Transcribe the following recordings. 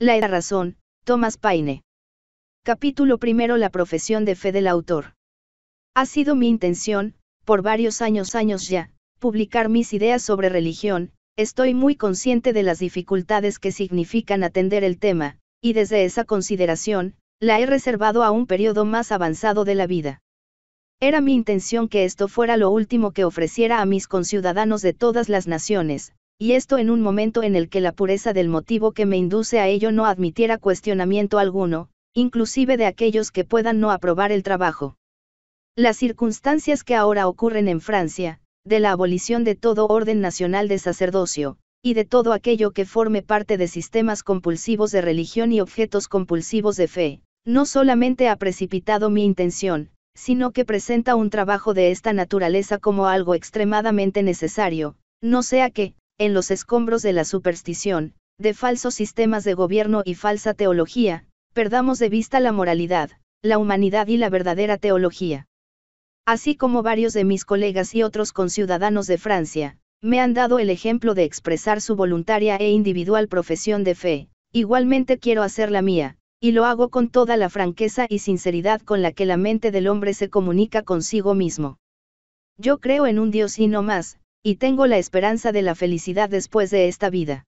La era razón, Thomas Paine. Capítulo primero La profesión de fe del autor. Ha sido mi intención, por varios años años ya, publicar mis ideas sobre religión, estoy muy consciente de las dificultades que significan atender el tema, y desde esa consideración, la he reservado a un periodo más avanzado de la vida. Era mi intención que esto fuera lo último que ofreciera a mis conciudadanos de todas las naciones, y esto en un momento en el que la pureza del motivo que me induce a ello no admitiera cuestionamiento alguno, inclusive de aquellos que puedan no aprobar el trabajo. Las circunstancias que ahora ocurren en Francia, de la abolición de todo orden nacional de sacerdocio, y de todo aquello que forme parte de sistemas compulsivos de religión y objetos compulsivos de fe, no solamente ha precipitado mi intención, sino que presenta un trabajo de esta naturaleza como algo extremadamente necesario, no sea que, en los escombros de la superstición, de falsos sistemas de gobierno y falsa teología, perdamos de vista la moralidad, la humanidad y la verdadera teología. Así como varios de mis colegas y otros conciudadanos de Francia, me han dado el ejemplo de expresar su voluntaria e individual profesión de fe, igualmente quiero hacer la mía, y lo hago con toda la franqueza y sinceridad con la que la mente del hombre se comunica consigo mismo. Yo creo en un Dios y no más, y tengo la esperanza de la felicidad después de esta vida.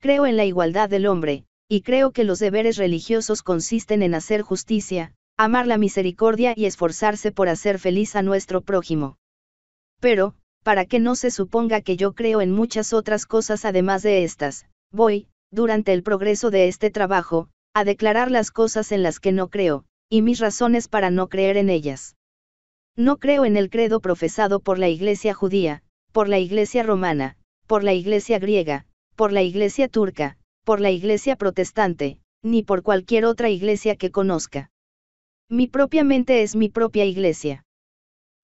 Creo en la igualdad del hombre, y creo que los deberes religiosos consisten en hacer justicia, amar la misericordia y esforzarse por hacer feliz a nuestro prójimo. Pero, para que no se suponga que yo creo en muchas otras cosas además de estas, voy, durante el progreso de este trabajo, a declarar las cosas en las que no creo, y mis razones para no creer en ellas. No creo en el credo profesado por la Iglesia judía, por la Iglesia romana, por la Iglesia griega, por la Iglesia turca, por la Iglesia protestante, ni por cualquier otra iglesia que conozca. Mi propia mente es mi propia iglesia.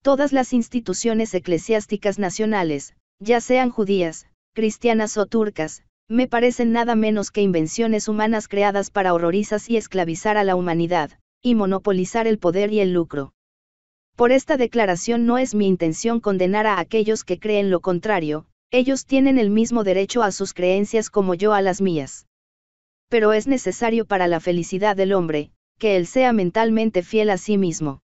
Todas las instituciones eclesiásticas nacionales, ya sean judías, cristianas o turcas, me parecen nada menos que invenciones humanas creadas para horrorizar y esclavizar a la humanidad, y monopolizar el poder y el lucro. Por esta declaración no es mi intención condenar a aquellos que creen lo contrario, ellos tienen el mismo derecho a sus creencias como yo a las mías. Pero es necesario para la felicidad del hombre, que él sea mentalmente fiel a sí mismo.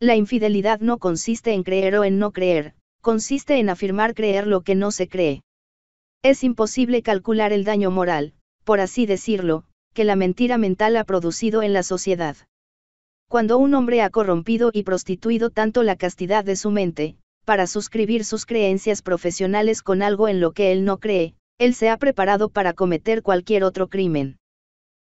La infidelidad no consiste en creer o en no creer, consiste en afirmar creer lo que no se cree. Es imposible calcular el daño moral, por así decirlo, que la mentira mental ha producido en la sociedad. Cuando un hombre ha corrompido y prostituido tanto la castidad de su mente, para suscribir sus creencias profesionales con algo en lo que él no cree, él se ha preparado para cometer cualquier otro crimen.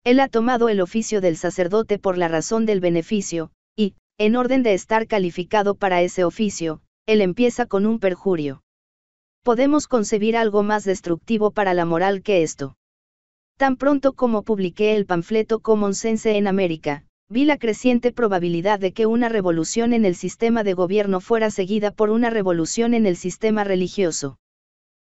Él ha tomado el oficio del sacerdote por la razón del beneficio, y, en orden de estar calificado para ese oficio, él empieza con un perjurio. Podemos concebir algo más destructivo para la moral que esto. Tan pronto como publiqué el panfleto Common Sense en América, vi la creciente probabilidad de que una revolución en el sistema de gobierno fuera seguida por una revolución en el sistema religioso.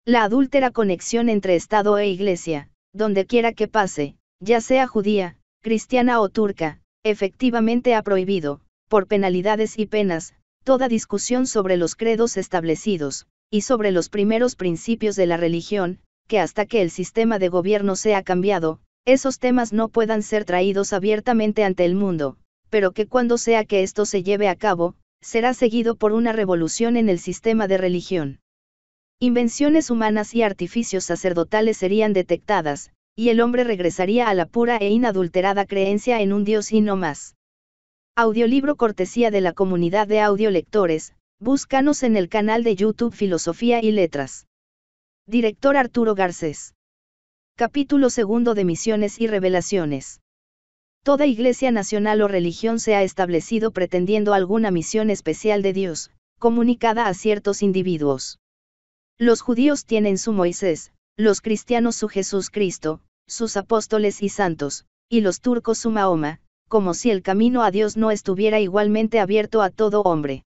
La adúltera conexión entre Estado e Iglesia, donde quiera que pase, ya sea judía, cristiana o turca, efectivamente ha prohibido, por penalidades y penas, toda discusión sobre los credos establecidos, y sobre los primeros principios de la religión, que hasta que el sistema de gobierno sea cambiado, esos temas no puedan ser traídos abiertamente ante el mundo, pero que cuando sea que esto se lleve a cabo, será seguido por una revolución en el sistema de religión. Invenciones humanas y artificios sacerdotales serían detectadas, y el hombre regresaría a la pura e inadulterada creencia en un Dios y no más. Audiolibro cortesía de la comunidad de audiolectores, búscanos en el canal de YouTube Filosofía y Letras. Director Arturo Garcés. Capítulo segundo de Misiones y Revelaciones. Toda iglesia nacional o religión se ha establecido pretendiendo alguna misión especial de Dios, comunicada a ciertos individuos. Los judíos tienen su Moisés, los cristianos su Jesús Cristo, sus apóstoles y santos, y los turcos su Mahoma, como si el camino a Dios no estuviera igualmente abierto a todo hombre.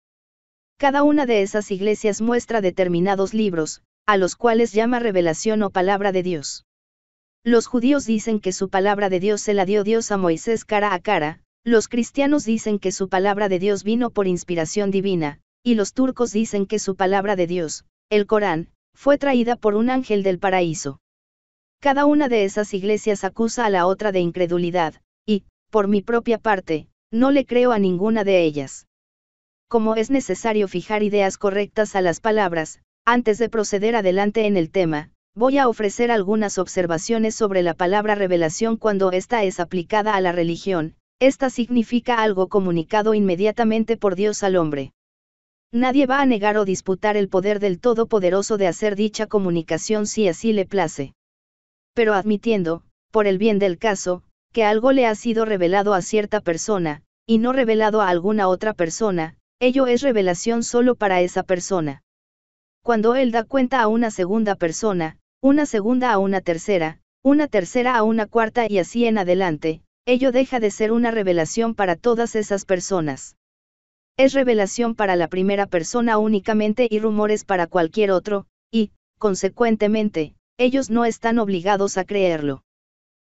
Cada una de esas iglesias muestra determinados libros, a los cuales llama revelación o palabra de Dios. Los judíos dicen que su palabra de Dios se la dio Dios a Moisés cara a cara, los cristianos dicen que su palabra de Dios vino por inspiración divina, y los turcos dicen que su palabra de Dios, el Corán, fue traída por un ángel del paraíso. Cada una de esas iglesias acusa a la otra de incredulidad, y, por mi propia parte, no le creo a ninguna de ellas. Como es necesario fijar ideas correctas a las palabras, antes de proceder adelante en el tema, Voy a ofrecer algunas observaciones sobre la palabra revelación cuando ésta es aplicada a la religión, esta significa algo comunicado inmediatamente por Dios al hombre. Nadie va a negar o disputar el poder del Todopoderoso de hacer dicha comunicación si así le place. Pero admitiendo, por el bien del caso, que algo le ha sido revelado a cierta persona, y no revelado a alguna otra persona, ello es revelación solo para esa persona. Cuando él da cuenta a una segunda persona, una segunda a una tercera, una tercera a una cuarta y así en adelante, ello deja de ser una revelación para todas esas personas. Es revelación para la primera persona únicamente y rumores para cualquier otro, y, consecuentemente, ellos no están obligados a creerlo.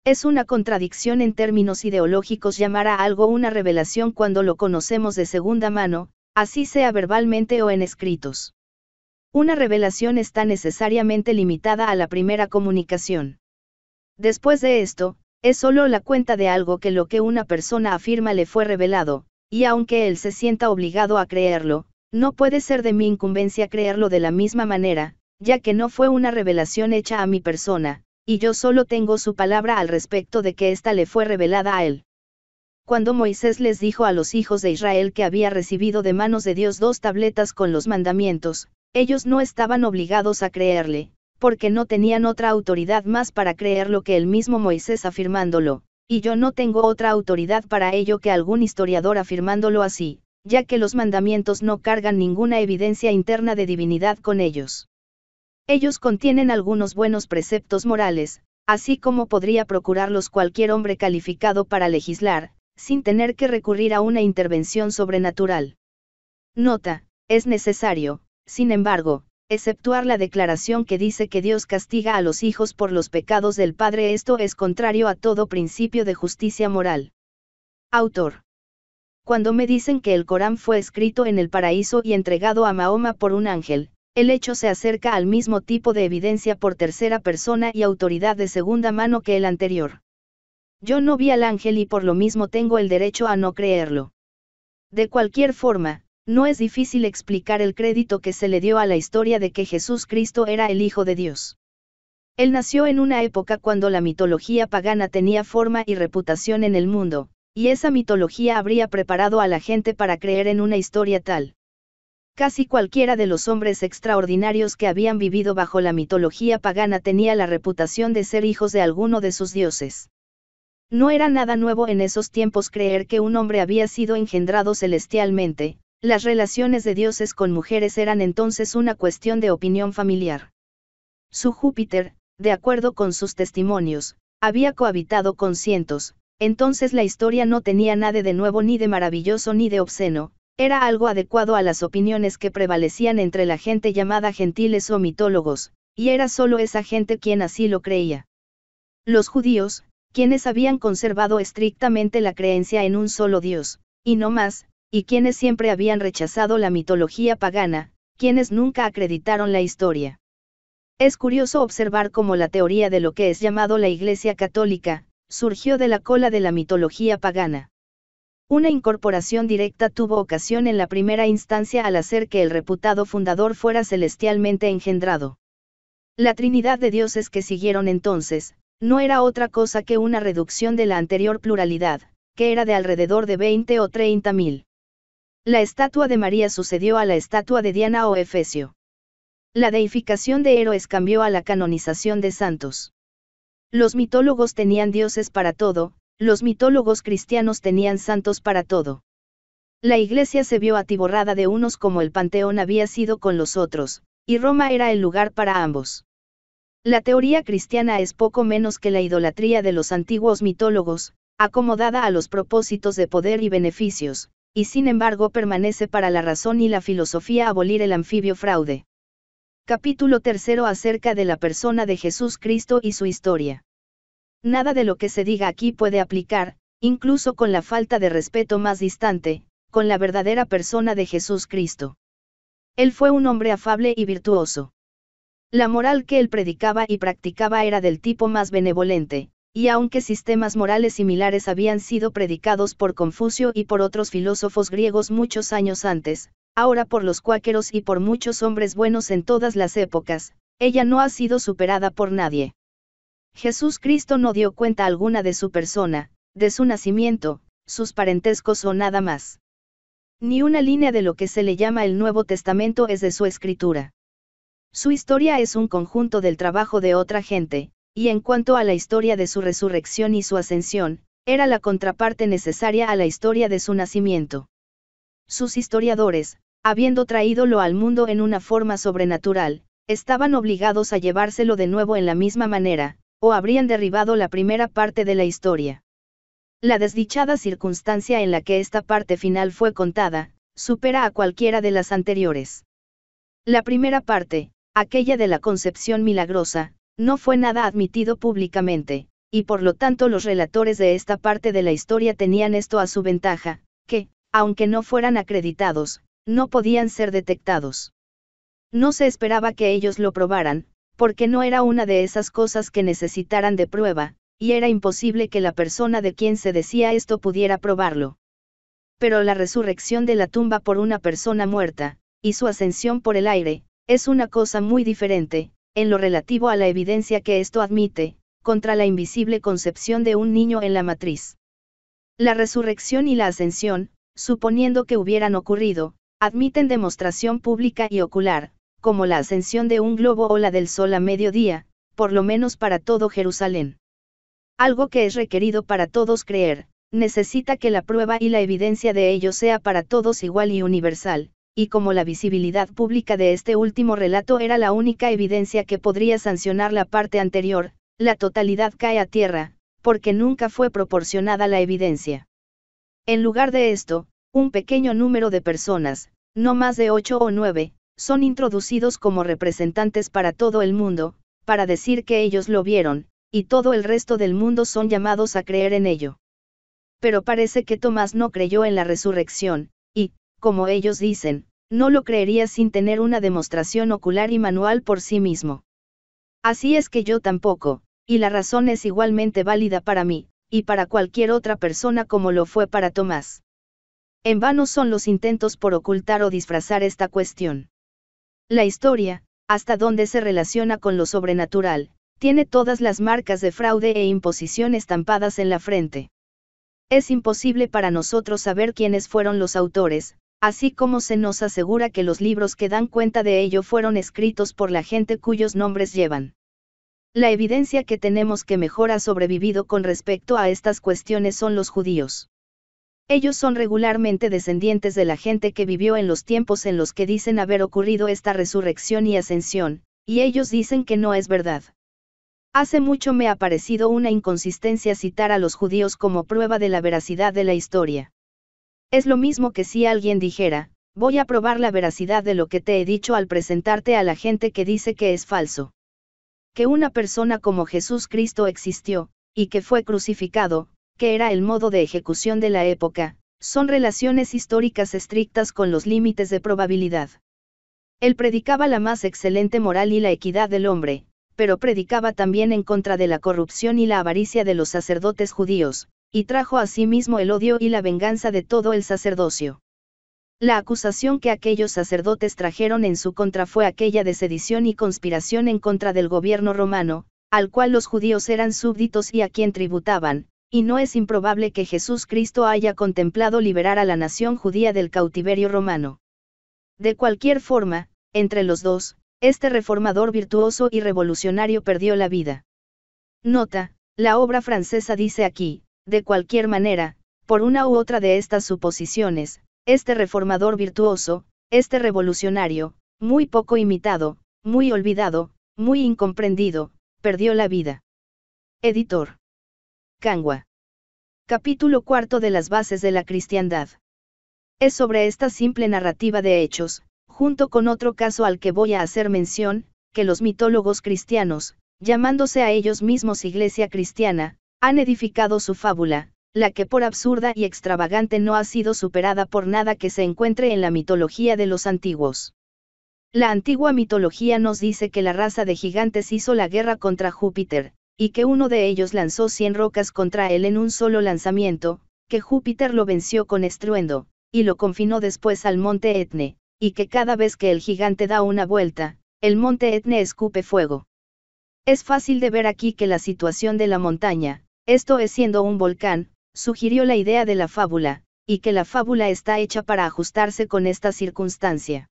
Es una contradicción en términos ideológicos llamar a algo una revelación cuando lo conocemos de segunda mano, así sea verbalmente o en escritos. Una revelación está necesariamente limitada a la primera comunicación. Después de esto, es solo la cuenta de algo que lo que una persona afirma le fue revelado, y aunque él se sienta obligado a creerlo, no puede ser de mi incumbencia creerlo de la misma manera, ya que no fue una revelación hecha a mi persona, y yo solo tengo su palabra al respecto de que ésta le fue revelada a él. Cuando Moisés les dijo a los hijos de Israel que había recibido de manos de Dios dos tabletas con los mandamientos, ellos no estaban obligados a creerle, porque no tenían otra autoridad más para creer lo que el mismo Moisés afirmándolo, y yo no tengo otra autoridad para ello que algún historiador afirmándolo así, ya que los mandamientos no cargan ninguna evidencia interna de divinidad con ellos. Ellos contienen algunos buenos preceptos morales, así como podría procurarlos cualquier hombre calificado para legislar, sin tener que recurrir a una intervención sobrenatural. Nota, es necesario, sin embargo, exceptuar la declaración que dice que Dios castiga a los hijos por los pecados del Padre, esto es contrario a todo principio de justicia moral. Autor. Cuando me dicen que el Corán fue escrito en el paraíso y entregado a Mahoma por un ángel, el hecho se acerca al mismo tipo de evidencia por tercera persona y autoridad de segunda mano que el anterior. Yo no vi al ángel y por lo mismo tengo el derecho a no creerlo. De cualquier forma, no es difícil explicar el crédito que se le dio a la historia de que Jesús Cristo era el Hijo de Dios. Él nació en una época cuando la mitología pagana tenía forma y reputación en el mundo, y esa mitología habría preparado a la gente para creer en una historia tal. Casi cualquiera de los hombres extraordinarios que habían vivido bajo la mitología pagana tenía la reputación de ser hijos de alguno de sus dioses. No era nada nuevo en esos tiempos creer que un hombre había sido engendrado celestialmente, las relaciones de dioses con mujeres eran entonces una cuestión de opinión familiar. Su Júpiter, de acuerdo con sus testimonios, había cohabitado con cientos, entonces la historia no tenía nada de nuevo ni de maravilloso ni de obsceno, era algo adecuado a las opiniones que prevalecían entre la gente llamada gentiles o mitólogos, y era solo esa gente quien así lo creía. Los judíos, quienes habían conservado estrictamente la creencia en un solo Dios, y no más, y quienes siempre habían rechazado la mitología pagana, quienes nunca acreditaron la historia. Es curioso observar cómo la teoría de lo que es llamado la Iglesia Católica, surgió de la cola de la mitología pagana. Una incorporación directa tuvo ocasión en la primera instancia al hacer que el reputado fundador fuera celestialmente engendrado. La Trinidad de dioses que siguieron entonces, no era otra cosa que una reducción de la anterior pluralidad, que era de alrededor de 20 o 30 mil la estatua de María sucedió a la estatua de Diana o Efesio. La deificación de héroes cambió a la canonización de santos. Los mitólogos tenían dioses para todo, los mitólogos cristianos tenían santos para todo. La iglesia se vio atiborrada de unos como el panteón había sido con los otros, y Roma era el lugar para ambos. La teoría cristiana es poco menos que la idolatría de los antiguos mitólogos, acomodada a los propósitos de poder y beneficios, y sin embargo permanece para la razón y la filosofía abolir el anfibio fraude. Capítulo tercero acerca de la persona de Jesús Cristo y su historia. Nada de lo que se diga aquí puede aplicar, incluso con la falta de respeto más distante, con la verdadera persona de Jesús Cristo. Él fue un hombre afable y virtuoso. La moral que él predicaba y practicaba era del tipo más benevolente, y aunque sistemas morales similares habían sido predicados por Confucio y por otros filósofos griegos muchos años antes, ahora por los cuáqueros y por muchos hombres buenos en todas las épocas, ella no ha sido superada por nadie. Jesús Cristo no dio cuenta alguna de su persona, de su nacimiento, sus parentescos o nada más. Ni una línea de lo que se le llama el Nuevo Testamento es de su escritura. Su historia es un conjunto del trabajo de otra gente, y en cuanto a la historia de su resurrección y su ascensión, era la contraparte necesaria a la historia de su nacimiento. Sus historiadores, habiendo traídolo al mundo en una forma sobrenatural, estaban obligados a llevárselo de nuevo en la misma manera, o habrían derribado la primera parte de la historia. La desdichada circunstancia en la que esta parte final fue contada, supera a cualquiera de las anteriores. La primera parte, aquella de la concepción milagrosa, no fue nada admitido públicamente, y por lo tanto los relatores de esta parte de la historia tenían esto a su ventaja, que, aunque no fueran acreditados, no podían ser detectados. No se esperaba que ellos lo probaran, porque no era una de esas cosas que necesitaran de prueba, y era imposible que la persona de quien se decía esto pudiera probarlo. Pero la resurrección de la tumba por una persona muerta, y su ascensión por el aire, es una cosa muy diferente, en lo relativo a la evidencia que esto admite, contra la invisible concepción de un niño en la matriz. La resurrección y la ascensión, suponiendo que hubieran ocurrido, admiten demostración pública y ocular, como la ascensión de un globo o la del sol a mediodía, por lo menos para todo Jerusalén. Algo que es requerido para todos creer, necesita que la prueba y la evidencia de ello sea para todos igual y universal, y como la visibilidad pública de este último relato era la única evidencia que podría sancionar la parte anterior, la totalidad cae a tierra, porque nunca fue proporcionada la evidencia. En lugar de esto, un pequeño número de personas, no más de ocho o nueve, son introducidos como representantes para todo el mundo, para decir que ellos lo vieron, y todo el resto del mundo son llamados a creer en ello. Pero parece que Tomás no creyó en la resurrección, como ellos dicen, no lo creería sin tener una demostración ocular y manual por sí mismo. Así es que yo tampoco, y la razón es igualmente válida para mí, y para cualquier otra persona como lo fue para Tomás. En vano son los intentos por ocultar o disfrazar esta cuestión. La historia, hasta donde se relaciona con lo sobrenatural, tiene todas las marcas de fraude e imposición estampadas en la frente. Es imposible para nosotros saber quiénes fueron los autores, así como se nos asegura que los libros que dan cuenta de ello fueron escritos por la gente cuyos nombres llevan. La evidencia que tenemos que mejor ha sobrevivido con respecto a estas cuestiones son los judíos. Ellos son regularmente descendientes de la gente que vivió en los tiempos en los que dicen haber ocurrido esta resurrección y ascensión, y ellos dicen que no es verdad. Hace mucho me ha parecido una inconsistencia citar a los judíos como prueba de la veracidad de la historia. Es lo mismo que si alguien dijera, voy a probar la veracidad de lo que te he dicho al presentarte a la gente que dice que es falso. Que una persona como Jesús Cristo existió, y que fue crucificado, que era el modo de ejecución de la época, son relaciones históricas estrictas con los límites de probabilidad. Él predicaba la más excelente moral y la equidad del hombre, pero predicaba también en contra de la corrupción y la avaricia de los sacerdotes judíos, y trajo a sí mismo el odio y la venganza de todo el sacerdocio. La acusación que aquellos sacerdotes trajeron en su contra fue aquella de sedición y conspiración en contra del gobierno romano, al cual los judíos eran súbditos y a quien tributaban, y no es improbable que Jesús Cristo haya contemplado liberar a la nación judía del cautiverio romano. De cualquier forma, entre los dos, este reformador virtuoso y revolucionario perdió la vida. Nota, la obra francesa dice aquí, de cualquier manera, por una u otra de estas suposiciones, este reformador virtuoso, este revolucionario, muy poco imitado, muy olvidado, muy incomprendido, perdió la vida. Editor. Cangua. Capítulo cuarto de las bases de la cristiandad. Es sobre esta simple narrativa de hechos, junto con otro caso al que voy a hacer mención, que los mitólogos cristianos, llamándose a ellos mismos iglesia cristiana, han edificado su fábula, la que por absurda y extravagante no ha sido superada por nada que se encuentre en la mitología de los antiguos. La antigua mitología nos dice que la raza de gigantes hizo la guerra contra Júpiter, y que uno de ellos lanzó cien rocas contra él en un solo lanzamiento, que Júpiter lo venció con estruendo, y lo confinó después al monte Etne, y que cada vez que el gigante da una vuelta, el monte Etne escupe fuego. Es fácil de ver aquí que la situación de la montaña, esto es siendo un volcán, sugirió la idea de la fábula, y que la fábula está hecha para ajustarse con esta circunstancia.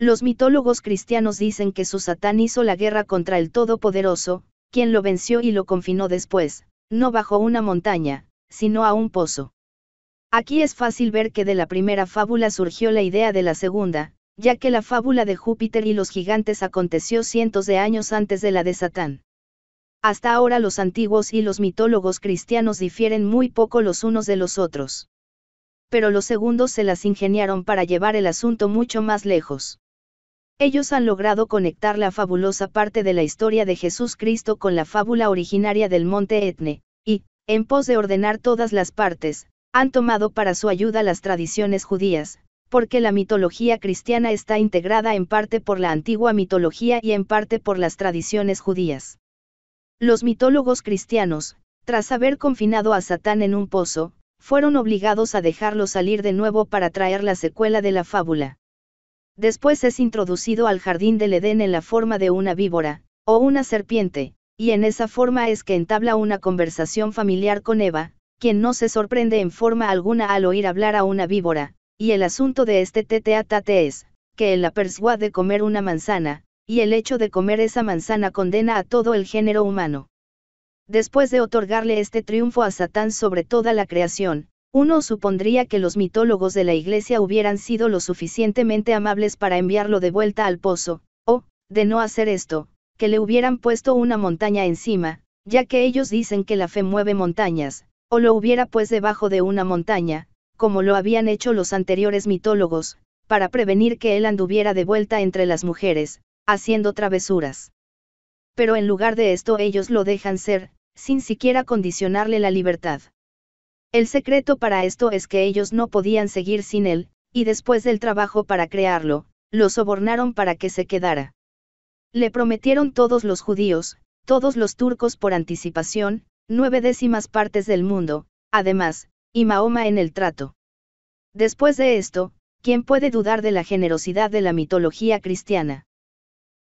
Los mitólogos cristianos dicen que su Satán hizo la guerra contra el Todopoderoso, quien lo venció y lo confinó después, no bajo una montaña, sino a un pozo. Aquí es fácil ver que de la primera fábula surgió la idea de la segunda, ya que la fábula de Júpiter y los gigantes aconteció cientos de años antes de la de Satán. Hasta ahora los antiguos y los mitólogos cristianos difieren muy poco los unos de los otros. Pero los segundos se las ingeniaron para llevar el asunto mucho más lejos. Ellos han logrado conectar la fabulosa parte de la historia de Jesús Cristo con la fábula originaria del monte Etne, y, en pos de ordenar todas las partes, han tomado para su ayuda las tradiciones judías, porque la mitología cristiana está integrada en parte por la antigua mitología y en parte por las tradiciones judías. Los mitólogos cristianos, tras haber confinado a Satán en un pozo, fueron obligados a dejarlo salir de nuevo para traer la secuela de la fábula. Después es introducido al jardín del Edén en la forma de una víbora, o una serpiente, y en esa forma es que entabla una conversación familiar con Eva, quien no se sorprende en forma alguna al oír hablar a una víbora, y el asunto de este tete es, que él la persuade comer una manzana, y el hecho de comer esa manzana condena a todo el género humano. Después de otorgarle este triunfo a Satán sobre toda la creación, uno supondría que los mitólogos de la iglesia hubieran sido lo suficientemente amables para enviarlo de vuelta al pozo, o, de no hacer esto, que le hubieran puesto una montaña encima, ya que ellos dicen que la fe mueve montañas, o lo hubiera pues debajo de una montaña, como lo habían hecho los anteriores mitólogos, para prevenir que él anduviera de vuelta entre las mujeres, haciendo travesuras. Pero en lugar de esto ellos lo dejan ser, sin siquiera condicionarle la libertad. El secreto para esto es que ellos no podían seguir sin él, y después del trabajo para crearlo, lo sobornaron para que se quedara. Le prometieron todos los judíos, todos los turcos por anticipación, nueve décimas partes del mundo, además, y Mahoma en el trato. Después de esto, ¿quién puede dudar de la generosidad de la mitología cristiana?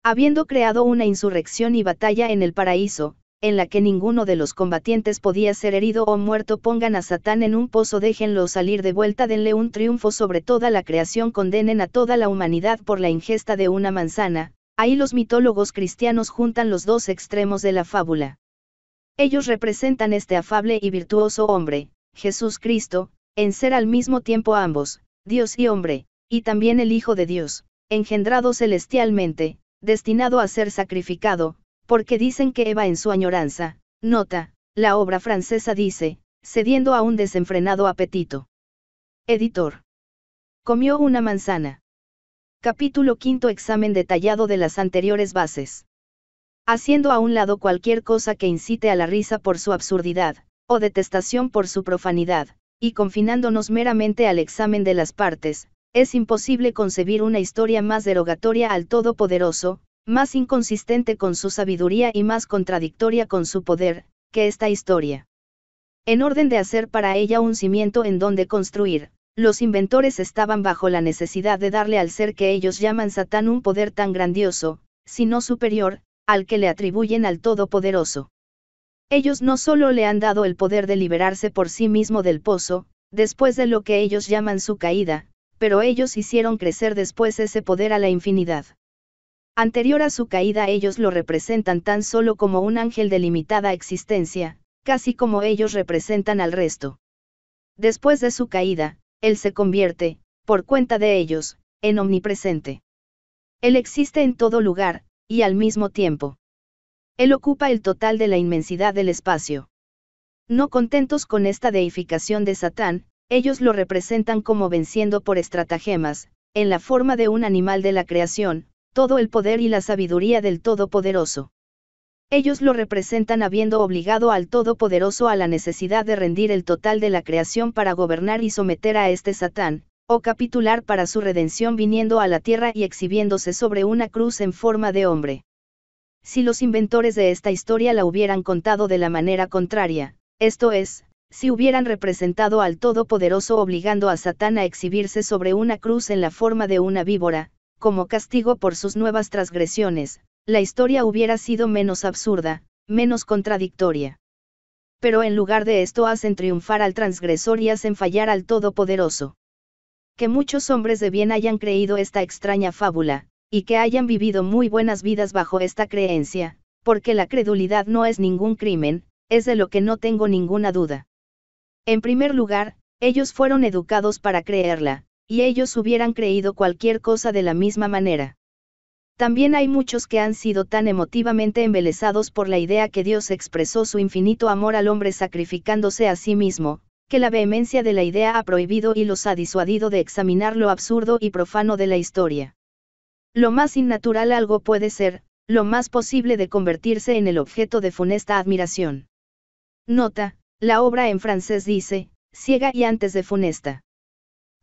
habiendo creado una insurrección y batalla en el paraíso, en la que ninguno de los combatientes podía ser herido o muerto, pongan a Satán en un pozo, déjenlo salir de vuelta, denle un triunfo sobre toda la creación, condenen a toda la humanidad por la ingesta de una manzana, ahí los mitólogos cristianos juntan los dos extremos de la fábula. Ellos representan este afable y virtuoso hombre, Jesús Cristo, en ser al mismo tiempo ambos, Dios y hombre, y también el Hijo de Dios, engendrado celestialmente, destinado a ser sacrificado, porque dicen que Eva en su añoranza, nota, la obra francesa dice, cediendo a un desenfrenado apetito. Editor. Comió una manzana. Capítulo quinto Examen detallado de las anteriores bases. Haciendo a un lado cualquier cosa que incite a la risa por su absurdidad, o detestación por su profanidad, y confinándonos meramente al examen de las partes, es imposible concebir una historia más derogatoria al Todopoderoso, más inconsistente con su sabiduría y más contradictoria con su poder, que esta historia. En orden de hacer para ella un cimiento en donde construir, los inventores estaban bajo la necesidad de darle al ser que ellos llaman Satán un poder tan grandioso, si no superior, al que le atribuyen al Todopoderoso. Ellos no solo le han dado el poder de liberarse por sí mismo del pozo, después de lo que ellos llaman su caída, pero ellos hicieron crecer después ese poder a la infinidad. Anterior a su caída ellos lo representan tan solo como un ángel de limitada existencia, casi como ellos representan al resto. Después de su caída, Él se convierte, por cuenta de ellos, en omnipresente. Él existe en todo lugar, y al mismo tiempo. Él ocupa el total de la inmensidad del espacio. No contentos con esta deificación de Satán, ellos lo representan como venciendo por estratagemas, en la forma de un animal de la creación, todo el poder y la sabiduría del Todopoderoso. Ellos lo representan habiendo obligado al Todopoderoso a la necesidad de rendir el total de la creación para gobernar y someter a este Satán, o capitular para su redención viniendo a la tierra y exhibiéndose sobre una cruz en forma de hombre. Si los inventores de esta historia la hubieran contado de la manera contraria, esto es, si hubieran representado al Todopoderoso obligando a Satán a exhibirse sobre una cruz en la forma de una víbora, como castigo por sus nuevas transgresiones, la historia hubiera sido menos absurda, menos contradictoria. Pero en lugar de esto hacen triunfar al transgresor y hacen fallar al Todopoderoso. Que muchos hombres de bien hayan creído esta extraña fábula, y que hayan vivido muy buenas vidas bajo esta creencia, porque la credulidad no es ningún crimen, es de lo que no tengo ninguna duda. En primer lugar, ellos fueron educados para creerla, y ellos hubieran creído cualquier cosa de la misma manera. También hay muchos que han sido tan emotivamente embelesados por la idea que Dios expresó su infinito amor al hombre sacrificándose a sí mismo, que la vehemencia de la idea ha prohibido y los ha disuadido de examinar lo absurdo y profano de la historia. Lo más innatural algo puede ser, lo más posible de convertirse en el objeto de funesta admiración. Nota, la obra en francés dice, ciega y antes de funesta.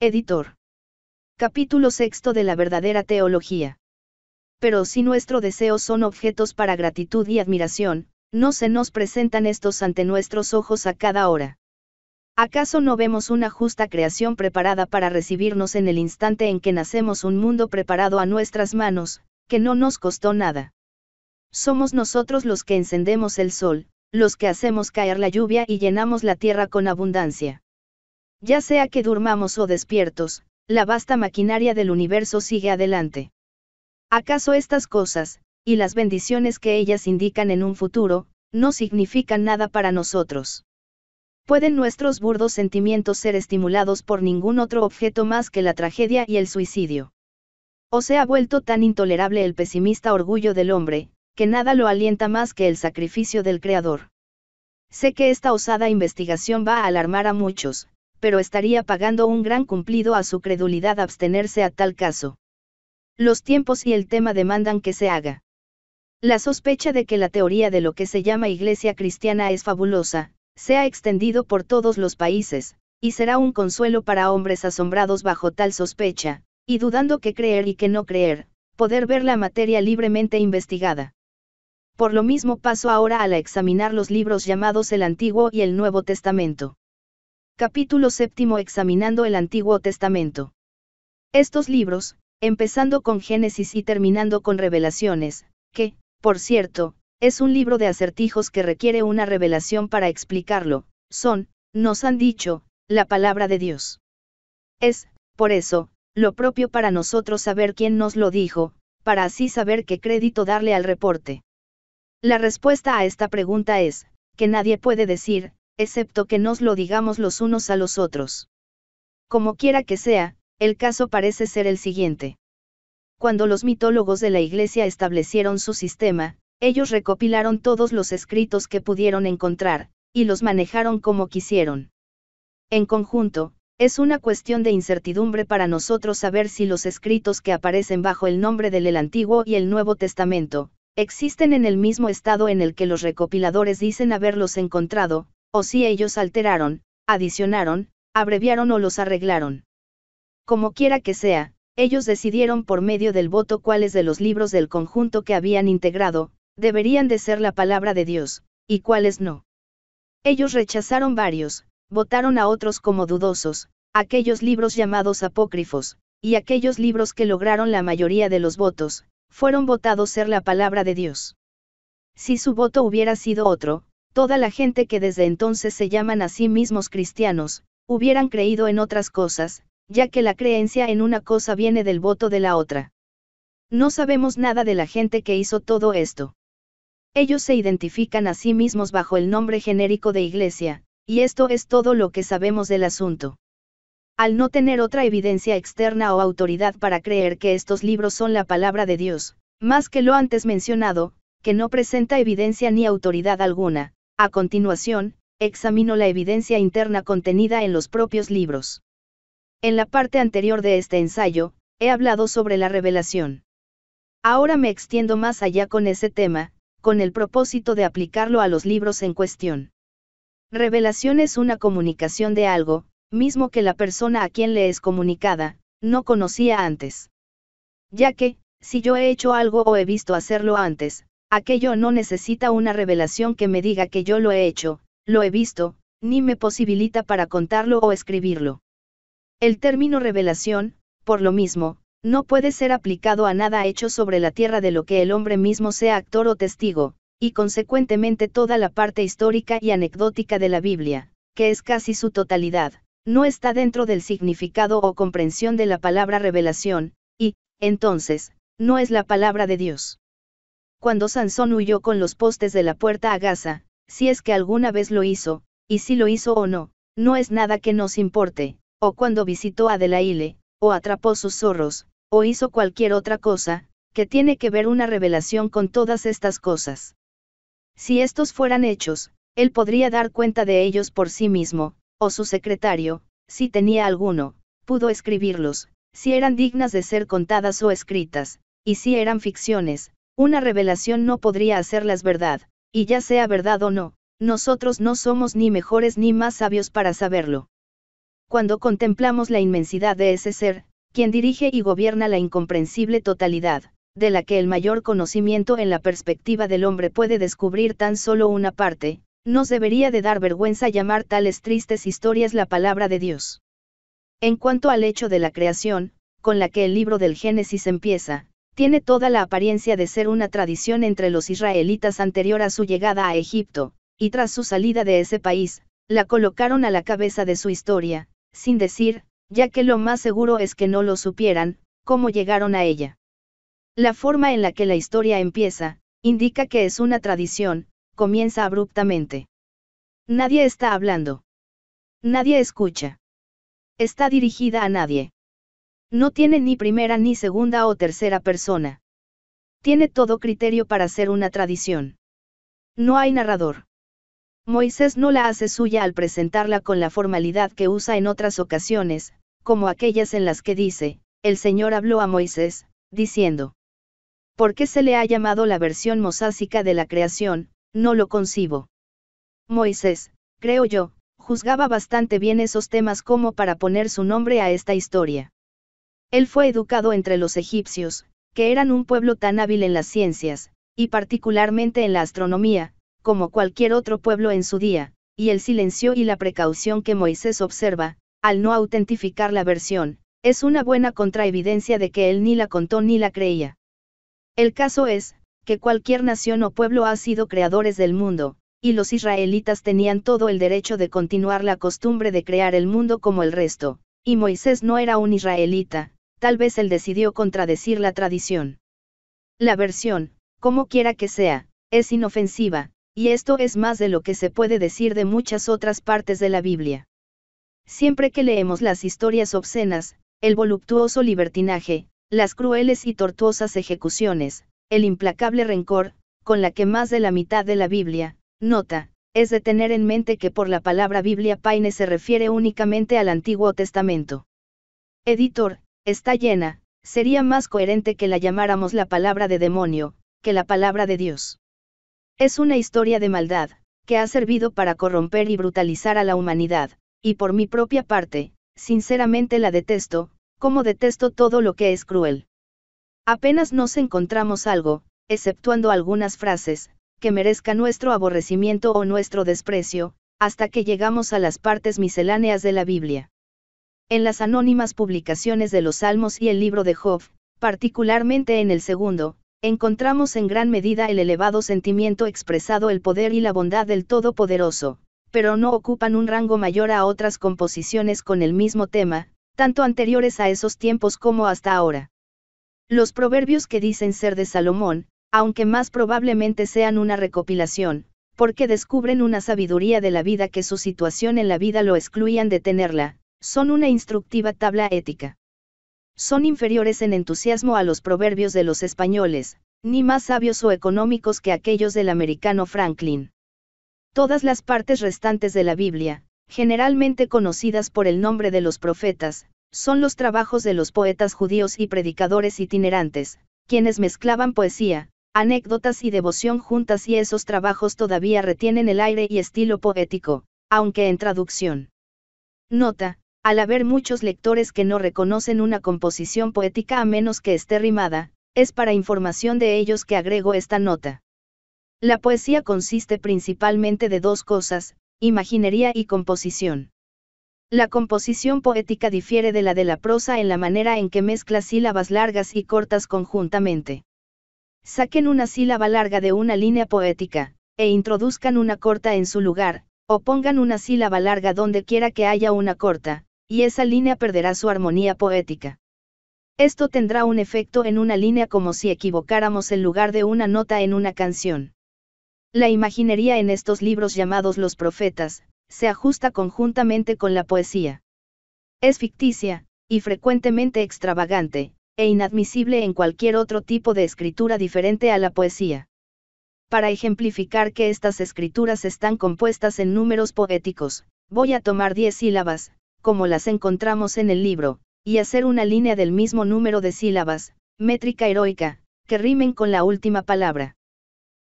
Editor. Capítulo sexto de la verdadera teología. Pero si nuestro deseo son objetos para gratitud y admiración, no se nos presentan estos ante nuestros ojos a cada hora. ¿Acaso no vemos una justa creación preparada para recibirnos en el instante en que nacemos un mundo preparado a nuestras manos, que no nos costó nada? Somos nosotros los que encendemos el sol, los que hacemos caer la lluvia y llenamos la tierra con abundancia. Ya sea que durmamos o despiertos, la vasta maquinaria del universo sigue adelante. ¿Acaso estas cosas, y las bendiciones que ellas indican en un futuro, no significan nada para nosotros? ¿Pueden nuestros burdos sentimientos ser estimulados por ningún otro objeto más que la tragedia y el suicidio? ¿O se ha vuelto tan intolerable el pesimista orgullo del hombre, que nada lo alienta más que el sacrificio del Creador. Sé que esta osada investigación va a alarmar a muchos, pero estaría pagando un gran cumplido a su credulidad abstenerse a tal caso. Los tiempos y el tema demandan que se haga. La sospecha de que la teoría de lo que se llama Iglesia cristiana es fabulosa, se ha extendido por todos los países, y será un consuelo para hombres asombrados bajo tal sospecha, y dudando que creer y que no creer, poder ver la materia libremente investigada. Por lo mismo paso ahora a la examinar los libros llamados el Antiguo y el Nuevo Testamento. Capítulo séptimo Examinando el Antiguo Testamento. Estos libros, empezando con Génesis y terminando con Revelaciones, que, por cierto, es un libro de acertijos que requiere una revelación para explicarlo, son, nos han dicho, la palabra de Dios. Es, por eso, lo propio para nosotros saber quién nos lo dijo, para así saber qué crédito darle al reporte. La respuesta a esta pregunta es, que nadie puede decir, excepto que nos lo digamos los unos a los otros. Como quiera que sea, el caso parece ser el siguiente. Cuando los mitólogos de la Iglesia establecieron su sistema, ellos recopilaron todos los escritos que pudieron encontrar, y los manejaron como quisieron. En conjunto, es una cuestión de incertidumbre para nosotros saber si los escritos que aparecen bajo el nombre del Antiguo y el Nuevo Testamento, existen en el mismo estado en el que los recopiladores dicen haberlos encontrado, o si ellos alteraron, adicionaron, abreviaron o los arreglaron. Como quiera que sea, ellos decidieron por medio del voto cuáles de los libros del conjunto que habían integrado, deberían de ser la palabra de Dios, y cuáles no. Ellos rechazaron varios, votaron a otros como dudosos, aquellos libros llamados apócrifos, y aquellos libros que lograron la mayoría de los votos, fueron votados ser la palabra de Dios. Si su voto hubiera sido otro, toda la gente que desde entonces se llaman a sí mismos cristianos, hubieran creído en otras cosas, ya que la creencia en una cosa viene del voto de la otra. No sabemos nada de la gente que hizo todo esto. Ellos se identifican a sí mismos bajo el nombre genérico de iglesia, y esto es todo lo que sabemos del asunto. Al no tener otra evidencia externa o autoridad para creer que estos libros son la palabra de Dios, más que lo antes mencionado, que no presenta evidencia ni autoridad alguna, a continuación, examino la evidencia interna contenida en los propios libros. En la parte anterior de este ensayo, he hablado sobre la revelación. Ahora me extiendo más allá con ese tema, con el propósito de aplicarlo a los libros en cuestión. Revelación es una comunicación de algo, mismo que la persona a quien le es comunicada, no conocía antes. Ya que, si yo he hecho algo o he visto hacerlo antes, aquello no necesita una revelación que me diga que yo lo he hecho, lo he visto, ni me posibilita para contarlo o escribirlo. El término revelación, por lo mismo, no puede ser aplicado a nada hecho sobre la tierra de lo que el hombre mismo sea actor o testigo, y consecuentemente toda la parte histórica y anecdótica de la Biblia, que es casi su totalidad, no está dentro del significado o comprensión de la palabra revelación, y, entonces, no es la palabra de Dios. Cuando Sansón huyó con los postes de la puerta a Gaza, si es que alguna vez lo hizo, y si lo hizo o no, no es nada que nos importe, o cuando visitó a Delaile, o atrapó sus zorros, o hizo cualquier otra cosa, que tiene que ver una revelación con todas estas cosas. Si estos fueran hechos, él podría dar cuenta de ellos por sí mismo, o su secretario, si tenía alguno, pudo escribirlos, si eran dignas de ser contadas o escritas, y si eran ficciones, una revelación no podría hacerlas verdad, y ya sea verdad o no, nosotros no somos ni mejores ni más sabios para saberlo. Cuando contemplamos la inmensidad de ese ser, quien dirige y gobierna la incomprensible totalidad, de la que el mayor conocimiento en la perspectiva del hombre puede descubrir tan solo una parte, nos debería de dar vergüenza llamar tales tristes historias la palabra de Dios. En cuanto al hecho de la creación, con la que el libro del Génesis empieza, tiene toda la apariencia de ser una tradición entre los israelitas anterior a su llegada a Egipto, y tras su salida de ese país, la colocaron a la cabeza de su historia, sin decir, ya que lo más seguro es que no lo supieran, cómo llegaron a ella. La forma en la que la historia empieza, indica que es una tradición, comienza abruptamente. Nadie está hablando. Nadie escucha. Está dirigida a nadie. No tiene ni primera ni segunda o tercera persona. Tiene todo criterio para ser una tradición. No hay narrador. Moisés no la hace suya al presentarla con la formalidad que usa en otras ocasiones, como aquellas en las que dice, el Señor habló a Moisés, diciendo, ¿Por qué se le ha llamado la versión mosásica de la creación, no lo concibo. Moisés, creo yo, juzgaba bastante bien esos temas como para poner su nombre a esta historia. Él fue educado entre los egipcios, que eran un pueblo tan hábil en las ciencias, y particularmente en la astronomía, como cualquier otro pueblo en su día, y el silencio y la precaución que Moisés observa, al no autentificar la versión, es una buena contraevidencia de que él ni la contó ni la creía. El caso es, que cualquier nación o pueblo ha sido creadores del mundo, y los israelitas tenían todo el derecho de continuar la costumbre de crear el mundo como el resto, y Moisés no era un israelita, tal vez él decidió contradecir la tradición. La versión, como quiera que sea, es inofensiva, y esto es más de lo que se puede decir de muchas otras partes de la Biblia. Siempre que leemos las historias obscenas, el voluptuoso libertinaje, las crueles y tortuosas ejecuciones, el implacable rencor, con la que más de la mitad de la Biblia, nota, es de tener en mente que por la palabra Biblia Paine se refiere únicamente al Antiguo Testamento. Editor, está llena, sería más coherente que la llamáramos la palabra de demonio, que la palabra de Dios. Es una historia de maldad, que ha servido para corromper y brutalizar a la humanidad, y por mi propia parte, sinceramente la detesto, como detesto todo lo que es cruel. Apenas nos encontramos algo, exceptuando algunas frases, que merezca nuestro aborrecimiento o nuestro desprecio, hasta que llegamos a las partes misceláneas de la Biblia. En las anónimas publicaciones de los Salmos y el libro de Job, particularmente en el segundo, encontramos en gran medida el elevado sentimiento expresado el poder y la bondad del Todopoderoso, pero no ocupan un rango mayor a otras composiciones con el mismo tema, tanto anteriores a esos tiempos como hasta ahora. Los proverbios que dicen ser de Salomón, aunque más probablemente sean una recopilación, porque descubren una sabiduría de la vida que su situación en la vida lo excluían de tenerla, son una instructiva tabla ética. Son inferiores en entusiasmo a los proverbios de los españoles, ni más sabios o económicos que aquellos del americano Franklin. Todas las partes restantes de la Biblia, generalmente conocidas por el nombre de los profetas, son los trabajos de los poetas judíos y predicadores itinerantes, quienes mezclaban poesía, anécdotas y devoción juntas y esos trabajos todavía retienen el aire y estilo poético, aunque en traducción. Nota, al haber muchos lectores que no reconocen una composición poética a menos que esté rimada, es para información de ellos que agrego esta nota. La poesía consiste principalmente de dos cosas, imaginería y composición. La composición poética difiere de la de la prosa en la manera en que mezcla sílabas largas y cortas conjuntamente. Saquen una sílaba larga de una línea poética, e introduzcan una corta en su lugar, o pongan una sílaba larga donde quiera que haya una corta, y esa línea perderá su armonía poética. Esto tendrá un efecto en una línea como si equivocáramos el lugar de una nota en una canción. La imaginería en estos libros llamados los profetas, se ajusta conjuntamente con la poesía. Es ficticia, y frecuentemente extravagante, e inadmisible en cualquier otro tipo de escritura diferente a la poesía. Para ejemplificar que estas escrituras están compuestas en números poéticos, voy a tomar 10 sílabas, como las encontramos en el libro, y hacer una línea del mismo número de sílabas, métrica heroica, que rimen con la última palabra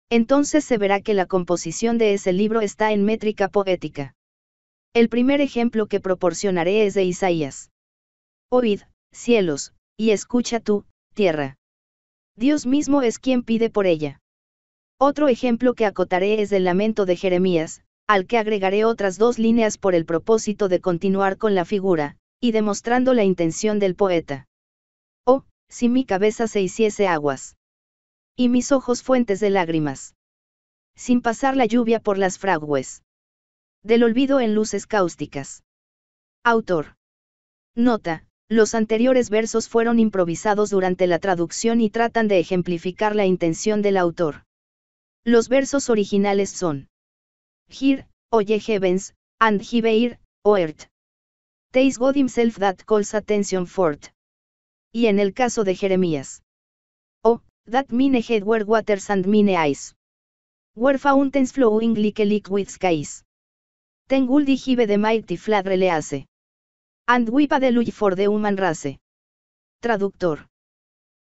entonces se verá que la composición de ese libro está en métrica poética. El primer ejemplo que proporcionaré es de Isaías. Oíd, cielos, y escucha tú, tierra. Dios mismo es quien pide por ella. Otro ejemplo que acotaré es del lamento de Jeremías, al que agregaré otras dos líneas por el propósito de continuar con la figura, y demostrando la intención del poeta. Oh, si mi cabeza se hiciese aguas y mis ojos fuentes de lágrimas. Sin pasar la lluvia por las fragües. Del olvido en luces cáusticas. Autor. Nota, los anteriores versos fueron improvisados durante la traducción y tratan de ejemplificar la intención del autor. Los versos originales son. Here, O ye heavens, and hebeir, O earth. God himself that calls attention forth. Y en el caso de Jeremías that mine head were waters and mine eyes. Were fountains flowing like liquid skies. Then guldi hive the mighty flood release. And we the for the human race. Traductor.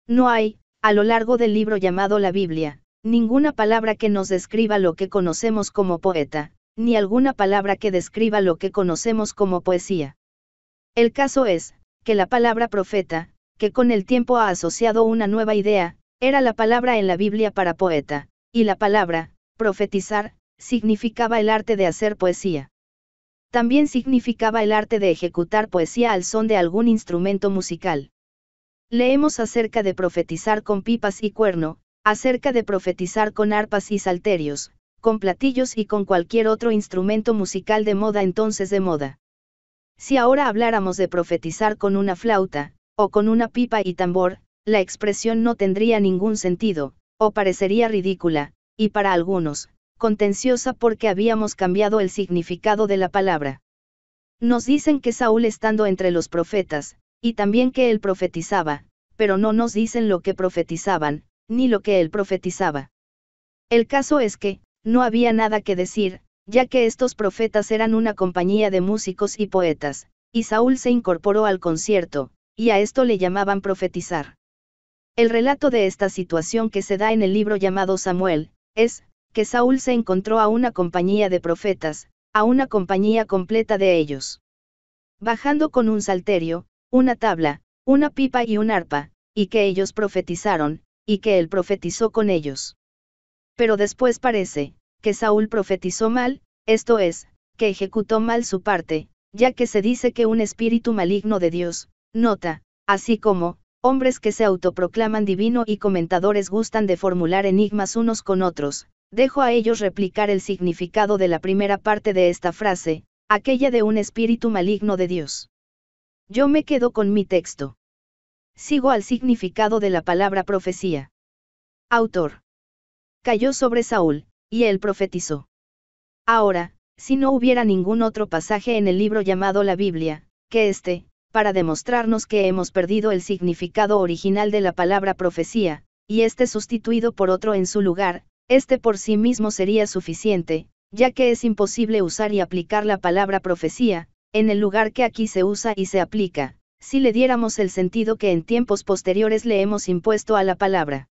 No hay, a lo largo del libro llamado la Biblia, ninguna palabra que nos describa lo que conocemos como poeta, ni alguna palabra que describa lo que conocemos como poesía. El caso es, que la palabra profeta, que con el tiempo ha asociado una nueva idea, era la palabra en la Biblia para poeta, y la palabra, profetizar, significaba el arte de hacer poesía. También significaba el arte de ejecutar poesía al son de algún instrumento musical. Leemos acerca de profetizar con pipas y cuerno, acerca de profetizar con arpas y salterios, con platillos y con cualquier otro instrumento musical de moda entonces de moda. Si ahora habláramos de profetizar con una flauta, o con una pipa y tambor, la expresión no tendría ningún sentido, o parecería ridícula, y para algunos, contenciosa porque habíamos cambiado el significado de la palabra. Nos dicen que Saúl estando entre los profetas, y también que él profetizaba, pero no nos dicen lo que profetizaban, ni lo que él profetizaba. El caso es que, no había nada que decir, ya que estos profetas eran una compañía de músicos y poetas, y Saúl se incorporó al concierto, y a esto le llamaban profetizar. El relato de esta situación que se da en el libro llamado Samuel, es, que Saúl se encontró a una compañía de profetas, a una compañía completa de ellos. Bajando con un salterio, una tabla, una pipa y un arpa, y que ellos profetizaron, y que él profetizó con ellos. Pero después parece, que Saúl profetizó mal, esto es, que ejecutó mal su parte, ya que se dice que un espíritu maligno de Dios, nota, así como, Hombres que se autoproclaman divino y comentadores gustan de formular enigmas unos con otros, dejo a ellos replicar el significado de la primera parte de esta frase, aquella de un espíritu maligno de Dios. Yo me quedo con mi texto. Sigo al significado de la palabra profecía. Autor. Cayó sobre Saúl, y él profetizó. Ahora, si no hubiera ningún otro pasaje en el libro llamado la Biblia, que este, para demostrarnos que hemos perdido el significado original de la palabra profecía, y este sustituido por otro en su lugar, este por sí mismo sería suficiente, ya que es imposible usar y aplicar la palabra profecía, en el lugar que aquí se usa y se aplica, si le diéramos el sentido que en tiempos posteriores le hemos impuesto a la palabra.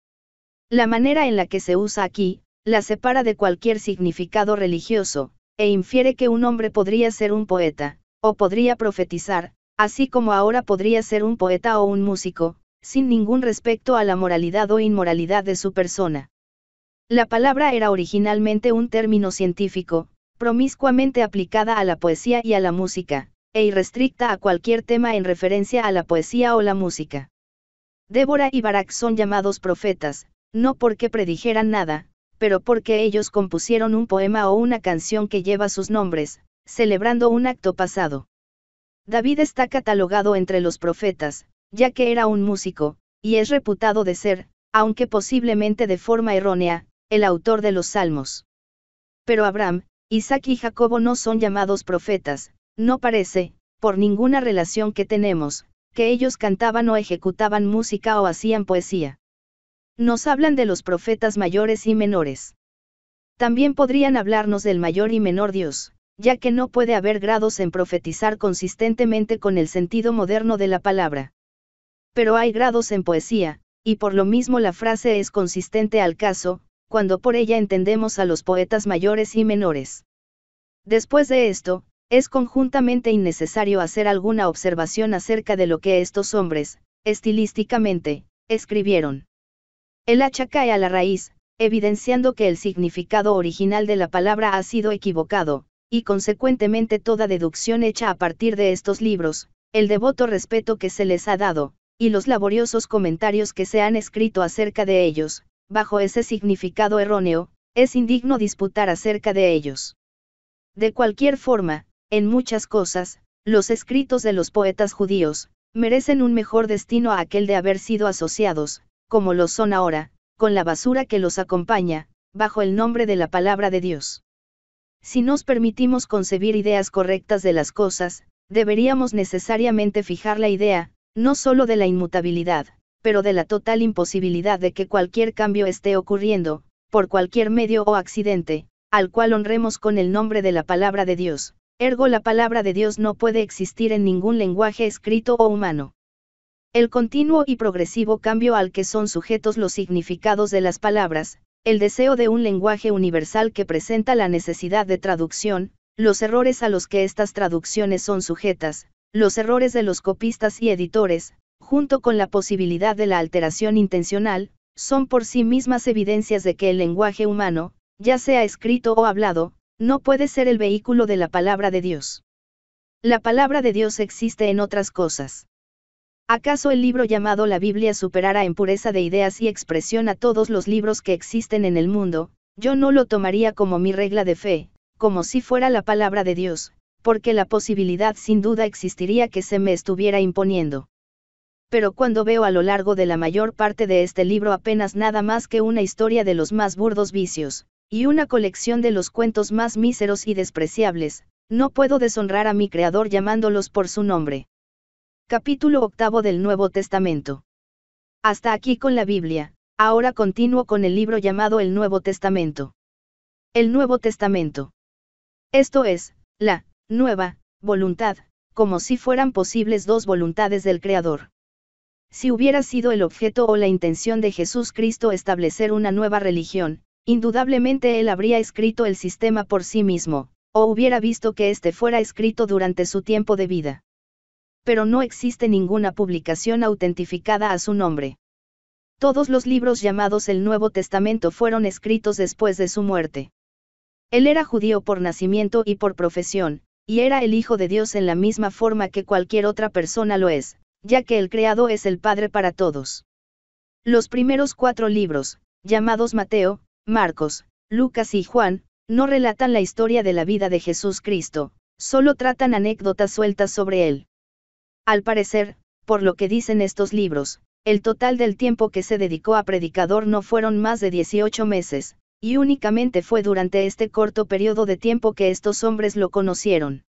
La manera en la que se usa aquí, la separa de cualquier significado religioso, e infiere que un hombre podría ser un poeta, o podría profetizar, así como ahora podría ser un poeta o un músico, sin ningún respecto a la moralidad o inmoralidad de su persona. La palabra era originalmente un término científico, promiscuamente aplicada a la poesía y a la música, e irrestricta a cualquier tema en referencia a la poesía o la música. Débora y Barak son llamados profetas, no porque predijeran nada, pero porque ellos compusieron un poema o una canción que lleva sus nombres, celebrando un acto pasado. David está catalogado entre los profetas, ya que era un músico, y es reputado de ser, aunque posiblemente de forma errónea, el autor de los salmos. Pero Abraham, Isaac y Jacobo no son llamados profetas, no parece, por ninguna relación que tenemos, que ellos cantaban o ejecutaban música o hacían poesía. Nos hablan de los profetas mayores y menores. También podrían hablarnos del mayor y menor Dios, ya que no puede haber grados en profetizar consistentemente con el sentido moderno de la palabra. Pero hay grados en poesía, y por lo mismo la frase es consistente al caso, cuando por ella entendemos a los poetas mayores y menores. Después de esto, es conjuntamente innecesario hacer alguna observación acerca de lo que estos hombres, estilísticamente, escribieron. El hacha cae a la raíz, evidenciando que el significado original de la palabra ha sido equivocado, y consecuentemente toda deducción hecha a partir de estos libros, el devoto respeto que se les ha dado, y los laboriosos comentarios que se han escrito acerca de ellos, bajo ese significado erróneo, es indigno disputar acerca de ellos. De cualquier forma, en muchas cosas, los escritos de los poetas judíos, merecen un mejor destino a aquel de haber sido asociados, como lo son ahora, con la basura que los acompaña, bajo el nombre de la palabra de Dios. Si nos permitimos concebir ideas correctas de las cosas, deberíamos necesariamente fijar la idea, no sólo de la inmutabilidad, pero de la total imposibilidad de que cualquier cambio esté ocurriendo, por cualquier medio o accidente, al cual honremos con el nombre de la palabra de Dios. Ergo la palabra de Dios no puede existir en ningún lenguaje escrito o humano. El continuo y progresivo cambio al que son sujetos los significados de las palabras, el deseo de un lenguaje universal que presenta la necesidad de traducción, los errores a los que estas traducciones son sujetas, los errores de los copistas y editores, junto con la posibilidad de la alteración intencional, son por sí mismas evidencias de que el lenguaje humano, ya sea escrito o hablado, no puede ser el vehículo de la palabra de Dios. La palabra de Dios existe en otras cosas. ¿Acaso el libro llamado la Biblia superara en pureza de ideas y expresión a todos los libros que existen en el mundo? Yo no lo tomaría como mi regla de fe, como si fuera la palabra de Dios, porque la posibilidad sin duda existiría que se me estuviera imponiendo. Pero cuando veo a lo largo de la mayor parte de este libro apenas nada más que una historia de los más burdos vicios, y una colección de los cuentos más míseros y despreciables, no puedo deshonrar a mi Creador llamándolos por su nombre. Capítulo octavo del Nuevo Testamento. Hasta aquí con la Biblia, ahora continúo con el libro llamado el Nuevo Testamento. El Nuevo Testamento. Esto es, la, nueva, voluntad, como si fueran posibles dos voluntades del Creador. Si hubiera sido el objeto o la intención de Jesús Cristo establecer una nueva religión, indudablemente él habría escrito el sistema por sí mismo, o hubiera visto que este fuera escrito durante su tiempo de vida pero no existe ninguna publicación autentificada a su nombre. Todos los libros llamados el Nuevo Testamento fueron escritos después de su muerte. Él era judío por nacimiento y por profesión, y era el Hijo de Dios en la misma forma que cualquier otra persona lo es, ya que el Creado es el Padre para todos. Los primeros cuatro libros, llamados Mateo, Marcos, Lucas y Juan, no relatan la historia de la vida de Jesús Cristo, solo tratan anécdotas sueltas sobre él. Al parecer, por lo que dicen estos libros, el total del tiempo que se dedicó a predicador no fueron más de 18 meses, y únicamente fue durante este corto periodo de tiempo que estos hombres lo conocieron.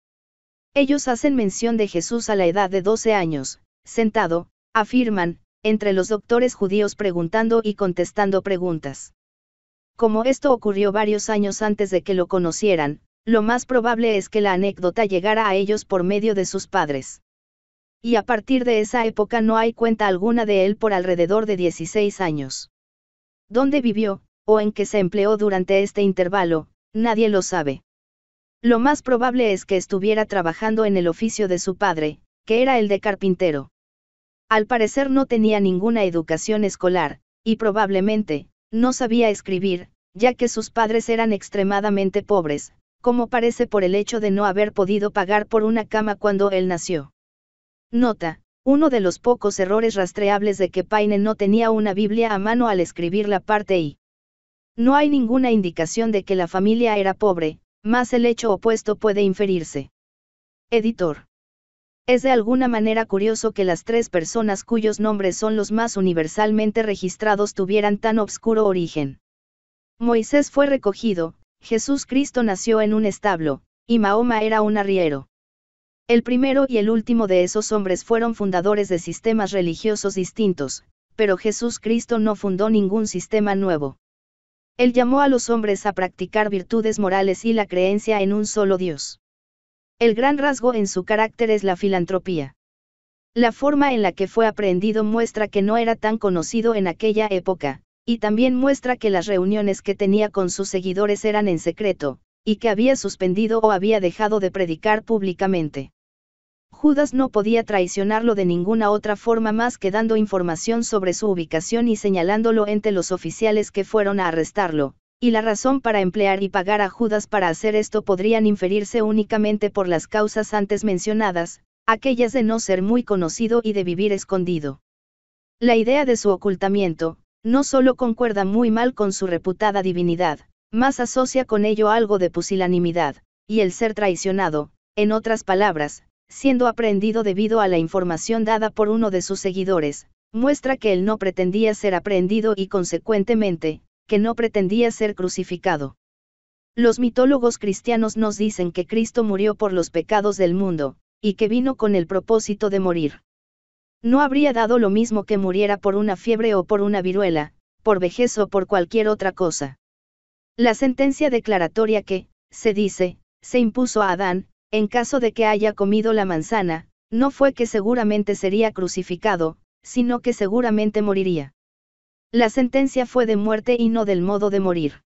Ellos hacen mención de Jesús a la edad de 12 años, sentado, afirman, entre los doctores judíos preguntando y contestando preguntas. Como esto ocurrió varios años antes de que lo conocieran, lo más probable es que la anécdota llegara a ellos por medio de sus padres y a partir de esa época no hay cuenta alguna de él por alrededor de 16 años. ¿Dónde vivió, o en qué se empleó durante este intervalo? Nadie lo sabe. Lo más probable es que estuviera trabajando en el oficio de su padre, que era el de carpintero. Al parecer no tenía ninguna educación escolar, y probablemente, no sabía escribir, ya que sus padres eran extremadamente pobres, como parece por el hecho de no haber podido pagar por una cama cuando él nació. Nota, uno de los pocos errores rastreables de que Paine no tenía una Biblia a mano al escribir la parte I. No hay ninguna indicación de que la familia era pobre, más el hecho opuesto puede inferirse. Editor. Es de alguna manera curioso que las tres personas cuyos nombres son los más universalmente registrados tuvieran tan obscuro origen. Moisés fue recogido, Jesús Cristo nació en un establo, y Mahoma era un arriero. El primero y el último de esos hombres fueron fundadores de sistemas religiosos distintos, pero Jesús Cristo no fundó ningún sistema nuevo. Él llamó a los hombres a practicar virtudes morales y la creencia en un solo Dios. El gran rasgo en su carácter es la filantropía. La forma en la que fue aprendido muestra que no era tan conocido en aquella época, y también muestra que las reuniones que tenía con sus seguidores eran en secreto, y que había suspendido o había dejado de predicar públicamente. Judas no podía traicionarlo de ninguna otra forma más que dando información sobre su ubicación y señalándolo entre los oficiales que fueron a arrestarlo, y la razón para emplear y pagar a Judas para hacer esto podrían inferirse únicamente por las causas antes mencionadas, aquellas de no ser muy conocido y de vivir escondido. La idea de su ocultamiento, no solo concuerda muy mal con su reputada divinidad, más asocia con ello algo de pusilanimidad, y el ser traicionado, en otras palabras, siendo aprehendido debido a la información dada por uno de sus seguidores, muestra que él no pretendía ser aprehendido y consecuentemente, que no pretendía ser crucificado. Los mitólogos cristianos nos dicen que Cristo murió por los pecados del mundo, y que vino con el propósito de morir. No habría dado lo mismo que muriera por una fiebre o por una viruela, por vejez o por cualquier otra cosa. La sentencia declaratoria que, se dice, se impuso a Adán, en caso de que haya comido la manzana, no fue que seguramente sería crucificado, sino que seguramente moriría. La sentencia fue de muerte y no del modo de morir.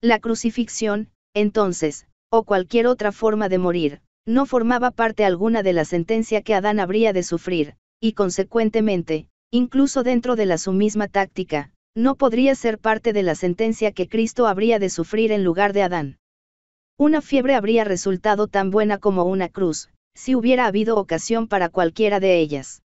La crucifixión, entonces, o cualquier otra forma de morir, no formaba parte alguna de la sentencia que Adán habría de sufrir, y consecuentemente, incluso dentro de la su misma táctica, no podría ser parte de la sentencia que Cristo habría de sufrir en lugar de Adán. Una fiebre habría resultado tan buena como una cruz, si hubiera habido ocasión para cualquiera de ellas.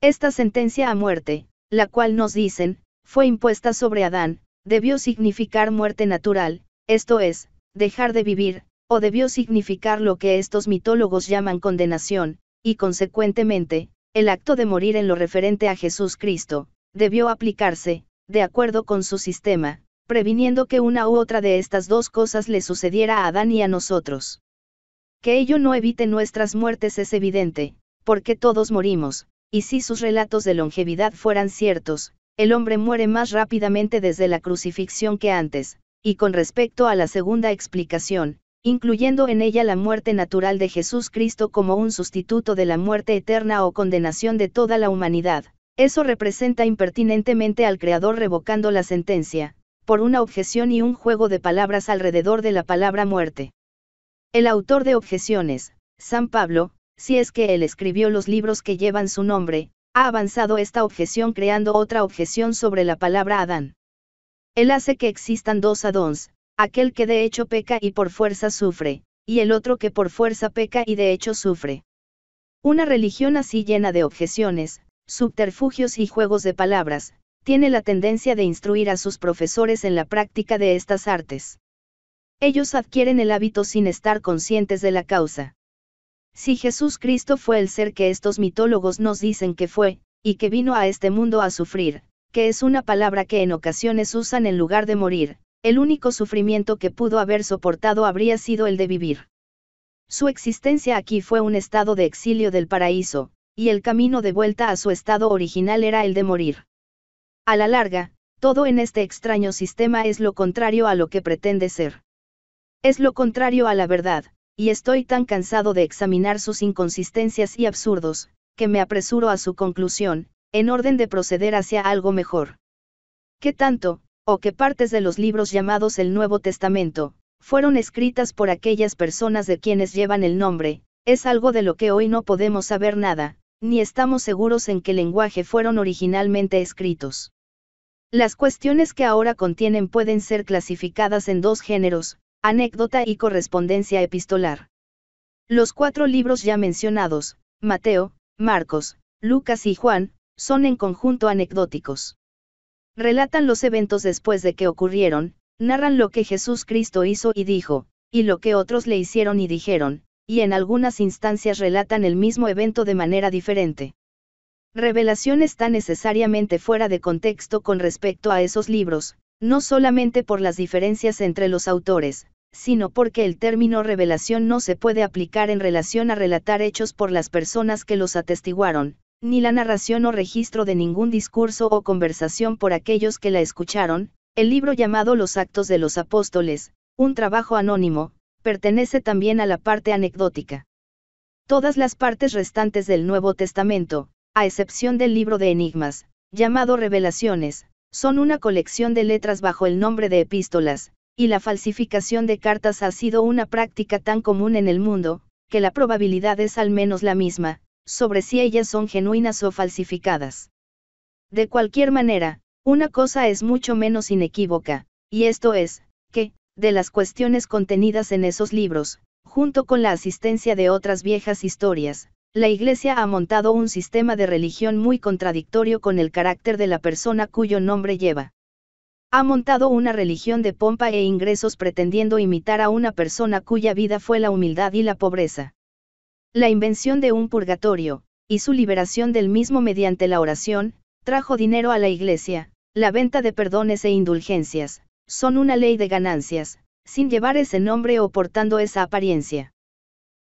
Esta sentencia a muerte, la cual nos dicen, fue impuesta sobre Adán, debió significar muerte natural, esto es, dejar de vivir, o debió significar lo que estos mitólogos llaman condenación, y consecuentemente, el acto de morir en lo referente a Jesús Cristo, debió aplicarse, de acuerdo con su sistema, previniendo que una u otra de estas dos cosas le sucediera a Adán y a nosotros. Que ello no evite nuestras muertes es evidente, porque todos morimos, y si sus relatos de longevidad fueran ciertos, el hombre muere más rápidamente desde la crucifixión que antes, y con respecto a la segunda explicación, incluyendo en ella la muerte natural de Jesús Cristo como un sustituto de la muerte eterna o condenación de toda la humanidad, eso representa impertinentemente al Creador revocando la sentencia, por una objeción y un juego de palabras alrededor de la palabra muerte. El autor de Objeciones, San Pablo, si es que él escribió los libros que llevan su nombre, ha avanzado esta objeción creando otra objeción sobre la palabra Adán. Él hace que existan dos Adons, aquel que de hecho peca y por fuerza sufre, y el otro que por fuerza peca y de hecho sufre. Una religión así llena de objeciones, subterfugios y juegos de palabras, tiene la tendencia de instruir a sus profesores en la práctica de estas artes. Ellos adquieren el hábito sin estar conscientes de la causa. Si Jesús Cristo fue el ser que estos mitólogos nos dicen que fue, y que vino a este mundo a sufrir, que es una palabra que en ocasiones usan en lugar de morir, el único sufrimiento que pudo haber soportado habría sido el de vivir. Su existencia aquí fue un estado de exilio del paraíso, y el camino de vuelta a su estado original era el de morir. A la larga, todo en este extraño sistema es lo contrario a lo que pretende ser. Es lo contrario a la verdad, y estoy tan cansado de examinar sus inconsistencias y absurdos, que me apresuro a su conclusión, en orden de proceder hacia algo mejor. ¿Qué tanto, o qué partes de los libros llamados el Nuevo Testamento, fueron escritas por aquellas personas de quienes llevan el nombre, es algo de lo que hoy no podemos saber nada, ni estamos seguros en qué lenguaje fueron originalmente escritos. Las cuestiones que ahora contienen pueden ser clasificadas en dos géneros, anécdota y correspondencia epistolar. Los cuatro libros ya mencionados, Mateo, Marcos, Lucas y Juan, son en conjunto anecdóticos. Relatan los eventos después de que ocurrieron, narran lo que Jesús Cristo hizo y dijo, y lo que otros le hicieron y dijeron, y en algunas instancias relatan el mismo evento de manera diferente revelación está necesariamente fuera de contexto con respecto a esos libros, no solamente por las diferencias entre los autores, sino porque el término revelación no se puede aplicar en relación a relatar hechos por las personas que los atestiguaron, ni la narración o registro de ningún discurso o conversación por aquellos que la escucharon, el libro llamado Los Actos de los Apóstoles, un trabajo anónimo, pertenece también a la parte anecdótica. Todas las partes restantes del Nuevo Testamento, a excepción del libro de enigmas, llamado Revelaciones, son una colección de letras bajo el nombre de epístolas, y la falsificación de cartas ha sido una práctica tan común en el mundo, que la probabilidad es al menos la misma, sobre si ellas son genuinas o falsificadas. De cualquier manera, una cosa es mucho menos inequívoca, y esto es, que, de las cuestiones contenidas en esos libros, junto con la asistencia de otras viejas historias, la Iglesia ha montado un sistema de religión muy contradictorio con el carácter de la persona cuyo nombre lleva. Ha montado una religión de pompa e ingresos pretendiendo imitar a una persona cuya vida fue la humildad y la pobreza. La invención de un purgatorio, y su liberación del mismo mediante la oración, trajo dinero a la Iglesia, la venta de perdones e indulgencias, son una ley de ganancias, sin llevar ese nombre o portando esa apariencia.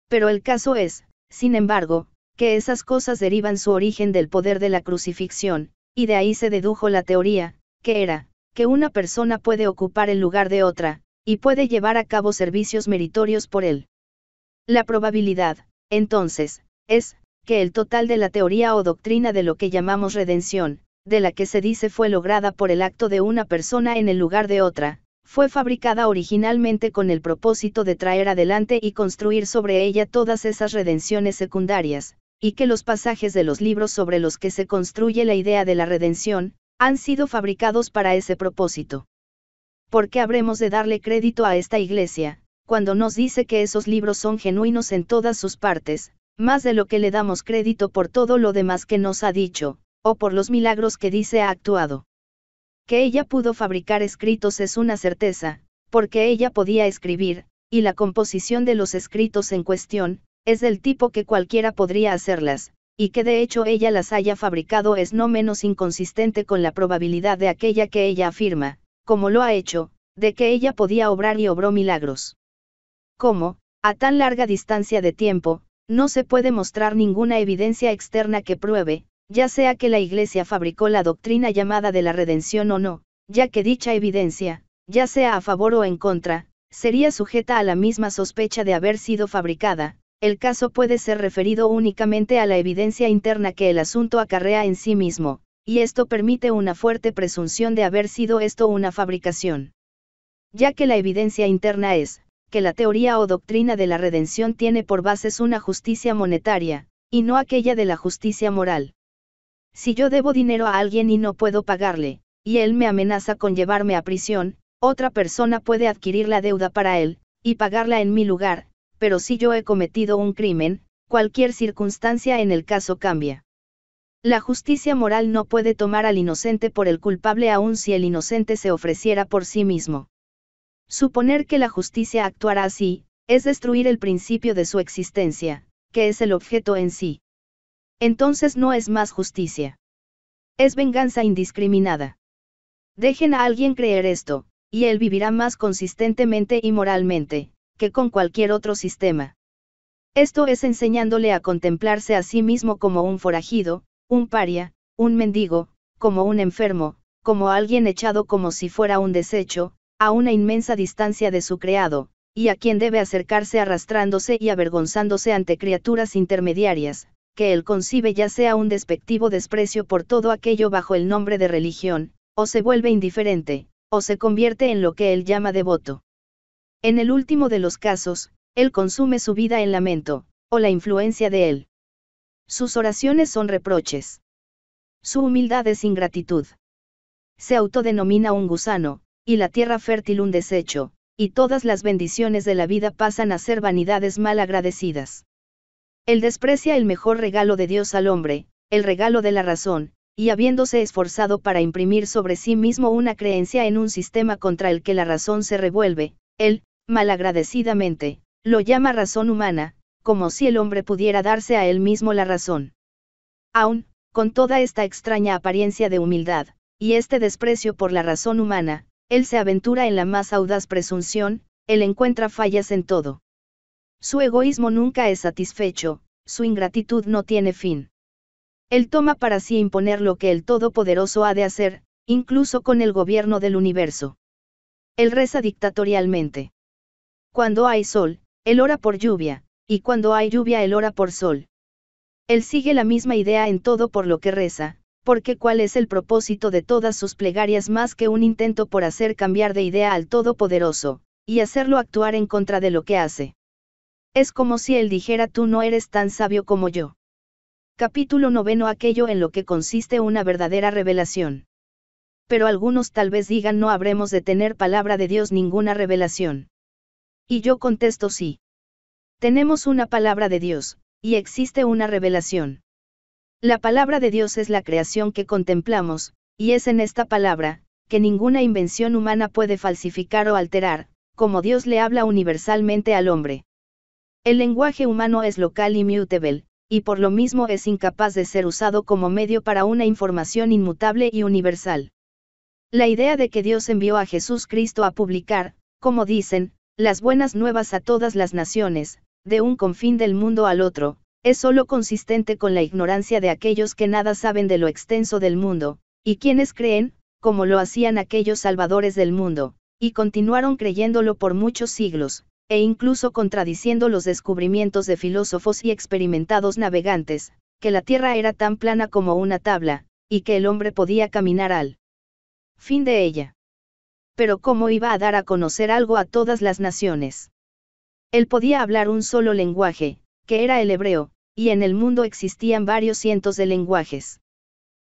Pero el caso es, sin embargo, que esas cosas derivan su origen del poder de la crucifixión, y de ahí se dedujo la teoría, que era, que una persona puede ocupar el lugar de otra, y puede llevar a cabo servicios meritorios por él. La probabilidad, entonces, es, que el total de la teoría o doctrina de lo que llamamos redención, de la que se dice fue lograda por el acto de una persona en el lugar de otra, fue fabricada originalmente con el propósito de traer adelante y construir sobre ella todas esas redenciones secundarias, y que los pasajes de los libros sobre los que se construye la idea de la redención, han sido fabricados para ese propósito. ¿Por qué habremos de darle crédito a esta iglesia, cuando nos dice que esos libros son genuinos en todas sus partes, más de lo que le damos crédito por todo lo demás que nos ha dicho, o por los milagros que dice ha actuado? Que ella pudo fabricar escritos es una certeza, porque ella podía escribir, y la composición de los escritos en cuestión, es del tipo que cualquiera podría hacerlas, y que de hecho ella las haya fabricado es no menos inconsistente con la probabilidad de aquella que ella afirma, como lo ha hecho, de que ella podía obrar y obró milagros. ¿Cómo, a tan larga distancia de tiempo, no se puede mostrar ninguna evidencia externa que pruebe, ya sea que la Iglesia fabricó la doctrina llamada de la redención o no, ya que dicha evidencia, ya sea a favor o en contra, sería sujeta a la misma sospecha de haber sido fabricada, el caso puede ser referido únicamente a la evidencia interna que el asunto acarrea en sí mismo, y esto permite una fuerte presunción de haber sido esto una fabricación. Ya que la evidencia interna es, que la teoría o doctrina de la redención tiene por bases una justicia monetaria, y no aquella de la justicia moral. Si yo debo dinero a alguien y no puedo pagarle, y él me amenaza con llevarme a prisión, otra persona puede adquirir la deuda para él, y pagarla en mi lugar, pero si yo he cometido un crimen, cualquier circunstancia en el caso cambia. La justicia moral no puede tomar al inocente por el culpable aun si el inocente se ofreciera por sí mismo. Suponer que la justicia actuará así, es destruir el principio de su existencia, que es el objeto en sí. Entonces no es más justicia. Es venganza indiscriminada. Dejen a alguien creer esto, y él vivirá más consistentemente y moralmente, que con cualquier otro sistema. Esto es enseñándole a contemplarse a sí mismo como un forajido, un paria, un mendigo, como un enfermo, como alguien echado como si fuera un desecho, a una inmensa distancia de su creado, y a quien debe acercarse arrastrándose y avergonzándose ante criaturas intermediarias, que él concibe ya sea un despectivo desprecio por todo aquello bajo el nombre de religión, o se vuelve indiferente, o se convierte en lo que él llama devoto. En el último de los casos, él consume su vida en lamento, o la influencia de él. Sus oraciones son reproches. Su humildad es ingratitud. Se autodenomina un gusano, y la tierra fértil un desecho, y todas las bendiciones de la vida pasan a ser vanidades mal agradecidas. Él desprecia el mejor regalo de Dios al hombre, el regalo de la razón, y habiéndose esforzado para imprimir sobre sí mismo una creencia en un sistema contra el que la razón se revuelve, él, malagradecidamente, lo llama razón humana, como si el hombre pudiera darse a él mismo la razón. Aún, con toda esta extraña apariencia de humildad, y este desprecio por la razón humana, él se aventura en la más audaz presunción, él encuentra fallas en todo. Su egoísmo nunca es satisfecho, su ingratitud no tiene fin. Él toma para sí imponer lo que el Todopoderoso ha de hacer, incluso con el gobierno del universo. Él reza dictatorialmente. Cuando hay sol, él ora por lluvia, y cuando hay lluvia él ora por sol. Él sigue la misma idea en todo por lo que reza, porque cuál es el propósito de todas sus plegarias más que un intento por hacer cambiar de idea al Todopoderoso, y hacerlo actuar en contra de lo que hace. Es como si él dijera tú no eres tan sabio como yo. Capítulo noveno Aquello en lo que consiste una verdadera revelación. Pero algunos tal vez digan no habremos de tener palabra de Dios ninguna revelación. Y yo contesto sí. Tenemos una palabra de Dios, y existe una revelación. La palabra de Dios es la creación que contemplamos, y es en esta palabra, que ninguna invención humana puede falsificar o alterar, como Dios le habla universalmente al hombre. El lenguaje humano es local y mutable, y por lo mismo es incapaz de ser usado como medio para una información inmutable y universal. La idea de que Dios envió a Jesús Cristo a publicar, como dicen, las buenas nuevas a todas las naciones, de un confín del mundo al otro, es sólo consistente con la ignorancia de aquellos que nada saben de lo extenso del mundo, y quienes creen, como lo hacían aquellos salvadores del mundo, y continuaron creyéndolo por muchos siglos, e incluso contradiciendo los descubrimientos de filósofos y experimentados navegantes, que la Tierra era tan plana como una tabla, y que el hombre podía caminar al fin de ella. Pero ¿cómo iba a dar a conocer algo a todas las naciones? Él podía hablar un solo lenguaje, que era el hebreo, y en el mundo existían varios cientos de lenguajes.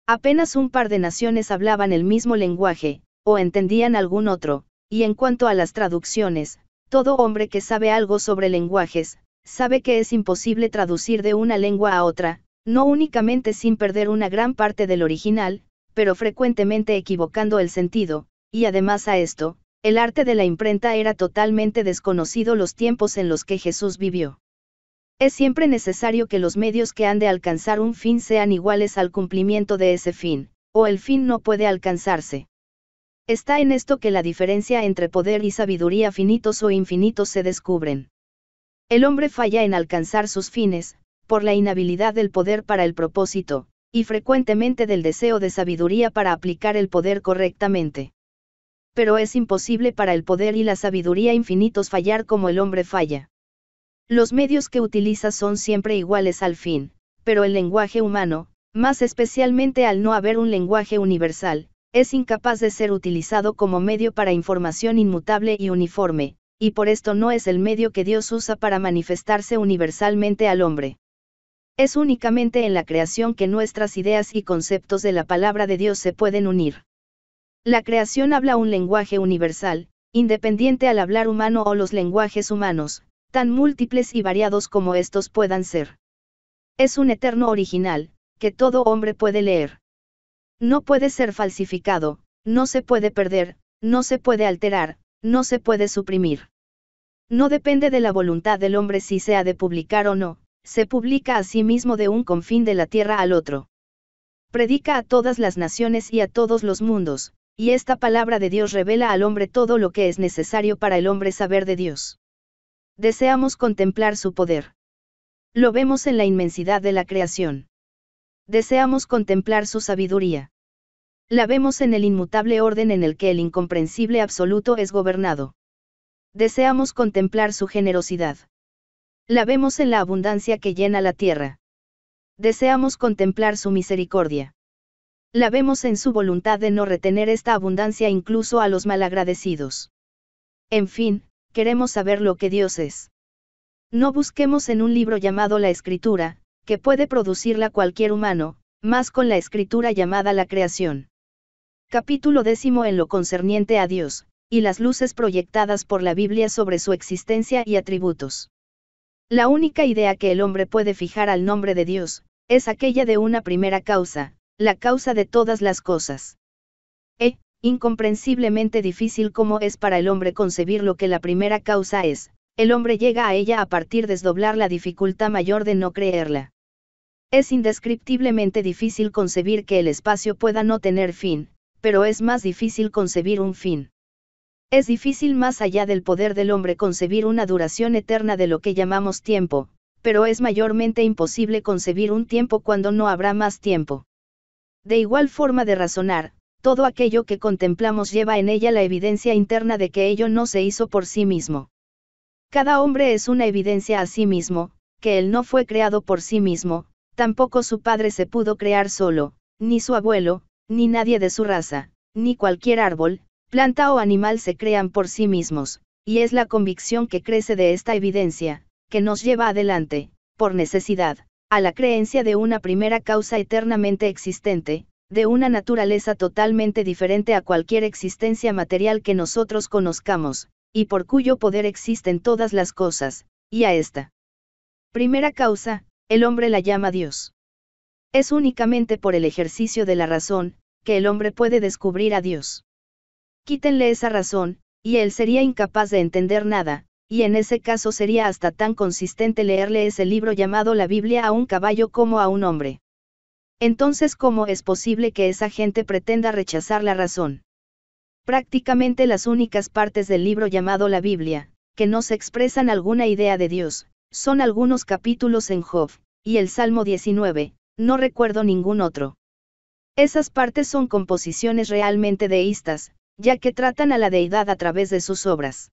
Apenas un par de naciones hablaban el mismo lenguaje, o entendían algún otro, y en cuanto a las traducciones, todo hombre que sabe algo sobre lenguajes, sabe que es imposible traducir de una lengua a otra, no únicamente sin perder una gran parte del original, pero frecuentemente equivocando el sentido, y además a esto, el arte de la imprenta era totalmente desconocido los tiempos en los que Jesús vivió. Es siempre necesario que los medios que han de alcanzar un fin sean iguales al cumplimiento de ese fin, o el fin no puede alcanzarse. Está en esto que la diferencia entre poder y sabiduría finitos o infinitos se descubren. El hombre falla en alcanzar sus fines, por la inhabilidad del poder para el propósito, y frecuentemente del deseo de sabiduría para aplicar el poder correctamente. Pero es imposible para el poder y la sabiduría infinitos fallar como el hombre falla. Los medios que utiliza son siempre iguales al fin, pero el lenguaje humano, más especialmente al no haber un lenguaje universal, es incapaz de ser utilizado como medio para información inmutable y uniforme, y por esto no es el medio que Dios usa para manifestarse universalmente al hombre. Es únicamente en la creación que nuestras ideas y conceptos de la palabra de Dios se pueden unir. La creación habla un lenguaje universal, independiente al hablar humano o los lenguajes humanos, tan múltiples y variados como estos puedan ser. Es un eterno original, que todo hombre puede leer. No puede ser falsificado, no se puede perder, no se puede alterar, no se puede suprimir. No depende de la voluntad del hombre si se ha de publicar o no, se publica a sí mismo de un confín de la tierra al otro. Predica a todas las naciones y a todos los mundos, y esta palabra de Dios revela al hombre todo lo que es necesario para el hombre saber de Dios. Deseamos contemplar su poder. Lo vemos en la inmensidad de la creación deseamos contemplar su sabiduría. La vemos en el inmutable orden en el que el incomprensible absoluto es gobernado. Deseamos contemplar su generosidad. La vemos en la abundancia que llena la tierra. Deseamos contemplar su misericordia. La vemos en su voluntad de no retener esta abundancia incluso a los malagradecidos. En fin, queremos saber lo que Dios es. No busquemos en un libro llamado la Escritura, que puede producirla cualquier humano, más con la escritura llamada la creación. Capítulo décimo en lo concerniente a Dios, y las luces proyectadas por la Biblia sobre su existencia y atributos. La única idea que el hombre puede fijar al nombre de Dios, es aquella de una primera causa, la causa de todas las cosas. E, incomprensiblemente difícil como es para el hombre concebir lo que la primera causa es, el hombre llega a ella a partir de desdoblar la dificultad mayor de no creerla. Es indescriptiblemente difícil concebir que el espacio pueda no tener fin, pero es más difícil concebir un fin. Es difícil más allá del poder del hombre concebir una duración eterna de lo que llamamos tiempo, pero es mayormente imposible concebir un tiempo cuando no habrá más tiempo. De igual forma de razonar, todo aquello que contemplamos lleva en ella la evidencia interna de que ello no se hizo por sí mismo. Cada hombre es una evidencia a sí mismo, que él no fue creado por sí mismo, Tampoco su padre se pudo crear solo, ni su abuelo, ni nadie de su raza, ni cualquier árbol, planta o animal se crean por sí mismos, y es la convicción que crece de esta evidencia, que nos lleva adelante, por necesidad, a la creencia de una primera causa eternamente existente, de una naturaleza totalmente diferente a cualquier existencia material que nosotros conozcamos, y por cuyo poder existen todas las cosas, y a esta primera causa, el hombre la llama Dios. Es únicamente por el ejercicio de la razón, que el hombre puede descubrir a Dios. Quítenle esa razón, y él sería incapaz de entender nada, y en ese caso sería hasta tan consistente leerle ese libro llamado la Biblia a un caballo como a un hombre. Entonces, ¿cómo es posible que esa gente pretenda rechazar la razón? Prácticamente las únicas partes del libro llamado la Biblia, que no se expresan alguna idea de Dios, son algunos capítulos en Job, y el Salmo 19, no recuerdo ningún otro. Esas partes son composiciones realmente deístas, ya que tratan a la deidad a través de sus obras.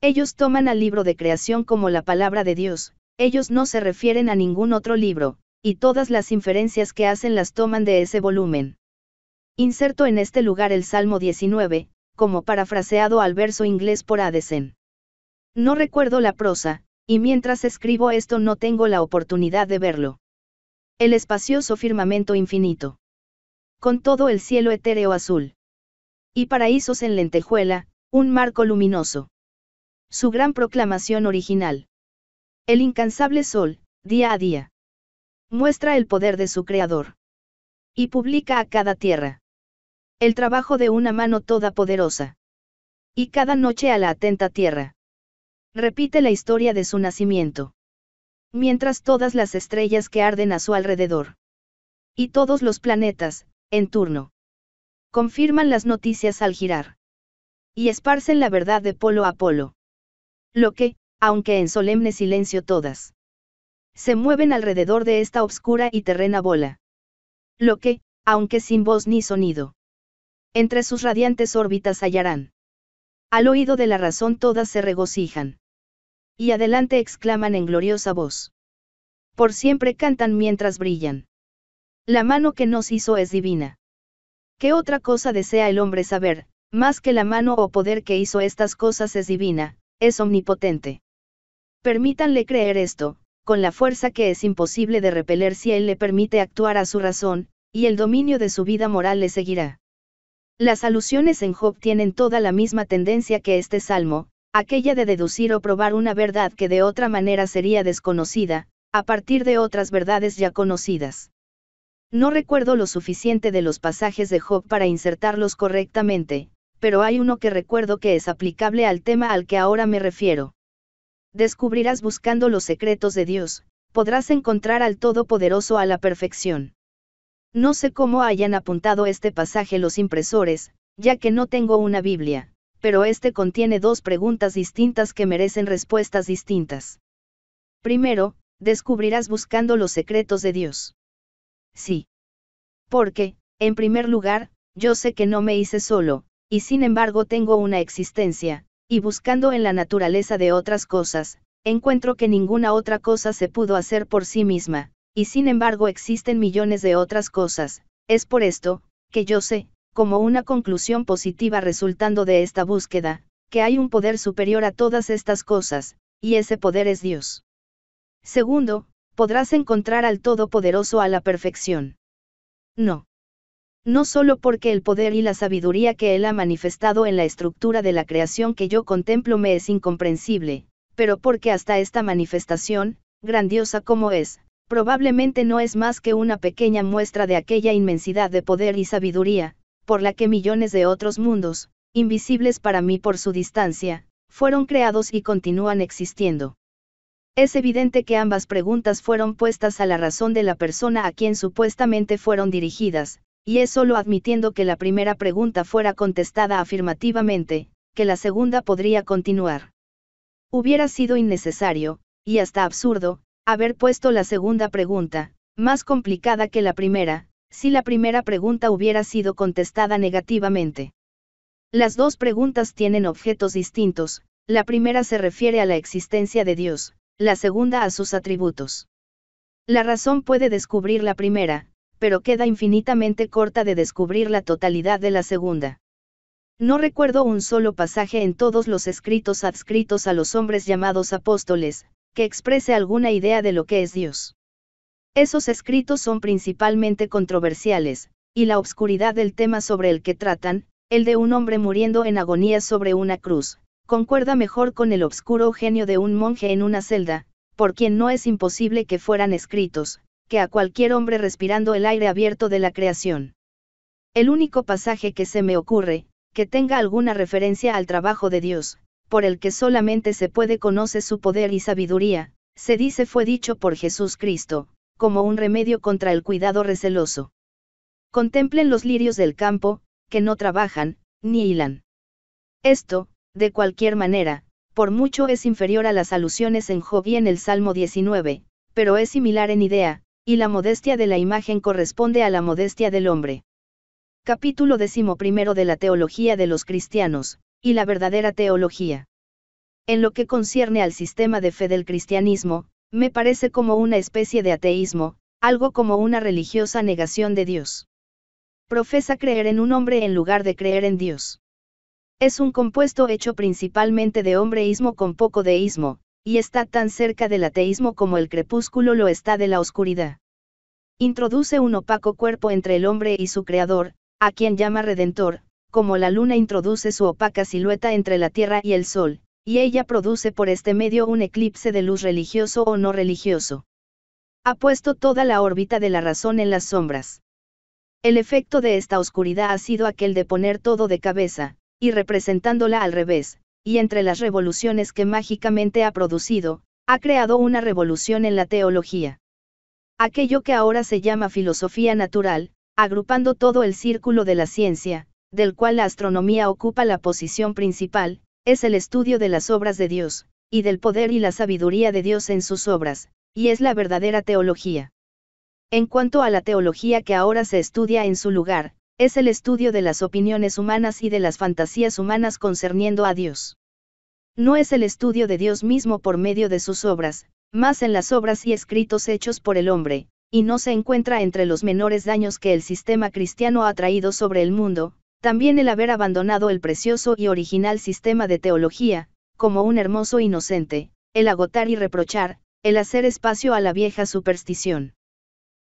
Ellos toman al libro de creación como la palabra de Dios, ellos no se refieren a ningún otro libro, y todas las inferencias que hacen las toman de ese volumen. Inserto en este lugar el Salmo 19, como parafraseado al verso inglés por Adesen. No recuerdo la prosa, y mientras escribo esto no tengo la oportunidad de verlo. El espacioso firmamento infinito. Con todo el cielo etéreo azul. Y paraísos en lentejuela, un marco luminoso. Su gran proclamación original. El incansable sol, día a día. Muestra el poder de su creador. Y publica a cada tierra. El trabajo de una mano todopoderosa. Y cada noche a la atenta tierra Repite la historia de su nacimiento. Mientras todas las estrellas que arden a su alrededor. Y todos los planetas, en turno. Confirman las noticias al girar. Y esparcen la verdad de polo a polo. Lo que, aunque en solemne silencio todas. Se mueven alrededor de esta obscura y terrena bola. Lo que, aunque sin voz ni sonido. Entre sus radiantes órbitas hallarán. Al oído de la razón todas se regocijan. Y adelante exclaman en gloriosa voz. Por siempre cantan mientras brillan. La mano que nos hizo es divina. ¿Qué otra cosa desea el hombre saber, más que la mano o poder que hizo estas cosas es divina, es omnipotente? Permítanle creer esto, con la fuerza que es imposible de repeler si él le permite actuar a su razón, y el dominio de su vida moral le seguirá. Las alusiones en Job tienen toda la misma tendencia que este salmo, aquella de deducir o probar una verdad que de otra manera sería desconocida, a partir de otras verdades ya conocidas. No recuerdo lo suficiente de los pasajes de Job para insertarlos correctamente, pero hay uno que recuerdo que es aplicable al tema al que ahora me refiero. Descubrirás buscando los secretos de Dios, podrás encontrar al Todopoderoso a la perfección. No sé cómo hayan apuntado este pasaje los impresores, ya que no tengo una Biblia, pero este contiene dos preguntas distintas que merecen respuestas distintas. Primero, descubrirás buscando los secretos de Dios. Sí. Porque, en primer lugar, yo sé que no me hice solo, y sin embargo tengo una existencia, y buscando en la naturaleza de otras cosas, encuentro que ninguna otra cosa se pudo hacer por sí misma, y sin embargo existen millones de otras cosas, es por esto, que yo sé, como una conclusión positiva resultando de esta búsqueda, que hay un poder superior a todas estas cosas, y ese poder es Dios. Segundo, podrás encontrar al Todopoderoso a la perfección. No. No solo porque el poder y la sabiduría que Él ha manifestado en la estructura de la creación que yo contemplo me es incomprensible, pero porque hasta esta manifestación, grandiosa como es, probablemente no es más que una pequeña muestra de aquella inmensidad de poder y sabiduría, por la que millones de otros mundos, invisibles para mí por su distancia, fueron creados y continúan existiendo. Es evidente que ambas preguntas fueron puestas a la razón de la persona a quien supuestamente fueron dirigidas, y es solo admitiendo que la primera pregunta fuera contestada afirmativamente, que la segunda podría continuar. Hubiera sido innecesario, y hasta absurdo, haber puesto la segunda pregunta, más complicada que la primera, si la primera pregunta hubiera sido contestada negativamente. Las dos preguntas tienen objetos distintos, la primera se refiere a la existencia de Dios, la segunda a sus atributos. La razón puede descubrir la primera, pero queda infinitamente corta de descubrir la totalidad de la segunda. No recuerdo un solo pasaje en todos los escritos adscritos a los hombres llamados apóstoles, que exprese alguna idea de lo que es Dios. Esos escritos son principalmente controversiales, y la obscuridad del tema sobre el que tratan, el de un hombre muriendo en agonía sobre una cruz, concuerda mejor con el obscuro genio de un monje en una celda, por quien no es imposible que fueran escritos, que a cualquier hombre respirando el aire abierto de la creación. El único pasaje que se me ocurre, que tenga alguna referencia al trabajo de Dios, por el que solamente se puede conocer su poder y sabiduría, se dice fue dicho por Jesús Cristo, como un remedio contra el cuidado receloso. Contemplen los lirios del campo, que no trabajan, ni hilan. Esto, de cualquier manera, por mucho es inferior a las alusiones en Job y en el Salmo 19, pero es similar en idea, y la modestia de la imagen corresponde a la modestia del hombre. Capítulo primero de la Teología de los Cristianos, y la verdadera teología. En lo que concierne al sistema de fe del cristianismo, me parece como una especie de ateísmo, algo como una religiosa negación de Dios. Profesa creer en un hombre en lugar de creer en Dios. Es un compuesto hecho principalmente de hombreísmo con poco deísmo, y está tan cerca del ateísmo como el crepúsculo lo está de la oscuridad. Introduce un opaco cuerpo entre el hombre y su creador, a quien llama redentor, como la luna introduce su opaca silueta entre la tierra y el sol, y ella produce por este medio un eclipse de luz religioso o no religioso. Ha puesto toda la órbita de la razón en las sombras. El efecto de esta oscuridad ha sido aquel de poner todo de cabeza, y representándola al revés, y entre las revoluciones que mágicamente ha producido, ha creado una revolución en la teología. Aquello que ahora se llama filosofía natural, agrupando todo el círculo de la ciencia, del cual la astronomía ocupa la posición principal, es el estudio de las obras de Dios, y del poder y la sabiduría de Dios en sus obras, y es la verdadera teología. En cuanto a la teología que ahora se estudia en su lugar, es el estudio de las opiniones humanas y de las fantasías humanas concerniendo a Dios. No es el estudio de Dios mismo por medio de sus obras, más en las obras y escritos hechos por el hombre, y no se encuentra entre los menores daños que el sistema cristiano ha traído sobre el mundo, también el haber abandonado el precioso y original sistema de teología, como un hermoso inocente, el agotar y reprochar, el hacer espacio a la vieja superstición.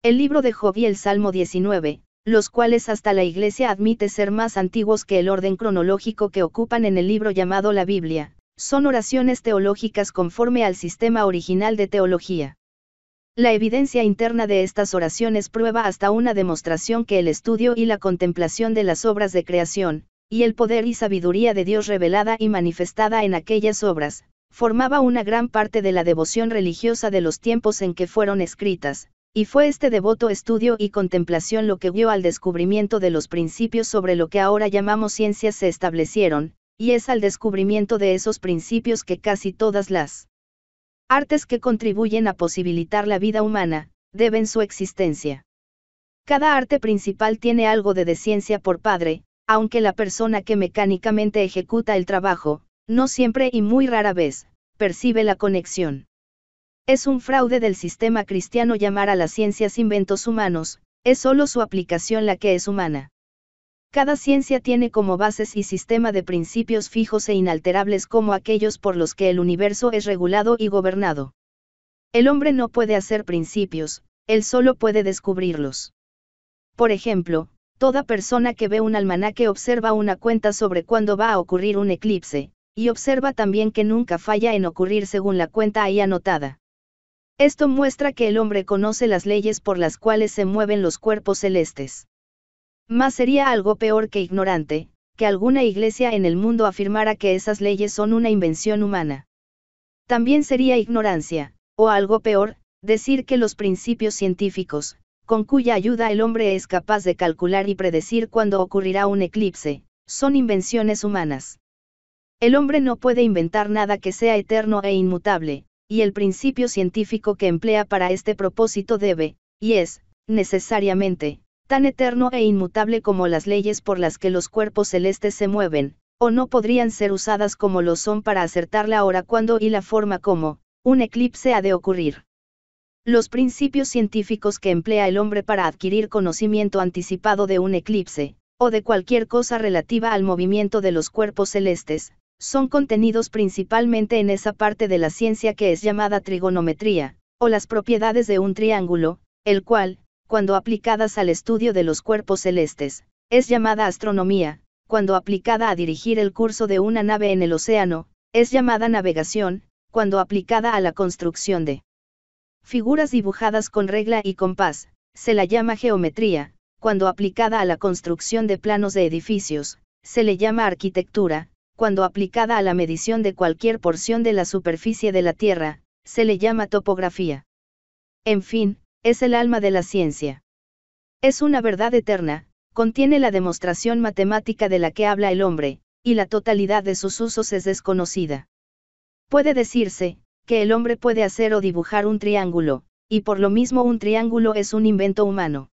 El libro de Job y el Salmo 19, los cuales hasta la Iglesia admite ser más antiguos que el orden cronológico que ocupan en el libro llamado la Biblia, son oraciones teológicas conforme al sistema original de teología. La evidencia interna de estas oraciones prueba hasta una demostración que el estudio y la contemplación de las obras de creación, y el poder y sabiduría de Dios revelada y manifestada en aquellas obras, formaba una gran parte de la devoción religiosa de los tiempos en que fueron escritas, y fue este devoto estudio y contemplación lo que vio al descubrimiento de los principios sobre lo que ahora llamamos ciencias se establecieron, y es al descubrimiento de esos principios que casi todas las Artes que contribuyen a posibilitar la vida humana, deben su existencia. Cada arte principal tiene algo de, de ciencia por padre, aunque la persona que mecánicamente ejecuta el trabajo, no siempre y muy rara vez, percibe la conexión. Es un fraude del sistema cristiano llamar a las ciencias inventos humanos, es solo su aplicación la que es humana. Cada ciencia tiene como bases y sistema de principios fijos e inalterables como aquellos por los que el universo es regulado y gobernado. El hombre no puede hacer principios, él solo puede descubrirlos. Por ejemplo, toda persona que ve un almanaque observa una cuenta sobre cuándo va a ocurrir un eclipse, y observa también que nunca falla en ocurrir según la cuenta ahí anotada. Esto muestra que el hombre conoce las leyes por las cuales se mueven los cuerpos celestes. Más sería algo peor que ignorante, que alguna iglesia en el mundo afirmara que esas leyes son una invención humana. También sería ignorancia, o algo peor, decir que los principios científicos, con cuya ayuda el hombre es capaz de calcular y predecir cuándo ocurrirá un eclipse, son invenciones humanas. El hombre no puede inventar nada que sea eterno e inmutable, y el principio científico que emplea para este propósito debe, y es, necesariamente, tan eterno e inmutable como las leyes por las que los cuerpos celestes se mueven, o no podrían ser usadas como lo son para acertar la hora cuando y la forma como, un eclipse ha de ocurrir. Los principios científicos que emplea el hombre para adquirir conocimiento anticipado de un eclipse, o de cualquier cosa relativa al movimiento de los cuerpos celestes, son contenidos principalmente en esa parte de la ciencia que es llamada trigonometría, o las propiedades de un triángulo, el cual, cuando aplicadas al estudio de los cuerpos celestes, es llamada astronomía, cuando aplicada a dirigir el curso de una nave en el océano, es llamada navegación, cuando aplicada a la construcción de figuras dibujadas con regla y compás, se la llama geometría, cuando aplicada a la construcción de planos de edificios, se le llama arquitectura, cuando aplicada a la medición de cualquier porción de la superficie de la Tierra, se le llama topografía. En fin, es el alma de la ciencia. Es una verdad eterna, contiene la demostración matemática de la que habla el hombre, y la totalidad de sus usos es desconocida. Puede decirse, que el hombre puede hacer o dibujar un triángulo, y por lo mismo un triángulo es un invento humano.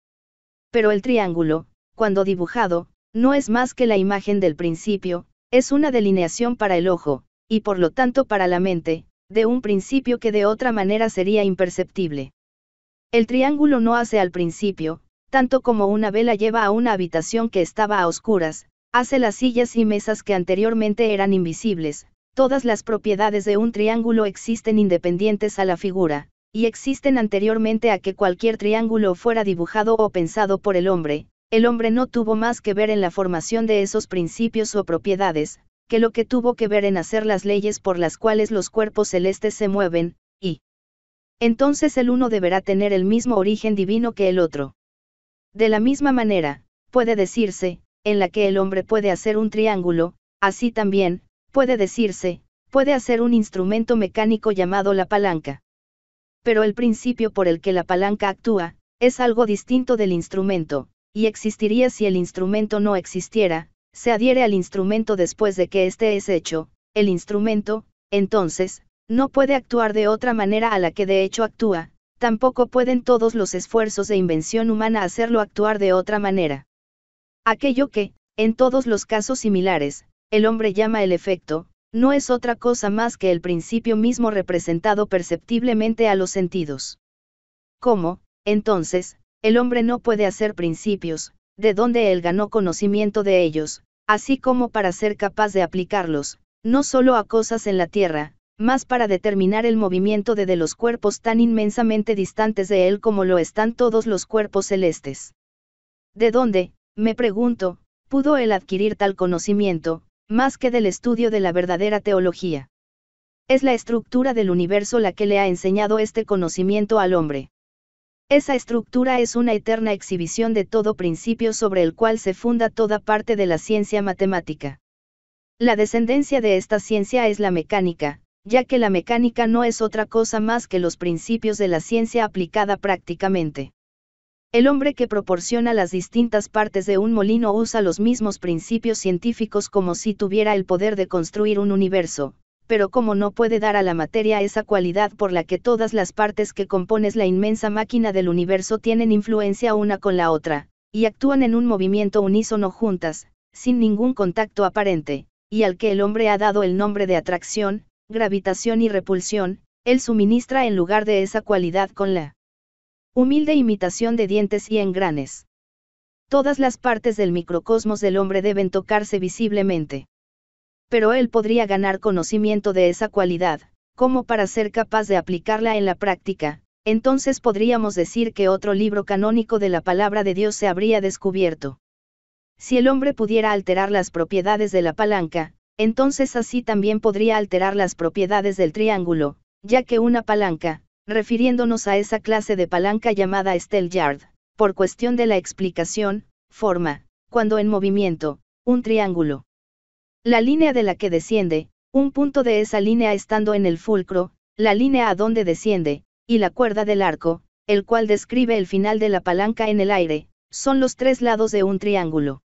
Pero el triángulo, cuando dibujado, no es más que la imagen del principio, es una delineación para el ojo, y por lo tanto para la mente, de un principio que de otra manera sería imperceptible. El triángulo no hace al principio, tanto como una vela lleva a una habitación que estaba a oscuras, hace las sillas y mesas que anteriormente eran invisibles, todas las propiedades de un triángulo existen independientes a la figura, y existen anteriormente a que cualquier triángulo fuera dibujado o pensado por el hombre, el hombre no tuvo más que ver en la formación de esos principios o propiedades, que lo que tuvo que ver en hacer las leyes por las cuales los cuerpos celestes se mueven, entonces el uno deberá tener el mismo origen divino que el otro. De la misma manera, puede decirse, en la que el hombre puede hacer un triángulo, así también, puede decirse, puede hacer un instrumento mecánico llamado la palanca. Pero el principio por el que la palanca actúa, es algo distinto del instrumento, y existiría si el instrumento no existiera, se adhiere al instrumento después de que éste es hecho, el instrumento, entonces, no puede actuar de otra manera a la que de hecho actúa, tampoco pueden todos los esfuerzos de invención humana hacerlo actuar de otra manera. Aquello que, en todos los casos similares, el hombre llama el efecto, no es otra cosa más que el principio mismo representado perceptiblemente a los sentidos. ¿Cómo, entonces, el hombre no puede hacer principios, de donde él ganó conocimiento de ellos, así como para ser capaz de aplicarlos, no solo a cosas en la tierra, más para determinar el movimiento de, de los cuerpos tan inmensamente distantes de él como lo están todos los cuerpos celestes. ¿De dónde, me pregunto, pudo él adquirir tal conocimiento, más que del estudio de la verdadera teología? Es la estructura del universo la que le ha enseñado este conocimiento al hombre. Esa estructura es una eterna exhibición de todo principio sobre el cual se funda toda parte de la ciencia matemática. La descendencia de esta ciencia es la mecánica, ya que la mecánica no es otra cosa más que los principios de la ciencia aplicada prácticamente. El hombre que proporciona las distintas partes de un molino usa los mismos principios científicos como si tuviera el poder de construir un universo, pero como no puede dar a la materia esa cualidad por la que todas las partes que compones la inmensa máquina del universo tienen influencia una con la otra, y actúan en un movimiento unísono juntas, sin ningún contacto aparente, y al que el hombre ha dado el nombre de atracción, gravitación y repulsión, él suministra en lugar de esa cualidad con la humilde imitación de dientes y engranes. Todas las partes del microcosmos del hombre deben tocarse visiblemente. Pero él podría ganar conocimiento de esa cualidad, como para ser capaz de aplicarla en la práctica, entonces podríamos decir que otro libro canónico de la palabra de Dios se habría descubierto. Si el hombre pudiera alterar las propiedades de la palanca, entonces así también podría alterar las propiedades del triángulo, ya que una palanca, refiriéndonos a esa clase de palanca llamada yard, por cuestión de la explicación, forma, cuando en movimiento, un triángulo. La línea de la que desciende, un punto de esa línea estando en el fulcro, la línea a donde desciende, y la cuerda del arco, el cual describe el final de la palanca en el aire, son los tres lados de un triángulo.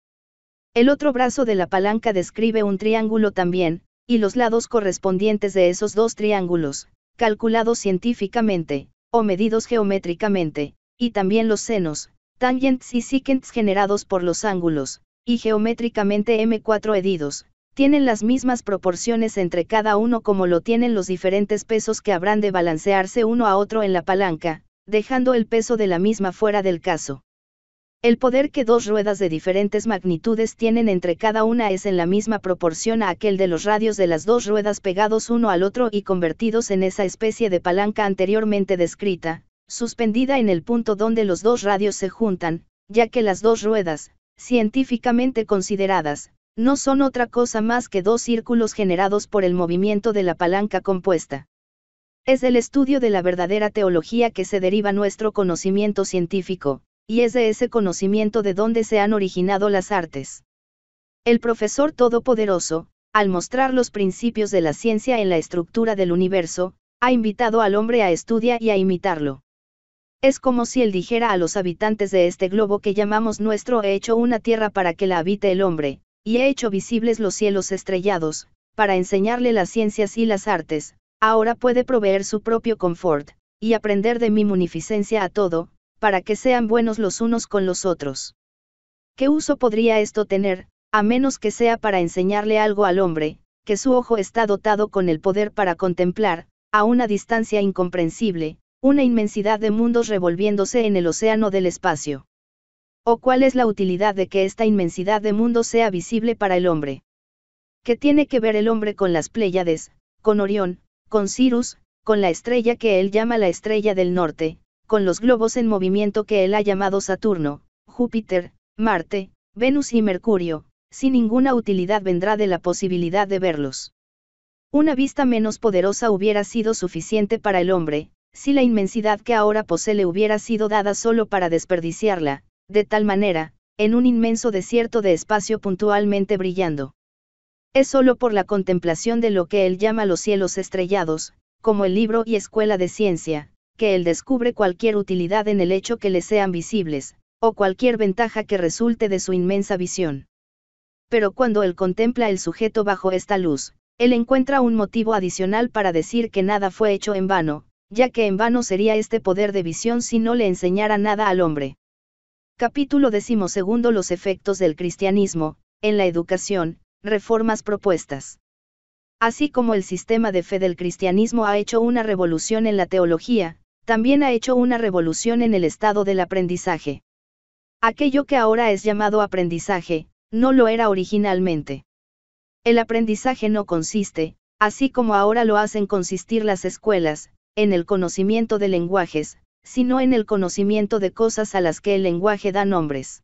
El otro brazo de la palanca describe un triángulo también, y los lados correspondientes de esos dos triángulos, calculados científicamente, o medidos geométricamente, y también los senos, tangents y secants generados por los ángulos, y geométricamente M4 edidos, tienen las mismas proporciones entre cada uno como lo tienen los diferentes pesos que habrán de balancearse uno a otro en la palanca, dejando el peso de la misma fuera del caso. El poder que dos ruedas de diferentes magnitudes tienen entre cada una es en la misma proporción a aquel de los radios de las dos ruedas pegados uno al otro y convertidos en esa especie de palanca anteriormente descrita, suspendida en el punto donde los dos radios se juntan, ya que las dos ruedas, científicamente consideradas, no son otra cosa más que dos círculos generados por el movimiento de la palanca compuesta. Es del estudio de la verdadera teología que se deriva nuestro conocimiento científico, y es de ese conocimiento de dónde se han originado las artes. El profesor todopoderoso, al mostrar los principios de la ciencia en la estructura del universo, ha invitado al hombre a estudiar y a imitarlo. Es como si él dijera a los habitantes de este globo que llamamos nuestro he hecho una tierra para que la habite el hombre, y he hecho visibles los cielos estrellados, para enseñarle las ciencias y las artes, ahora puede proveer su propio confort, y aprender de mi munificencia a todo, para que sean buenos los unos con los otros. ¿Qué uso podría esto tener, a menos que sea para enseñarle algo al hombre, que su ojo está dotado con el poder para contemplar, a una distancia incomprensible, una inmensidad de mundos revolviéndose en el océano del espacio? ¿O cuál es la utilidad de que esta inmensidad de mundos sea visible para el hombre? ¿Qué tiene que ver el hombre con las Pléyades, con Orión, con Cirus, con la estrella que él llama la estrella del norte, con los globos en movimiento que él ha llamado Saturno, Júpiter, Marte, Venus y Mercurio, sin ninguna utilidad vendrá de la posibilidad de verlos. Una vista menos poderosa hubiera sido suficiente para el hombre, si la inmensidad que ahora posee le hubiera sido dada solo para desperdiciarla, de tal manera, en un inmenso desierto de espacio puntualmente brillando. Es solo por la contemplación de lo que él llama los cielos estrellados, como el libro y escuela de ciencia, que él descubre cualquier utilidad en el hecho que le sean visibles, o cualquier ventaja que resulte de su inmensa visión. Pero cuando él contempla el sujeto bajo esta luz, él encuentra un motivo adicional para decir que nada fue hecho en vano, ya que en vano sería este poder de visión si no le enseñara nada al hombre. Capítulo segundo Los efectos del cristianismo, en la educación, reformas propuestas. Así como el sistema de fe del cristianismo ha hecho una revolución en la teología, también ha hecho una revolución en el estado del aprendizaje. Aquello que ahora es llamado aprendizaje, no lo era originalmente. El aprendizaje no consiste, así como ahora lo hacen consistir las escuelas, en el conocimiento de lenguajes, sino en el conocimiento de cosas a las que el lenguaje da nombres.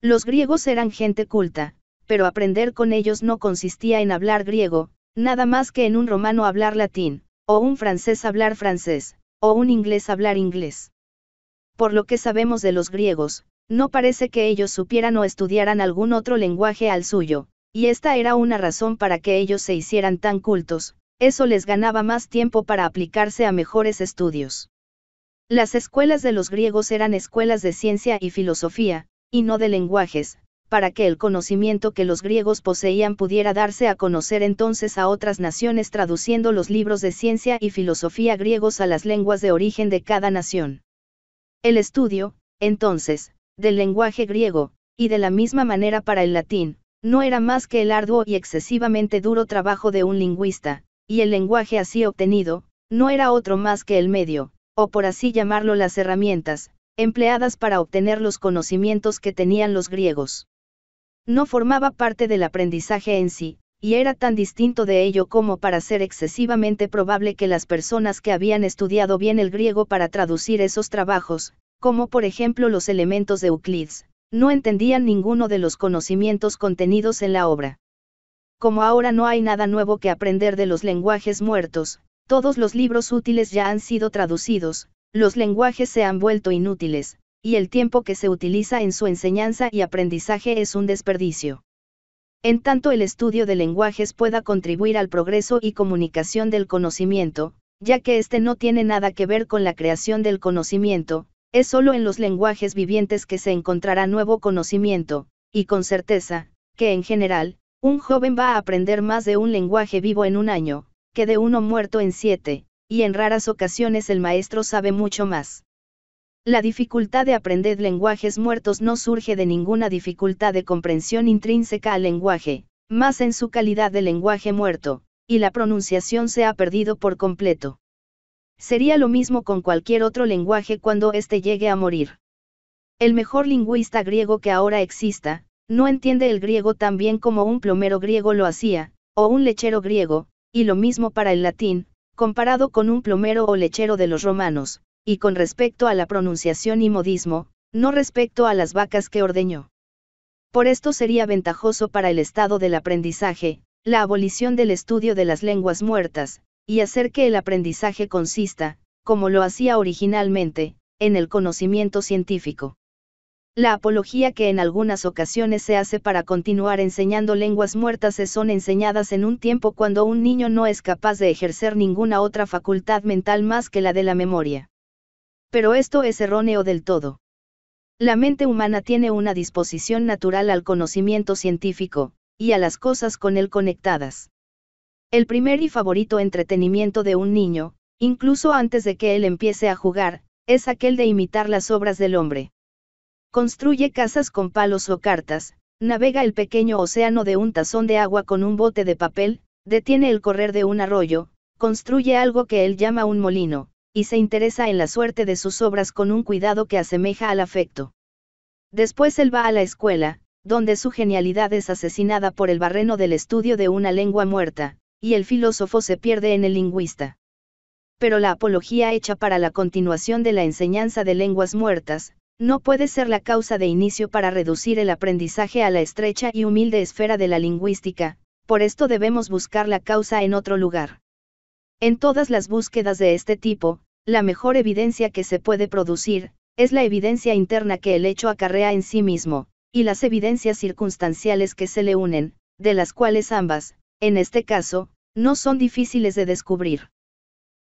Los griegos eran gente culta, pero aprender con ellos no consistía en hablar griego, nada más que en un romano hablar latín, o un francés hablar francés, o un inglés hablar inglés. Por lo que sabemos de los griegos, no parece que ellos supieran o estudiaran algún otro lenguaje al suyo, y esta era una razón para que ellos se hicieran tan cultos, eso les ganaba más tiempo para aplicarse a mejores estudios. Las escuelas de los griegos eran escuelas de ciencia y filosofía, y no de lenguajes, para que el conocimiento que los griegos poseían pudiera darse a conocer entonces a otras naciones traduciendo los libros de ciencia y filosofía griegos a las lenguas de origen de cada nación. El estudio, entonces, del lenguaje griego, y de la misma manera para el latín, no era más que el arduo y excesivamente duro trabajo de un lingüista, y el lenguaje así obtenido, no era otro más que el medio, o por así llamarlo las herramientas, empleadas para obtener los conocimientos que tenían los griegos. No formaba parte del aprendizaje en sí, y era tan distinto de ello como para ser excesivamente probable que las personas que habían estudiado bien el griego para traducir esos trabajos, como por ejemplo los elementos de Euclides, no entendían ninguno de los conocimientos contenidos en la obra. Como ahora no hay nada nuevo que aprender de los lenguajes muertos, todos los libros útiles ya han sido traducidos, los lenguajes se han vuelto inútiles, y el tiempo que se utiliza en su enseñanza y aprendizaje es un desperdicio. En tanto el estudio de lenguajes pueda contribuir al progreso y comunicación del conocimiento, ya que este no tiene nada que ver con la creación del conocimiento, es solo en los lenguajes vivientes que se encontrará nuevo conocimiento, y con certeza, que en general, un joven va a aprender más de un lenguaje vivo en un año, que de uno muerto en siete, y en raras ocasiones el maestro sabe mucho más. La dificultad de aprender lenguajes muertos no surge de ninguna dificultad de comprensión intrínseca al lenguaje, más en su calidad de lenguaje muerto, y la pronunciación se ha perdido por completo. Sería lo mismo con cualquier otro lenguaje cuando éste llegue a morir. El mejor lingüista griego que ahora exista, no entiende el griego tan bien como un plomero griego lo hacía, o un lechero griego, y lo mismo para el latín, comparado con un plomero o lechero de los romanos, y con respecto a la pronunciación y modismo, no respecto a las vacas que ordeñó. Por esto sería ventajoso para el estado del aprendizaje, la abolición del estudio de las lenguas muertas, y hacer que el aprendizaje consista, como lo hacía originalmente, en el conocimiento científico. La apología que en algunas ocasiones se hace para continuar enseñando lenguas muertas se son enseñadas en un tiempo cuando un niño no es capaz de ejercer ninguna otra facultad mental más que la de la memoria. Pero esto es erróneo del todo. La mente humana tiene una disposición natural al conocimiento científico, y a las cosas con él conectadas. El primer y favorito entretenimiento de un niño, incluso antes de que él empiece a jugar, es aquel de imitar las obras del hombre. Construye casas con palos o cartas, navega el pequeño océano de un tazón de agua con un bote de papel, detiene el correr de un arroyo, construye algo que él llama un molino, y se interesa en la suerte de sus obras con un cuidado que asemeja al afecto. Después él va a la escuela, donde su genialidad es asesinada por el barreno del estudio de una lengua muerta, y el filósofo se pierde en el lingüista. Pero la apología hecha para la continuación de la enseñanza de lenguas muertas, no puede ser la causa de inicio para reducir el aprendizaje a la estrecha y humilde esfera de la lingüística, por esto debemos buscar la causa en otro lugar. En todas las búsquedas de este tipo, la mejor evidencia que se puede producir, es la evidencia interna que el hecho acarrea en sí mismo, y las evidencias circunstanciales que se le unen, de las cuales ambas, en este caso, no son difíciles de descubrir.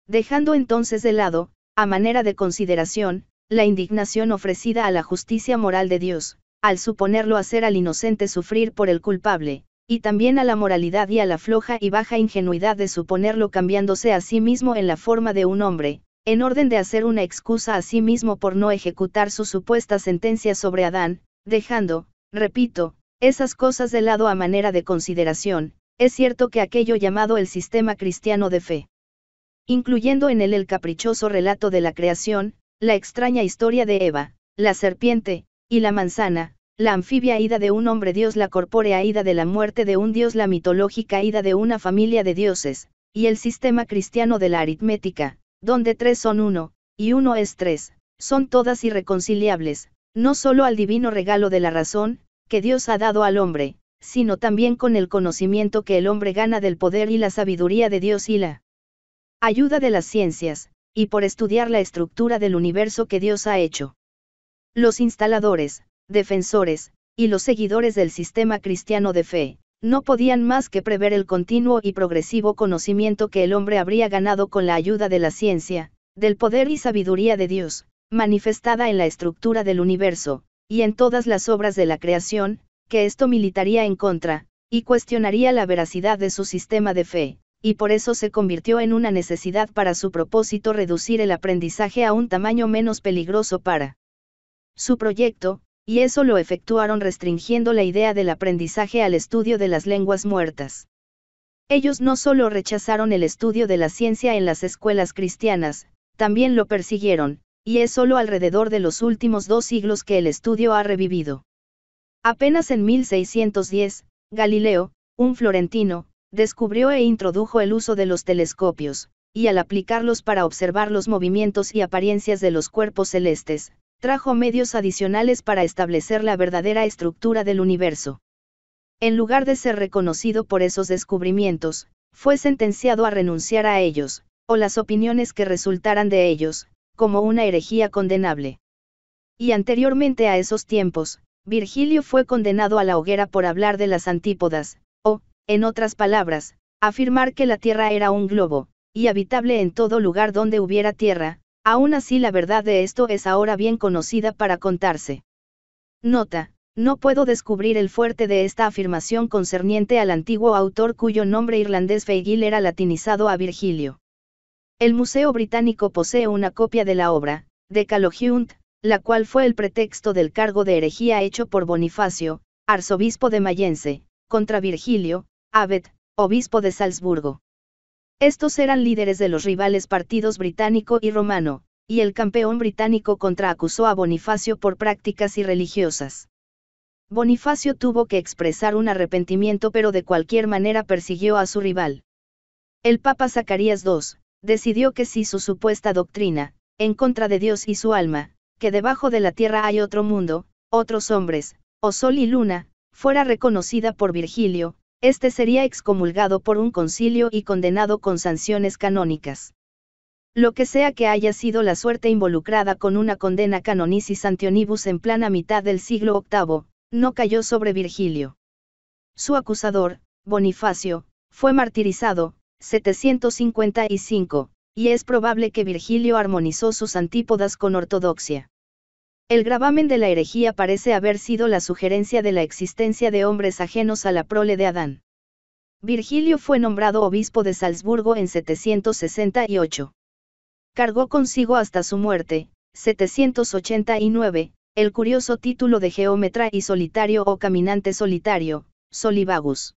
Dejando entonces de lado, a manera de consideración, la indignación ofrecida a la justicia moral de Dios, al suponerlo hacer al inocente sufrir por el culpable, y también a la moralidad y a la floja y baja ingenuidad de suponerlo cambiándose a sí mismo en la forma de un hombre, en orden de hacer una excusa a sí mismo por no ejecutar su supuesta sentencia sobre Adán, dejando, repito, esas cosas de lado a manera de consideración, es cierto que aquello llamado el sistema cristiano de fe, incluyendo en él el caprichoso relato de la creación, la extraña historia de Eva, la serpiente, y la manzana, la anfibia ida de un hombre dios, la corpórea ida de la muerte de un dios, la mitológica ida de una familia de dioses, y el sistema cristiano de la aritmética, donde tres son uno, y uno es tres, son todas irreconciliables, no solo al divino regalo de la razón, que Dios ha dado al hombre, sino también con el conocimiento que el hombre gana del poder y la sabiduría de Dios y la ayuda de las ciencias, y por estudiar la estructura del universo que Dios ha hecho. Los instaladores, defensores, y los seguidores del sistema cristiano de fe, no podían más que prever el continuo y progresivo conocimiento que el hombre habría ganado con la ayuda de la ciencia, del poder y sabiduría de Dios, manifestada en la estructura del universo, y en todas las obras de la creación, que esto militaría en contra, y cuestionaría la veracidad de su sistema de fe, y por eso se convirtió en una necesidad para su propósito reducir el aprendizaje a un tamaño menos peligroso para su proyecto, y eso lo efectuaron restringiendo la idea del aprendizaje al estudio de las lenguas muertas. Ellos no solo rechazaron el estudio de la ciencia en las escuelas cristianas, también lo persiguieron, y es solo alrededor de los últimos dos siglos que el estudio ha revivido. Apenas en 1610, Galileo, un florentino, descubrió e introdujo el uso de los telescopios, y al aplicarlos para observar los movimientos y apariencias de los cuerpos celestes, trajo medios adicionales para establecer la verdadera estructura del universo. En lugar de ser reconocido por esos descubrimientos, fue sentenciado a renunciar a ellos, o las opiniones que resultaran de ellos, como una herejía condenable. Y anteriormente a esos tiempos, Virgilio fue condenado a la hoguera por hablar de las antípodas, o, en otras palabras, afirmar que la Tierra era un globo, y habitable en todo lugar donde hubiera tierra, Aún así la verdad de esto es ahora bien conocida para contarse. Nota, no puedo descubrir el fuerte de esta afirmación concerniente al antiguo autor cuyo nombre irlandés Feigil era latinizado a Virgilio. El Museo Británico posee una copia de la obra, de Calohunt, la cual fue el pretexto del cargo de herejía hecho por Bonifacio, arzobispo de Mayense, contra Virgilio, Abet, obispo de Salzburgo. Estos eran líderes de los rivales partidos británico y romano, y el campeón británico contraacusó a Bonifacio por prácticas irreligiosas. Bonifacio tuvo que expresar un arrepentimiento pero de cualquier manera persiguió a su rival. El Papa Zacarías II, decidió que si su supuesta doctrina, en contra de Dios y su alma, que debajo de la tierra hay otro mundo, otros hombres, o sol y luna, fuera reconocida por Virgilio, este sería excomulgado por un concilio y condenado con sanciones canónicas. Lo que sea que haya sido la suerte involucrada con una condena canonicis antionibus en plana mitad del siglo VIII, no cayó sobre Virgilio. Su acusador, Bonifacio, fue martirizado, 755, y es probable que Virgilio armonizó sus antípodas con ortodoxia. El gravamen de la herejía parece haber sido la sugerencia de la existencia de hombres ajenos a la prole de Adán. Virgilio fue nombrado obispo de Salzburgo en 768. Cargó consigo hasta su muerte, 789, el curioso título de geómetra y solitario o caminante solitario, Solivagus.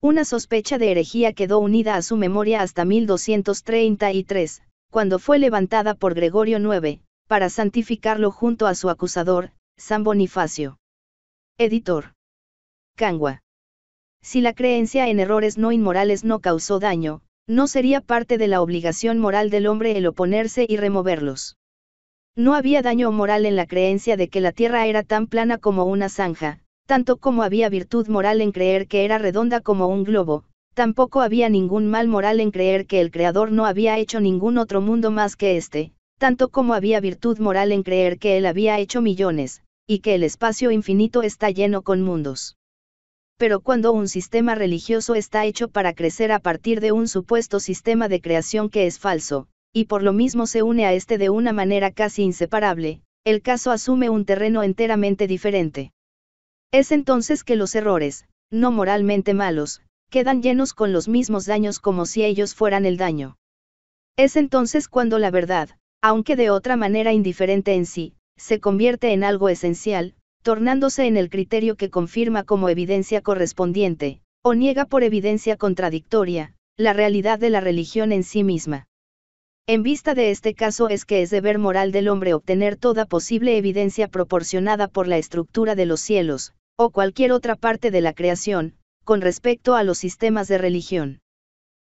Una sospecha de herejía quedó unida a su memoria hasta 1233, cuando fue levantada por Gregorio IX, para santificarlo junto a su acusador, San Bonifacio. Editor. Cangua. Si la creencia en errores no inmorales no causó daño, no sería parte de la obligación moral del hombre el oponerse y removerlos. No había daño moral en la creencia de que la tierra era tan plana como una zanja, tanto como había virtud moral en creer que era redonda como un globo, tampoco había ningún mal moral en creer que el Creador no había hecho ningún otro mundo más que este, tanto como había virtud moral en creer que él había hecho millones, y que el espacio infinito está lleno con mundos. Pero cuando un sistema religioso está hecho para crecer a partir de un supuesto sistema de creación que es falso, y por lo mismo se une a este de una manera casi inseparable, el caso asume un terreno enteramente diferente. Es entonces que los errores, no moralmente malos, quedan llenos con los mismos daños como si ellos fueran el daño. Es entonces cuando la verdad, aunque de otra manera indiferente en sí, se convierte en algo esencial, tornándose en el criterio que confirma como evidencia correspondiente, o niega por evidencia contradictoria, la realidad de la religión en sí misma. En vista de este caso es que es deber moral del hombre obtener toda posible evidencia proporcionada por la estructura de los cielos, o cualquier otra parte de la creación, con respecto a los sistemas de religión.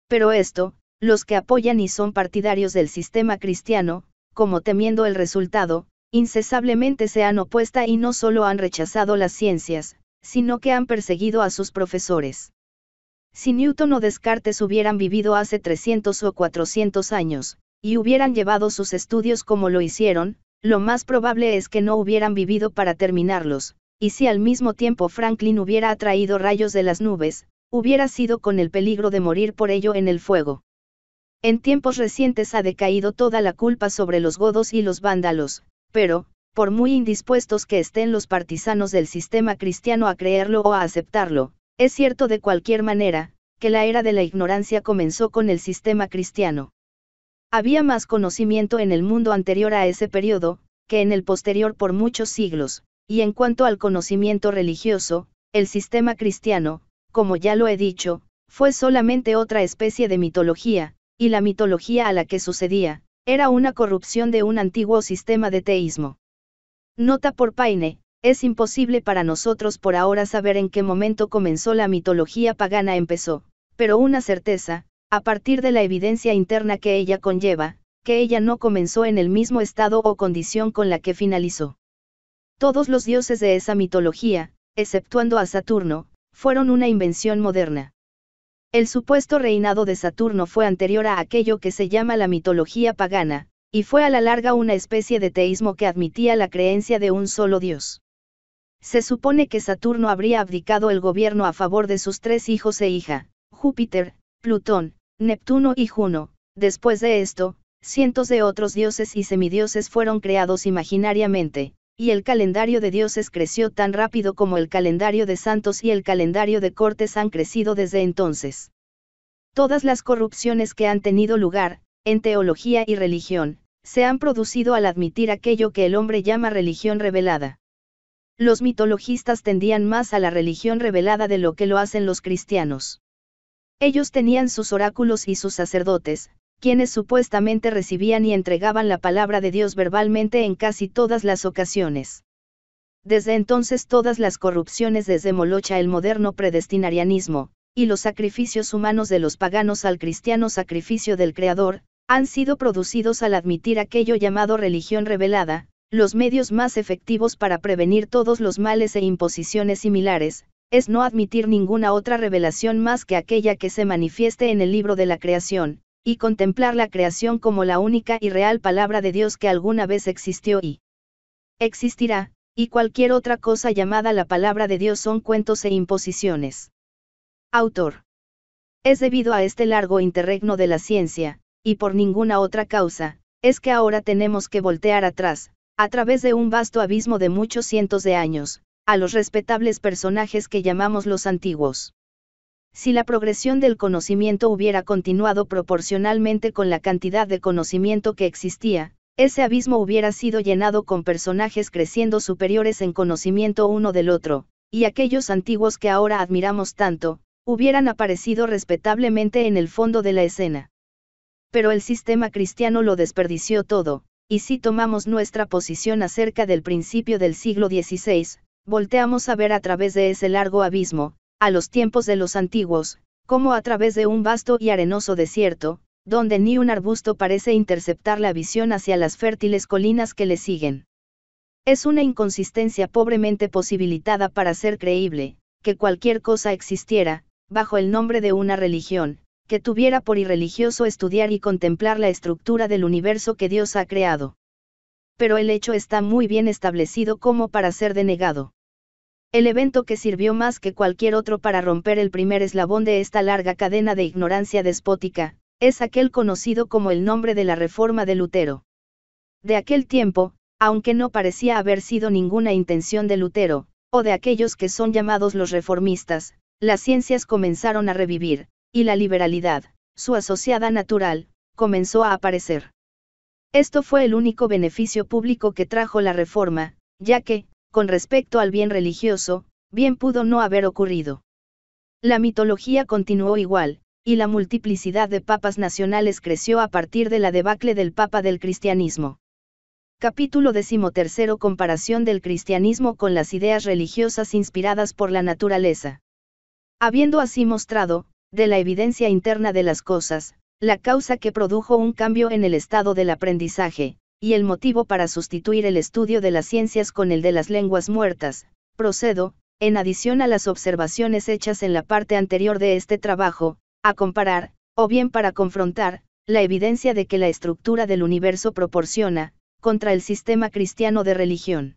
Pero esto, los que apoyan y son partidarios del sistema cristiano, como temiendo el resultado, incesablemente se han opuesta y no solo han rechazado las ciencias, sino que han perseguido a sus profesores. Si Newton o Descartes hubieran vivido hace 300 o 400 años, y hubieran llevado sus estudios como lo hicieron, lo más probable es que no hubieran vivido para terminarlos, y si al mismo tiempo Franklin hubiera atraído rayos de las nubes, hubiera sido con el peligro de morir por ello en el fuego. En tiempos recientes ha decaído toda la culpa sobre los godos y los vándalos, pero, por muy indispuestos que estén los partisanos del sistema cristiano a creerlo o a aceptarlo, es cierto de cualquier manera, que la era de la ignorancia comenzó con el sistema cristiano. Había más conocimiento en el mundo anterior a ese periodo, que en el posterior por muchos siglos, y en cuanto al conocimiento religioso, el sistema cristiano, como ya lo he dicho, fue solamente otra especie de mitología, y la mitología a la que sucedía, era una corrupción de un antiguo sistema de teísmo. Nota por Paine, es imposible para nosotros por ahora saber en qué momento comenzó la mitología pagana empezó, pero una certeza, a partir de la evidencia interna que ella conlleva, que ella no comenzó en el mismo estado o condición con la que finalizó. Todos los dioses de esa mitología, exceptuando a Saturno, fueron una invención moderna. El supuesto reinado de Saturno fue anterior a aquello que se llama la mitología pagana, y fue a la larga una especie de teísmo que admitía la creencia de un solo dios. Se supone que Saturno habría abdicado el gobierno a favor de sus tres hijos e hija, Júpiter, Plutón, Neptuno y Juno. Después de esto, cientos de otros dioses y semidioses fueron creados imaginariamente, y el calendario de dioses creció tan rápido como el calendario de santos y el calendario de cortes han crecido desde entonces. Todas las corrupciones que han tenido lugar, en teología y religión, se han producido al admitir aquello que el hombre llama religión revelada. Los mitologistas tendían más a la religión revelada de lo que lo hacen los cristianos. Ellos tenían sus oráculos y sus sacerdotes, quienes supuestamente recibían y entregaban la palabra de Dios verbalmente en casi todas las ocasiones. Desde entonces todas las corrupciones desde Molocha el moderno predestinarianismo, y los sacrificios humanos de los paganos al cristiano sacrificio del Creador, han sido producidos al admitir aquello llamado religión revelada, los medios más efectivos para prevenir todos los males e imposiciones similares, es no admitir ninguna otra revelación más que aquella que se manifieste en el libro de la creación, y contemplar la creación como la única y real palabra de Dios que alguna vez existió y existirá, y cualquier otra cosa llamada la palabra de Dios son cuentos e imposiciones. Autor. Es debido a este largo interregno de la ciencia, y por ninguna otra causa, es que ahora tenemos que voltear atrás, a través de un vasto abismo de muchos cientos de años, a los respetables personajes que llamamos los antiguos. Si la progresión del conocimiento hubiera continuado proporcionalmente con la cantidad de conocimiento que existía, ese abismo hubiera sido llenado con personajes creciendo superiores en conocimiento uno del otro, y aquellos antiguos que ahora admiramos tanto, hubieran aparecido respetablemente en el fondo de la escena. Pero el sistema cristiano lo desperdició todo, y si tomamos nuestra posición acerca del principio del siglo XVI, volteamos a ver a través de ese largo abismo, a los tiempos de los antiguos, como a través de un vasto y arenoso desierto, donde ni un arbusto parece interceptar la visión hacia las fértiles colinas que le siguen. Es una inconsistencia pobremente posibilitada para ser creíble, que cualquier cosa existiera, bajo el nombre de una religión, que tuviera por irreligioso estudiar y contemplar la estructura del universo que Dios ha creado. Pero el hecho está muy bien establecido como para ser denegado. El evento que sirvió más que cualquier otro para romper el primer eslabón de esta larga cadena de ignorancia despótica, es aquel conocido como el nombre de la reforma de Lutero. De aquel tiempo, aunque no parecía haber sido ninguna intención de Lutero, o de aquellos que son llamados los reformistas, las ciencias comenzaron a revivir, y la liberalidad, su asociada natural, comenzó a aparecer. Esto fue el único beneficio público que trajo la reforma, ya que, con respecto al bien religioso, bien pudo no haber ocurrido. La mitología continuó igual, y la multiplicidad de papas nacionales creció a partir de la debacle del Papa del cristianismo. Capítulo XIII Comparación del cristianismo con las ideas religiosas inspiradas por la naturaleza. Habiendo así mostrado, de la evidencia interna de las cosas, la causa que produjo un cambio en el estado del aprendizaje, y el motivo para sustituir el estudio de las ciencias con el de las lenguas muertas, procedo, en adición a las observaciones hechas en la parte anterior de este trabajo, a comparar, o bien para confrontar, la evidencia de que la estructura del universo proporciona, contra el sistema cristiano de religión.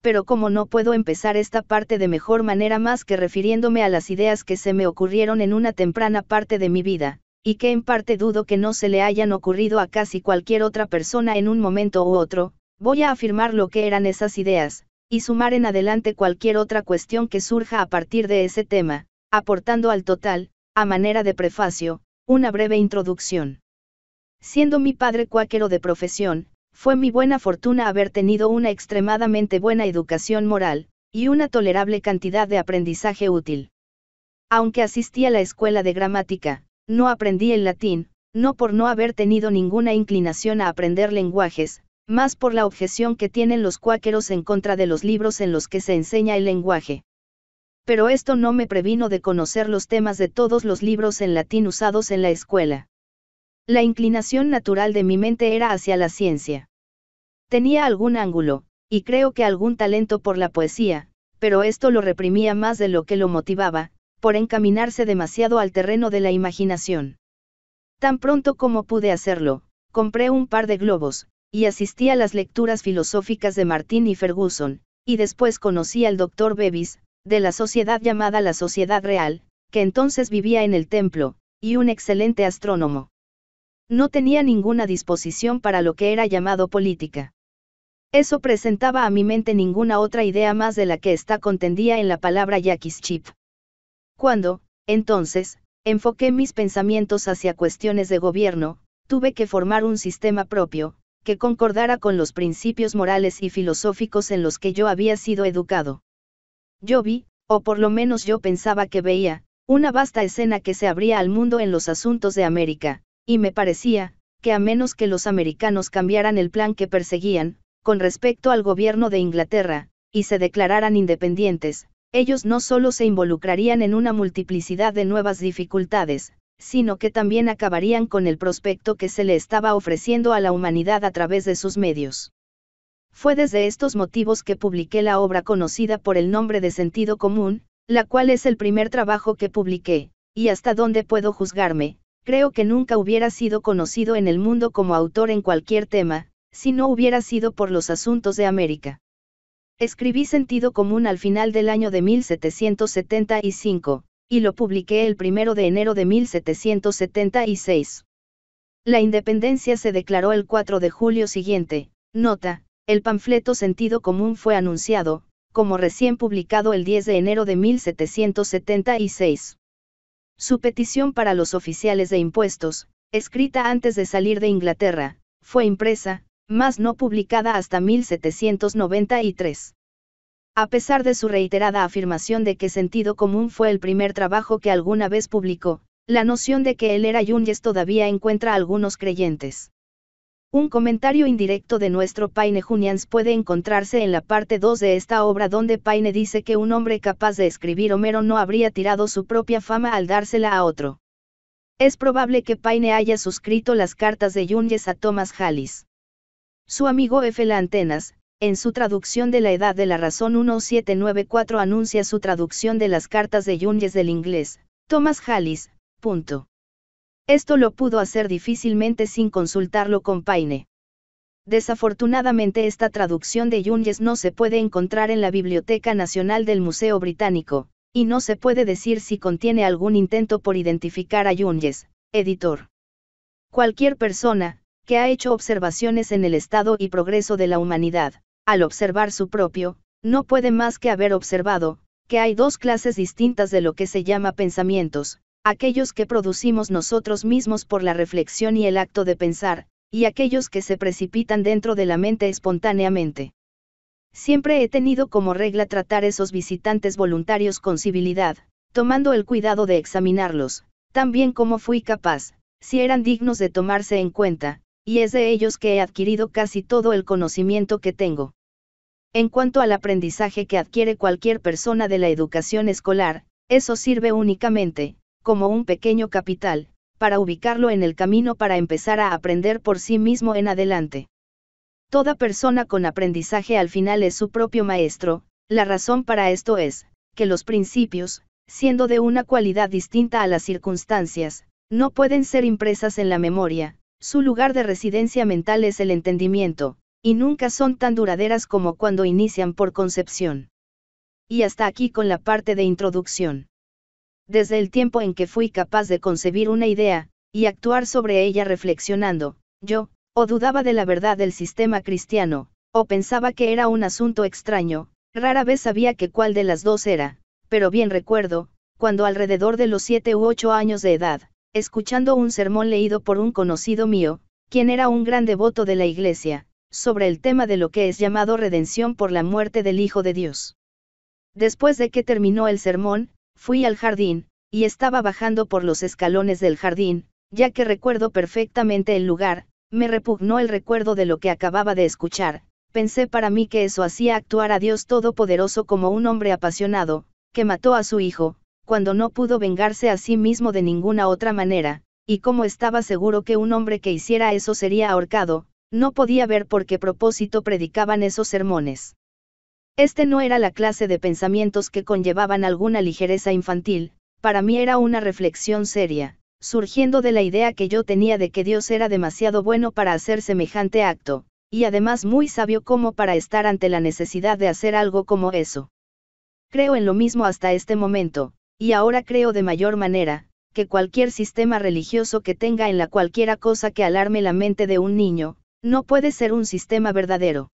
Pero como no puedo empezar esta parte de mejor manera más que refiriéndome a las ideas que se me ocurrieron en una temprana parte de mi vida, y que en parte dudo que no se le hayan ocurrido a casi cualquier otra persona en un momento u otro, voy a afirmar lo que eran esas ideas, y sumar en adelante cualquier otra cuestión que surja a partir de ese tema, aportando al total, a manera de prefacio, una breve introducción. Siendo mi padre cuáquero de profesión, fue mi buena fortuna haber tenido una extremadamente buena educación moral, y una tolerable cantidad de aprendizaje útil. Aunque asistí a la escuela de gramática, no aprendí el latín, no por no haber tenido ninguna inclinación a aprender lenguajes, más por la objeción que tienen los cuáqueros en contra de los libros en los que se enseña el lenguaje. Pero esto no me previno de conocer los temas de todos los libros en latín usados en la escuela. La inclinación natural de mi mente era hacia la ciencia. Tenía algún ángulo, y creo que algún talento por la poesía, pero esto lo reprimía más de lo que lo motivaba, por encaminarse demasiado al terreno de la imaginación. Tan pronto como pude hacerlo, compré un par de globos, y asistí a las lecturas filosóficas de Martín y Ferguson, y después conocí al doctor Bevis, de la sociedad llamada la Sociedad Real, que entonces vivía en el templo, y un excelente astrónomo. No tenía ninguna disposición para lo que era llamado política. Eso presentaba a mi mente ninguna otra idea más de la que está contendía en la palabra Chip. Cuando, entonces, enfoqué mis pensamientos hacia cuestiones de gobierno, tuve que formar un sistema propio, que concordara con los principios morales y filosóficos en los que yo había sido educado. Yo vi, o por lo menos yo pensaba que veía, una vasta escena que se abría al mundo en los asuntos de América, y me parecía, que a menos que los americanos cambiaran el plan que perseguían, con respecto al gobierno de Inglaterra, y se declararan independientes, ellos no solo se involucrarían en una multiplicidad de nuevas dificultades, sino que también acabarían con el prospecto que se le estaba ofreciendo a la humanidad a través de sus medios. Fue desde estos motivos que publiqué la obra conocida por el nombre de Sentido Común, la cual es el primer trabajo que publiqué, y hasta donde puedo juzgarme, creo que nunca hubiera sido conocido en el mundo como autor en cualquier tema, si no hubiera sido por los asuntos de América. Escribí Sentido Común al final del año de 1775, y lo publiqué el 1 de enero de 1776. La independencia se declaró el 4 de julio siguiente. Nota, el panfleto Sentido Común fue anunciado, como recién publicado el 10 de enero de 1776. Su petición para los oficiales de impuestos, escrita antes de salir de Inglaterra, fue impresa, más no publicada hasta 1793. A pesar de su reiterada afirmación de que Sentido Común fue el primer trabajo que alguna vez publicó, la noción de que él era Yunges todavía encuentra algunos creyentes. Un comentario indirecto de nuestro Paine Junians puede encontrarse en la parte 2 de esta obra donde Paine dice que un hombre capaz de escribir Homero no habría tirado su propia fama al dársela a otro. Es probable que Paine haya suscrito las cartas de Yunges a Thomas Hallis. Su amigo F. La Antenas, en su traducción de la Edad de la Razón 1794 anuncia su traducción de las cartas de Yunges del inglés, Thomas Hallis, Esto lo pudo hacer difícilmente sin consultarlo con Paine. Desafortunadamente esta traducción de Yunges no se puede encontrar en la Biblioteca Nacional del Museo Británico, y no se puede decir si contiene algún intento por identificar a Yunges, editor. Cualquier persona, que ha hecho observaciones en el estado y progreso de la humanidad, al observar su propio, no puede más que haber observado, que hay dos clases distintas de lo que se llama pensamientos, aquellos que producimos nosotros mismos por la reflexión y el acto de pensar, y aquellos que se precipitan dentro de la mente espontáneamente. Siempre he tenido como regla tratar esos visitantes voluntarios con civilidad, tomando el cuidado de examinarlos, tan bien como fui capaz, si eran dignos de tomarse en cuenta, y es de ellos que he adquirido casi todo el conocimiento que tengo. En cuanto al aprendizaje que adquiere cualquier persona de la educación escolar, eso sirve únicamente, como un pequeño capital, para ubicarlo en el camino para empezar a aprender por sí mismo en adelante. Toda persona con aprendizaje al final es su propio maestro, la razón para esto es, que los principios, siendo de una cualidad distinta a las circunstancias, no pueden ser impresas en la memoria, su lugar de residencia mental es el entendimiento, y nunca son tan duraderas como cuando inician por concepción. Y hasta aquí con la parte de introducción. Desde el tiempo en que fui capaz de concebir una idea, y actuar sobre ella reflexionando, yo, o dudaba de la verdad del sistema cristiano, o pensaba que era un asunto extraño, rara vez sabía que cuál de las dos era, pero bien recuerdo, cuando alrededor de los siete u ocho años de edad, escuchando un sermón leído por un conocido mío, quien era un gran devoto de la Iglesia, sobre el tema de lo que es llamado redención por la muerte del Hijo de Dios. Después de que terminó el sermón, fui al jardín, y estaba bajando por los escalones del jardín, ya que recuerdo perfectamente el lugar, me repugnó el recuerdo de lo que acababa de escuchar, pensé para mí que eso hacía actuar a Dios Todopoderoso como un hombre apasionado, que mató a su hijo, cuando no pudo vengarse a sí mismo de ninguna otra manera, y como estaba seguro que un hombre que hiciera eso sería ahorcado, no podía ver por qué propósito predicaban esos sermones. Este no era la clase de pensamientos que conllevaban alguna ligereza infantil, para mí era una reflexión seria, surgiendo de la idea que yo tenía de que Dios era demasiado bueno para hacer semejante acto, y además muy sabio como para estar ante la necesidad de hacer algo como eso. Creo en lo mismo hasta este momento, y ahora creo de mayor manera, que cualquier sistema religioso que tenga en la cualquiera cosa que alarme la mente de un niño, no puede ser un sistema verdadero.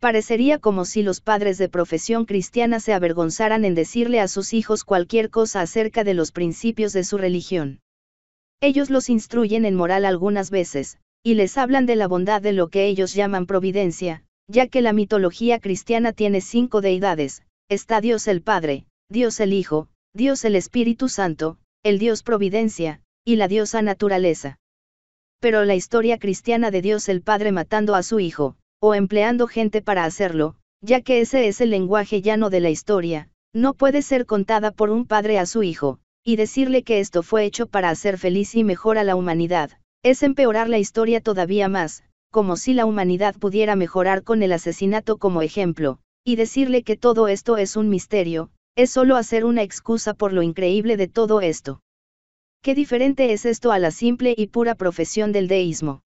Parecería como si los padres de profesión cristiana se avergonzaran en decirle a sus hijos cualquier cosa acerca de los principios de su religión. Ellos los instruyen en moral algunas veces, y les hablan de la bondad de lo que ellos llaman providencia, ya que la mitología cristiana tiene cinco deidades, está Dios el Padre, Dios el Hijo, Dios el Espíritu Santo, el Dios Providencia, y la diosa naturaleza. Pero la historia cristiana de Dios el Padre matando a su Hijo, o empleando gente para hacerlo, ya que ese es el lenguaje llano de la historia, no puede ser contada por un padre a su hijo, y decirle que esto fue hecho para hacer feliz y mejor a la humanidad, es empeorar la historia todavía más, como si la humanidad pudiera mejorar con el asesinato como ejemplo, y decirle que todo esto es un misterio, es solo hacer una excusa por lo increíble de todo esto. Qué diferente es esto a la simple y pura profesión del deísmo.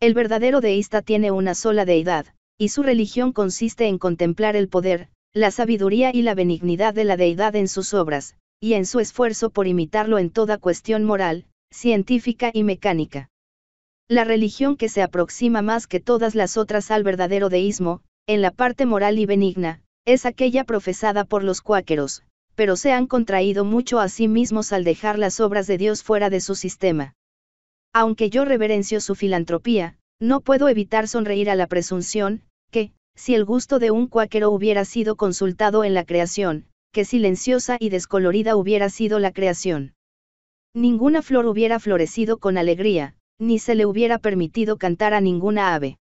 El verdadero deísta tiene una sola deidad, y su religión consiste en contemplar el poder, la sabiduría y la benignidad de la deidad en sus obras, y en su esfuerzo por imitarlo en toda cuestión moral, científica y mecánica. La religión que se aproxima más que todas las otras al verdadero deísmo, en la parte moral y benigna, es aquella profesada por los cuáqueros, pero se han contraído mucho a sí mismos al dejar las obras de Dios fuera de su sistema. Aunque yo reverencio su filantropía, no puedo evitar sonreír a la presunción, que, si el gusto de un cuáquero hubiera sido consultado en la creación, que silenciosa y descolorida hubiera sido la creación. Ninguna flor hubiera florecido con alegría, ni se le hubiera permitido cantar a ninguna ave.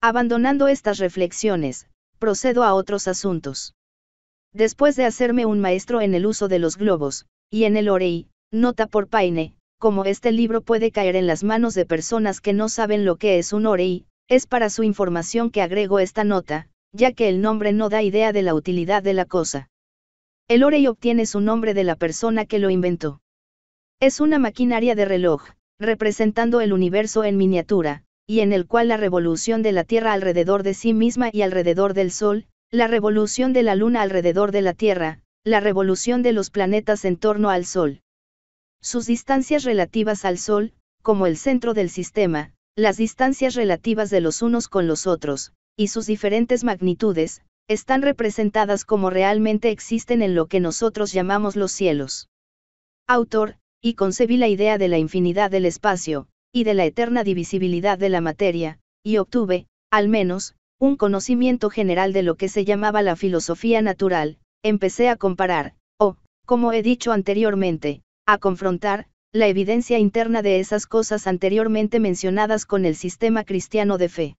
Abandonando estas reflexiones, procedo a otros asuntos. Después de hacerme un maestro en el uso de los globos, y en el orei, nota por paine, como este libro puede caer en las manos de personas que no saben lo que es un orei, es para su información que agrego esta nota, ya que el nombre no da idea de la utilidad de la cosa. El orei obtiene su nombre de la persona que lo inventó. Es una maquinaria de reloj, representando el universo en miniatura, y en el cual la revolución de la Tierra alrededor de sí misma y alrededor del Sol, la revolución de la Luna alrededor de la Tierra, la revolución de los planetas en torno al Sol. Sus distancias relativas al Sol, como el centro del sistema, las distancias relativas de los unos con los otros, y sus diferentes magnitudes, están representadas como realmente existen en lo que nosotros llamamos los cielos. Autor, y concebí la idea de la infinidad del espacio, y de la eterna divisibilidad de la materia, y obtuve, al menos, un conocimiento general de lo que se llamaba la filosofía natural, empecé a comparar, o, como he dicho anteriormente, a confrontar, la evidencia interna de esas cosas anteriormente mencionadas con el sistema cristiano de fe.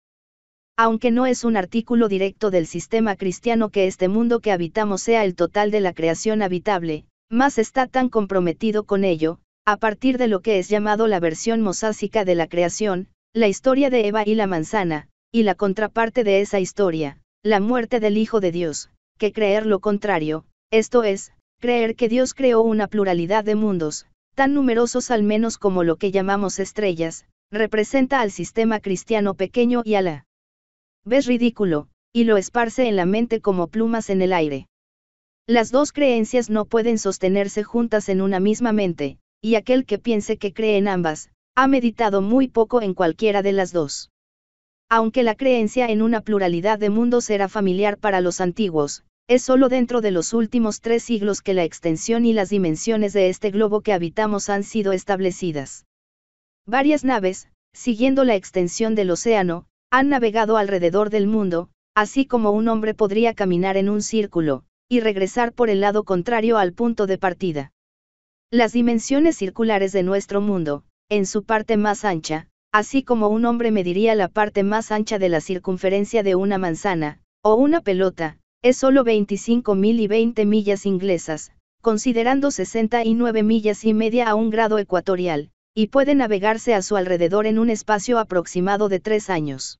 Aunque no es un artículo directo del sistema cristiano que este mundo que habitamos sea el total de la creación habitable, más está tan comprometido con ello, a partir de lo que es llamado la versión mosásica de la creación, la historia de Eva y la manzana, y la contraparte de esa historia, la muerte del Hijo de Dios, que creer lo contrario, esto es, creer que Dios creó una pluralidad de mundos, tan numerosos al menos como lo que llamamos estrellas, representa al sistema cristiano pequeño y a la ves ridículo, y lo esparce en la mente como plumas en el aire. Las dos creencias no pueden sostenerse juntas en una misma mente, y aquel que piense que cree en ambas, ha meditado muy poco en cualquiera de las dos. Aunque la creencia en una pluralidad de mundos era familiar para los antiguos, es solo dentro de los últimos tres siglos que la extensión y las dimensiones de este globo que habitamos han sido establecidas. Varias naves, siguiendo la extensión del océano, han navegado alrededor del mundo, así como un hombre podría caminar en un círculo, y regresar por el lado contrario al punto de partida. Las dimensiones circulares de nuestro mundo, en su parte más ancha, así como un hombre mediría la parte más ancha de la circunferencia de una manzana, o una pelota, es solo 25.020 millas inglesas, considerando 69 millas y media a un grado ecuatorial, y puede navegarse a su alrededor en un espacio aproximado de tres años.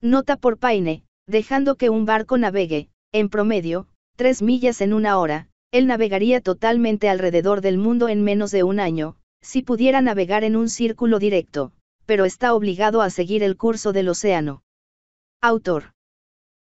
Nota por Paine, dejando que un barco navegue, en promedio, tres millas en una hora, él navegaría totalmente alrededor del mundo en menos de un año, si pudiera navegar en un círculo directo, pero está obligado a seguir el curso del océano. Autor.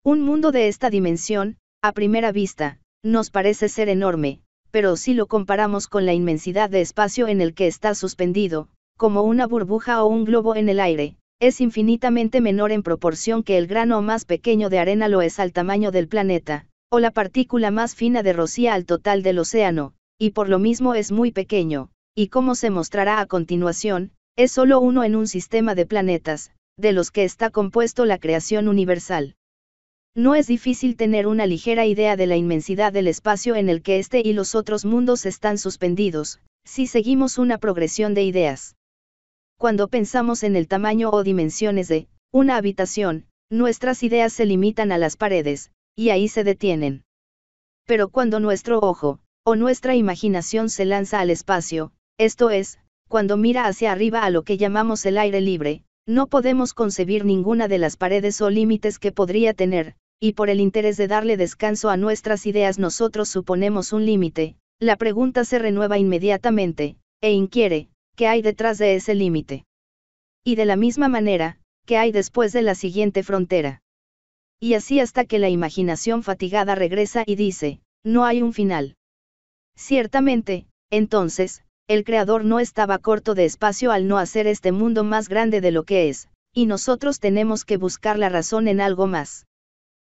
Un mundo de esta dimensión, a primera vista, nos parece ser enorme, pero si lo comparamos con la inmensidad de espacio en el que está suspendido, como una burbuja o un globo en el aire, es infinitamente menor en proporción que el grano más pequeño de arena lo es al tamaño del planeta, o la partícula más fina de rocía al total del océano, y por lo mismo es muy pequeño, y como se mostrará a continuación, es solo uno en un sistema de planetas, de los que está compuesto la creación universal. No es difícil tener una ligera idea de la inmensidad del espacio en el que este y los otros mundos están suspendidos, si seguimos una progresión de ideas. Cuando pensamos en el tamaño o dimensiones de una habitación, nuestras ideas se limitan a las paredes, y ahí se detienen. Pero cuando nuestro ojo, o nuestra imaginación se lanza al espacio, esto es, cuando mira hacia arriba a lo que llamamos el aire libre, no podemos concebir ninguna de las paredes o límites que podría tener, y por el interés de darle descanso a nuestras ideas nosotros suponemos un límite, la pregunta se renueva inmediatamente, e inquiere, ¿qué hay detrás de ese límite? Y de la misma manera, ¿qué hay después de la siguiente frontera? y así hasta que la imaginación fatigada regresa y dice, no hay un final. Ciertamente, entonces, el Creador no estaba corto de espacio al no hacer este mundo más grande de lo que es, y nosotros tenemos que buscar la razón en algo más.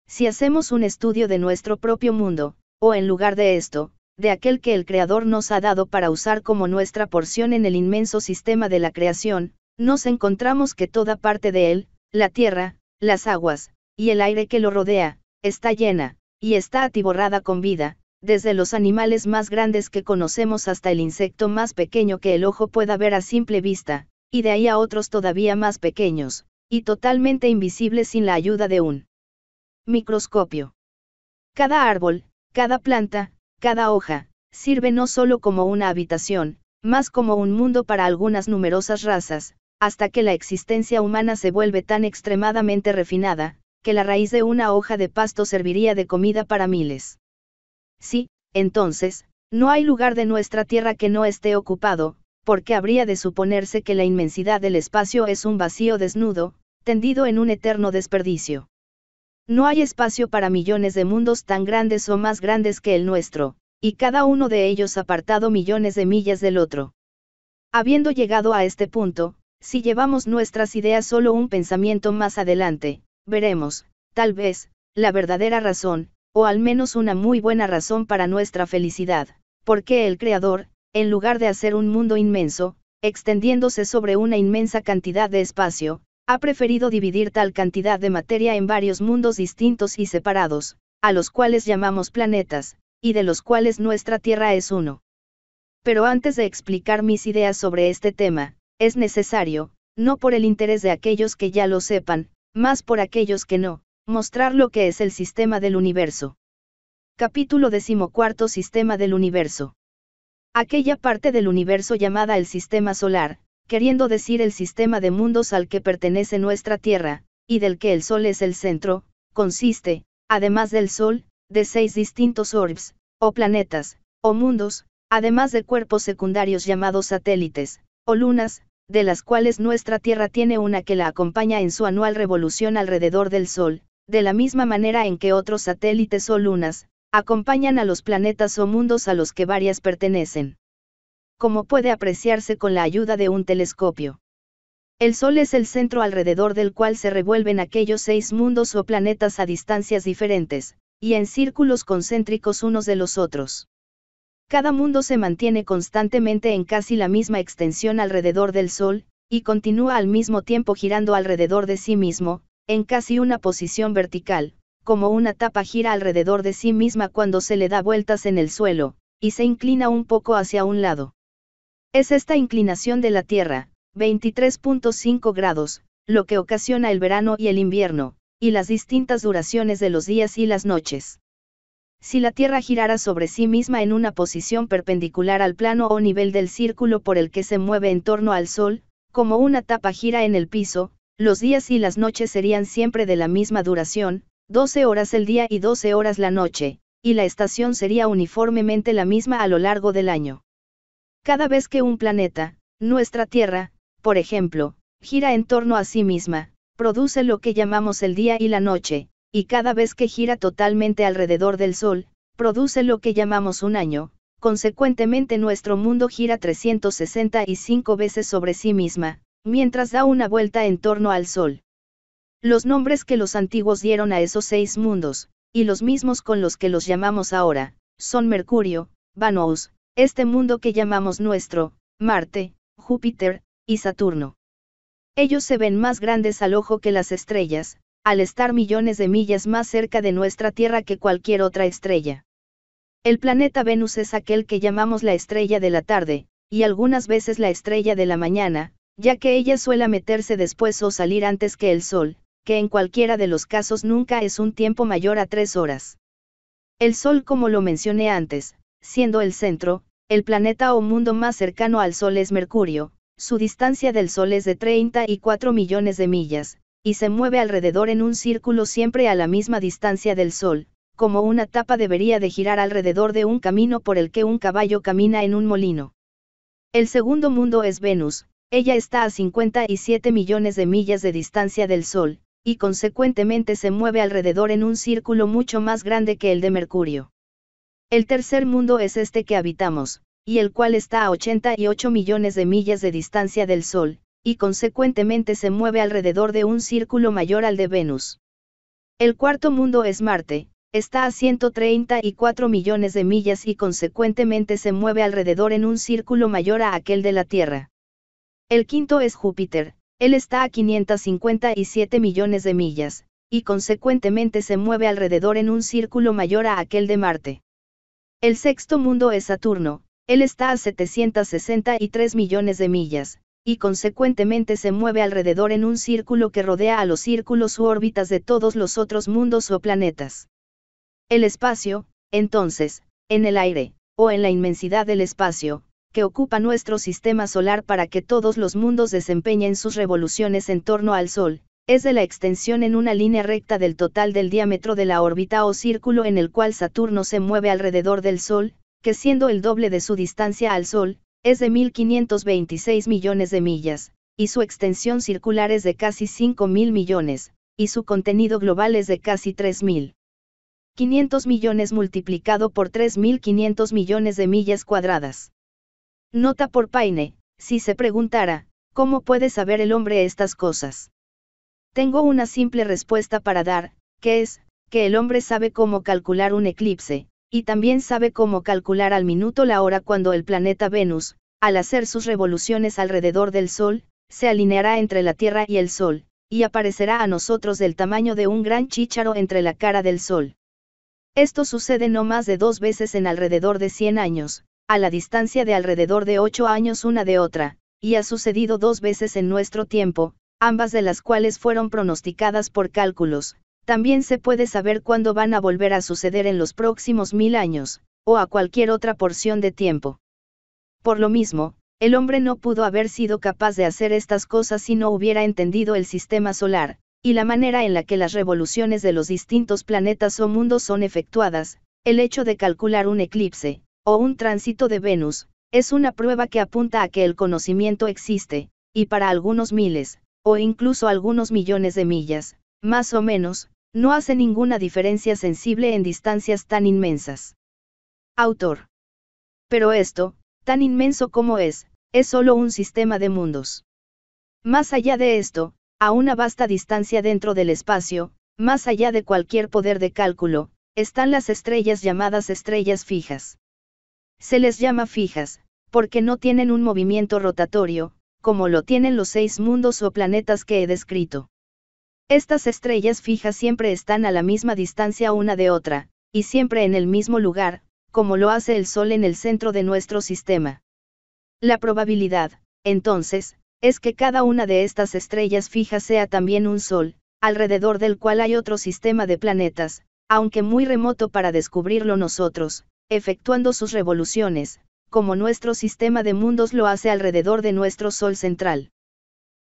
Si hacemos un estudio de nuestro propio mundo, o en lugar de esto, de aquel que el Creador nos ha dado para usar como nuestra porción en el inmenso sistema de la creación, nos encontramos que toda parte de él, la tierra, las aguas, y el aire que lo rodea, está llena, y está atiborrada con vida, desde los animales más grandes que conocemos hasta el insecto más pequeño que el ojo pueda ver a simple vista, y de ahí a otros todavía más pequeños, y totalmente invisibles sin la ayuda de un microscopio. Cada árbol, cada planta, cada hoja, sirve no solo como una habitación, más como un mundo para algunas numerosas razas, hasta que la existencia humana se vuelve tan extremadamente refinada, que la raíz de una hoja de pasto serviría de comida para miles. Sí, entonces, no hay lugar de nuestra tierra que no esté ocupado, porque habría de suponerse que la inmensidad del espacio es un vacío desnudo, tendido en un eterno desperdicio. No hay espacio para millones de mundos tan grandes o más grandes que el nuestro, y cada uno de ellos apartado millones de millas del otro. Habiendo llegado a este punto, si llevamos nuestras ideas solo un pensamiento más adelante, veremos, tal vez, la verdadera razón, o al menos una muy buena razón para nuestra felicidad, porque el Creador, en lugar de hacer un mundo inmenso, extendiéndose sobre una inmensa cantidad de espacio, ha preferido dividir tal cantidad de materia en varios mundos distintos y separados, a los cuales llamamos planetas, y de los cuales nuestra Tierra es uno. Pero antes de explicar mis ideas sobre este tema, es necesario, no por el interés de aquellos que ya lo sepan, más por aquellos que no, mostrar lo que es el sistema del universo. Capítulo decimocuarto Sistema del universo. Aquella parte del universo llamada el sistema solar, queriendo decir el sistema de mundos al que pertenece nuestra Tierra, y del que el Sol es el centro, consiste, además del Sol, de seis distintos orbs, o planetas, o mundos, además de cuerpos secundarios llamados satélites, o lunas, de las cuales nuestra Tierra tiene una que la acompaña en su anual revolución alrededor del Sol, de la misma manera en que otros satélites o lunas, acompañan a los planetas o mundos a los que varias pertenecen. Como puede apreciarse con la ayuda de un telescopio. El Sol es el centro alrededor del cual se revuelven aquellos seis mundos o planetas a distancias diferentes, y en círculos concéntricos unos de los otros. Cada mundo se mantiene constantemente en casi la misma extensión alrededor del Sol, y continúa al mismo tiempo girando alrededor de sí mismo, en casi una posición vertical, como una tapa gira alrededor de sí misma cuando se le da vueltas en el suelo, y se inclina un poco hacia un lado. Es esta inclinación de la Tierra, 23.5 grados, lo que ocasiona el verano y el invierno, y las distintas duraciones de los días y las noches. Si la Tierra girara sobre sí misma en una posición perpendicular al plano o nivel del círculo por el que se mueve en torno al Sol, como una tapa gira en el piso, los días y las noches serían siempre de la misma duración, 12 horas el día y 12 horas la noche, y la estación sería uniformemente la misma a lo largo del año. Cada vez que un planeta, nuestra Tierra, por ejemplo, gira en torno a sí misma, produce lo que llamamos el día y la noche, y cada vez que gira totalmente alrededor del Sol, produce lo que llamamos un año, consecuentemente nuestro mundo gira 365 veces sobre sí misma, mientras da una vuelta en torno al Sol. Los nombres que los antiguos dieron a esos seis mundos, y los mismos con los que los llamamos ahora, son Mercurio, Vanous, este mundo que llamamos nuestro, Marte, Júpiter, y Saturno. Ellos se ven más grandes al ojo que las estrellas, al estar millones de millas más cerca de nuestra Tierra que cualquier otra estrella. El planeta Venus es aquel que llamamos la estrella de la tarde, y algunas veces la estrella de la mañana, ya que ella suele meterse después o salir antes que el Sol, que en cualquiera de los casos nunca es un tiempo mayor a tres horas. El Sol, como lo mencioné antes, siendo el centro, el planeta o mundo más cercano al Sol es Mercurio, su distancia del Sol es de 34 millones de millas, y se mueve alrededor en un círculo siempre a la misma distancia del Sol, como una tapa debería de girar alrededor de un camino por el que un caballo camina en un molino. El segundo mundo es Venus, ella está a 57 millones de millas de distancia del Sol, y consecuentemente se mueve alrededor en un círculo mucho más grande que el de Mercurio. El tercer mundo es este que habitamos, y el cual está a 88 millones de millas de distancia del Sol, y consecuentemente se mueve alrededor de un círculo mayor al de Venus. El cuarto mundo es Marte, está a 134 millones de millas y consecuentemente se mueve alrededor en un círculo mayor a aquel de la Tierra. El quinto es Júpiter, él está a 557 millones de millas, y consecuentemente se mueve alrededor en un círculo mayor a aquel de Marte. El sexto mundo es Saturno, él está a 763 millones de millas, y consecuentemente se mueve alrededor en un círculo que rodea a los círculos u órbitas de todos los otros mundos o planetas. El espacio, entonces, en el aire, o en la inmensidad del espacio, que ocupa nuestro sistema solar para que todos los mundos desempeñen sus revoluciones en torno al Sol, es de la extensión en una línea recta del total del diámetro de la órbita o círculo en el cual Saturno se mueve alrededor del Sol, que siendo el doble de su distancia al Sol, es de 1.526 millones de millas, y su extensión circular es de casi 5.000 millones, y su contenido global es de casi 3.500 millones multiplicado por 3.500 millones de millas cuadradas. Nota por Paine, si se preguntara, ¿cómo puede saber el hombre estas cosas? Tengo una simple respuesta para dar, que es, que el hombre sabe cómo calcular un eclipse, y también sabe cómo calcular al minuto la hora cuando el planeta Venus, al hacer sus revoluciones alrededor del Sol, se alineará entre la Tierra y el Sol, y aparecerá a nosotros del tamaño de un gran chícharo entre la cara del Sol. Esto sucede no más de dos veces en alrededor de 100 años, a la distancia de alrededor de 8 años una de otra, y ha sucedido dos veces en nuestro tiempo, ambas de las cuales fueron pronosticadas por cálculos, también se puede saber cuándo van a volver a suceder en los próximos mil años, o a cualquier otra porción de tiempo. Por lo mismo, el hombre no pudo haber sido capaz de hacer estas cosas si no hubiera entendido el sistema solar, y la manera en la que las revoluciones de los distintos planetas o mundos son efectuadas, el hecho de calcular un eclipse, o un tránsito de Venus, es una prueba que apunta a que el conocimiento existe, y para algunos miles, o incluso algunos millones de millas, más o menos, no hace ninguna diferencia sensible en distancias tan inmensas. Autor. Pero esto, tan inmenso como es, es solo un sistema de mundos. Más allá de esto, a una vasta distancia dentro del espacio, más allá de cualquier poder de cálculo, están las estrellas llamadas estrellas fijas. Se les llama fijas, porque no tienen un movimiento rotatorio, como lo tienen los seis mundos o planetas que he descrito. Estas estrellas fijas siempre están a la misma distancia una de otra, y siempre en el mismo lugar, como lo hace el Sol en el centro de nuestro sistema. La probabilidad, entonces, es que cada una de estas estrellas fijas sea también un Sol, alrededor del cual hay otro sistema de planetas, aunque muy remoto para descubrirlo nosotros, efectuando sus revoluciones, como nuestro sistema de mundos lo hace alrededor de nuestro Sol central.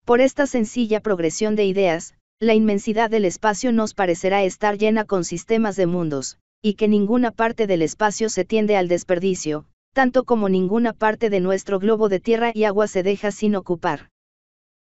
Por esta sencilla progresión de ideas, la inmensidad del espacio nos parecerá estar llena con sistemas de mundos, y que ninguna parte del espacio se tiende al desperdicio, tanto como ninguna parte de nuestro globo de tierra y agua se deja sin ocupar.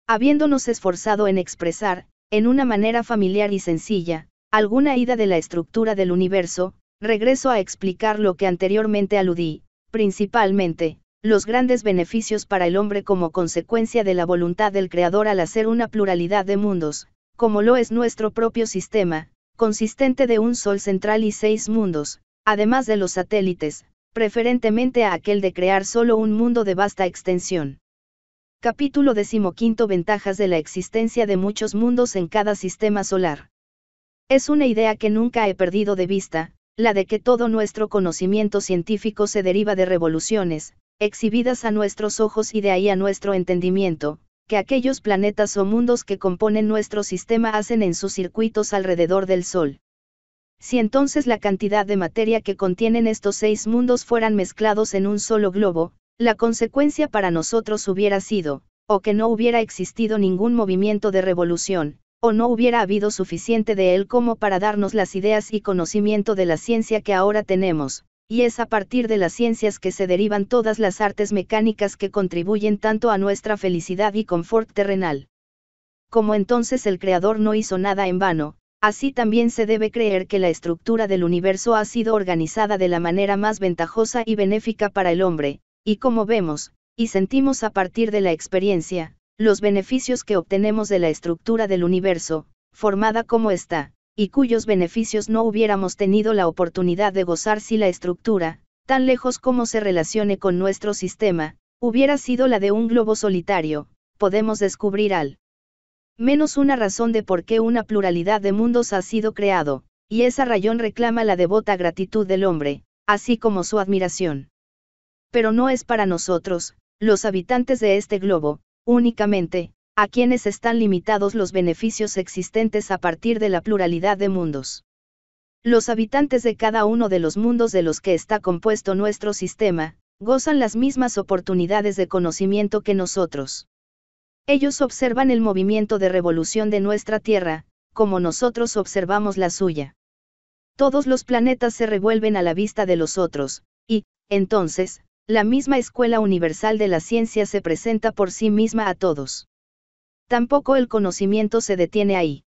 Habiéndonos esforzado en expresar, en una manera familiar y sencilla, alguna ida de la estructura del universo, regreso a explicar lo que anteriormente aludí, principalmente, los grandes beneficios para el hombre como consecuencia de la voluntad del Creador al hacer una pluralidad de mundos, como lo es nuestro propio sistema, consistente de un Sol central y seis mundos, además de los satélites, preferentemente a aquel de crear solo un mundo de vasta extensión. Capítulo 15 Ventajas de la existencia de muchos mundos en cada sistema solar. Es una idea que nunca he perdido de vista, la de que todo nuestro conocimiento científico se deriva de revoluciones, exhibidas a nuestros ojos y de ahí a nuestro entendimiento, que aquellos planetas o mundos que componen nuestro sistema hacen en sus circuitos alrededor del Sol. Si entonces la cantidad de materia que contienen estos seis mundos fueran mezclados en un solo globo, la consecuencia para nosotros hubiera sido, o que no hubiera existido ningún movimiento de revolución, o no hubiera habido suficiente de él como para darnos las ideas y conocimiento de la ciencia que ahora tenemos, y es a partir de las ciencias que se derivan todas las artes mecánicas que contribuyen tanto a nuestra felicidad y confort terrenal. Como entonces el Creador no hizo nada en vano, así también se debe creer que la estructura del universo ha sido organizada de la manera más ventajosa y benéfica para el hombre, y como vemos, y sentimos a partir de la experiencia, los beneficios que obtenemos de la estructura del universo, formada como está, y cuyos beneficios no hubiéramos tenido la oportunidad de gozar si la estructura, tan lejos como se relacione con nuestro sistema, hubiera sido la de un globo solitario, podemos descubrir al menos una razón de por qué una pluralidad de mundos ha sido creado, y esa rayón reclama la devota gratitud del hombre, así como su admiración. Pero no es para nosotros, los habitantes de este globo, únicamente, a quienes están limitados los beneficios existentes a partir de la pluralidad de mundos. Los habitantes de cada uno de los mundos de los que está compuesto nuestro sistema, gozan las mismas oportunidades de conocimiento que nosotros. Ellos observan el movimiento de revolución de nuestra Tierra, como nosotros observamos la suya. Todos los planetas se revuelven a la vista de los otros, y, entonces, la misma escuela universal de la ciencia se presenta por sí misma a todos. Tampoco el conocimiento se detiene ahí.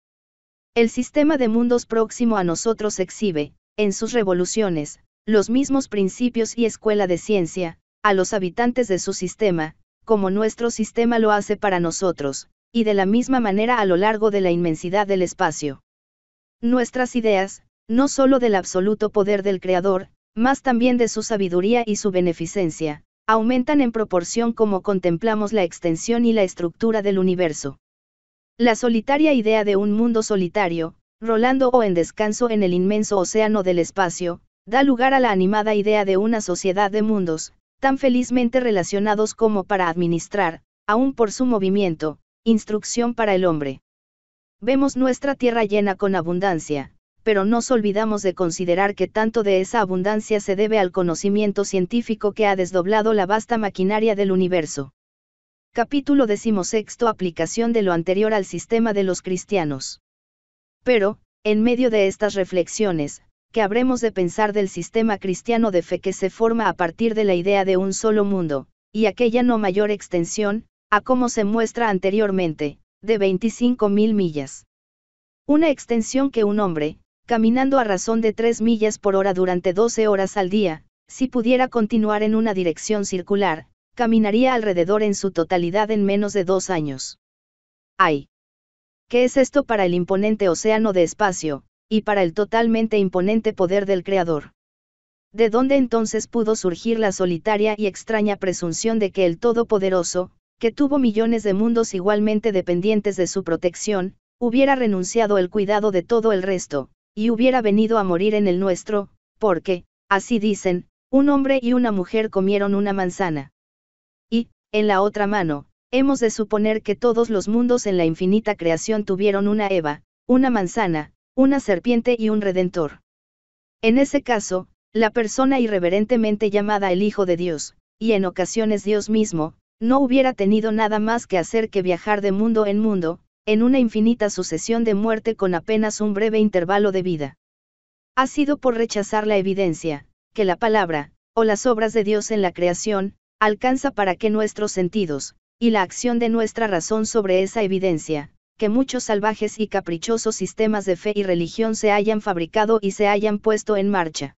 El sistema de mundos próximo a nosotros exhibe, en sus revoluciones, los mismos principios y escuela de ciencia, a los habitantes de su sistema, como nuestro sistema lo hace para nosotros, y de la misma manera a lo largo de la inmensidad del espacio. Nuestras ideas, no solo del absoluto poder del Creador, más también de su sabiduría y su beneficencia, aumentan en proporción como contemplamos la extensión y la estructura del universo. La solitaria idea de un mundo solitario, rolando o en descanso en el inmenso océano del espacio, da lugar a la animada idea de una sociedad de mundos, tan felizmente relacionados como para administrar, aún por su movimiento, instrucción para el hombre. Vemos nuestra tierra llena con abundancia, pero nos olvidamos de considerar que tanto de esa abundancia se debe al conocimiento científico que ha desdoblado la vasta maquinaria del universo. Capítulo decimosexto Aplicación de lo anterior al sistema de los cristianos. Pero, en medio de estas reflexiones, que habremos de pensar del sistema cristiano de fe que se forma a partir de la idea de un solo mundo, y aquella no mayor extensión, a como se muestra anteriormente, de 25.000 millas. Una extensión que un hombre, caminando a razón de 3 millas por hora durante 12 horas al día, si pudiera continuar en una dirección circular, caminaría alrededor en su totalidad en menos de dos años. ¡Ay! ¿Qué es esto para el imponente océano de espacio, y para el totalmente imponente poder del Creador? ¿De dónde entonces pudo surgir la solitaria y extraña presunción de que el Todopoderoso, que tuvo millones de mundos igualmente dependientes de su protección, hubiera renunciado el cuidado de todo el resto, y hubiera venido a morir en el nuestro, porque, así dicen, un hombre y una mujer comieron una manzana. Y, en la otra mano, hemos de suponer que todos los mundos en la infinita creación tuvieron una Eva, una manzana, una serpiente y un redentor. En ese caso, la persona irreverentemente llamada el Hijo de Dios, y en ocasiones Dios mismo, no hubiera tenido nada más que hacer que viajar de mundo en mundo, en una infinita sucesión de muerte con apenas un breve intervalo de vida. Ha sido por rechazar la evidencia, que la palabra, o las obras de Dios en la creación, alcanza para que nuestros sentidos, y la acción de nuestra razón sobre esa evidencia, que muchos salvajes y caprichosos sistemas de fe y religión se hayan fabricado y se hayan puesto en marcha.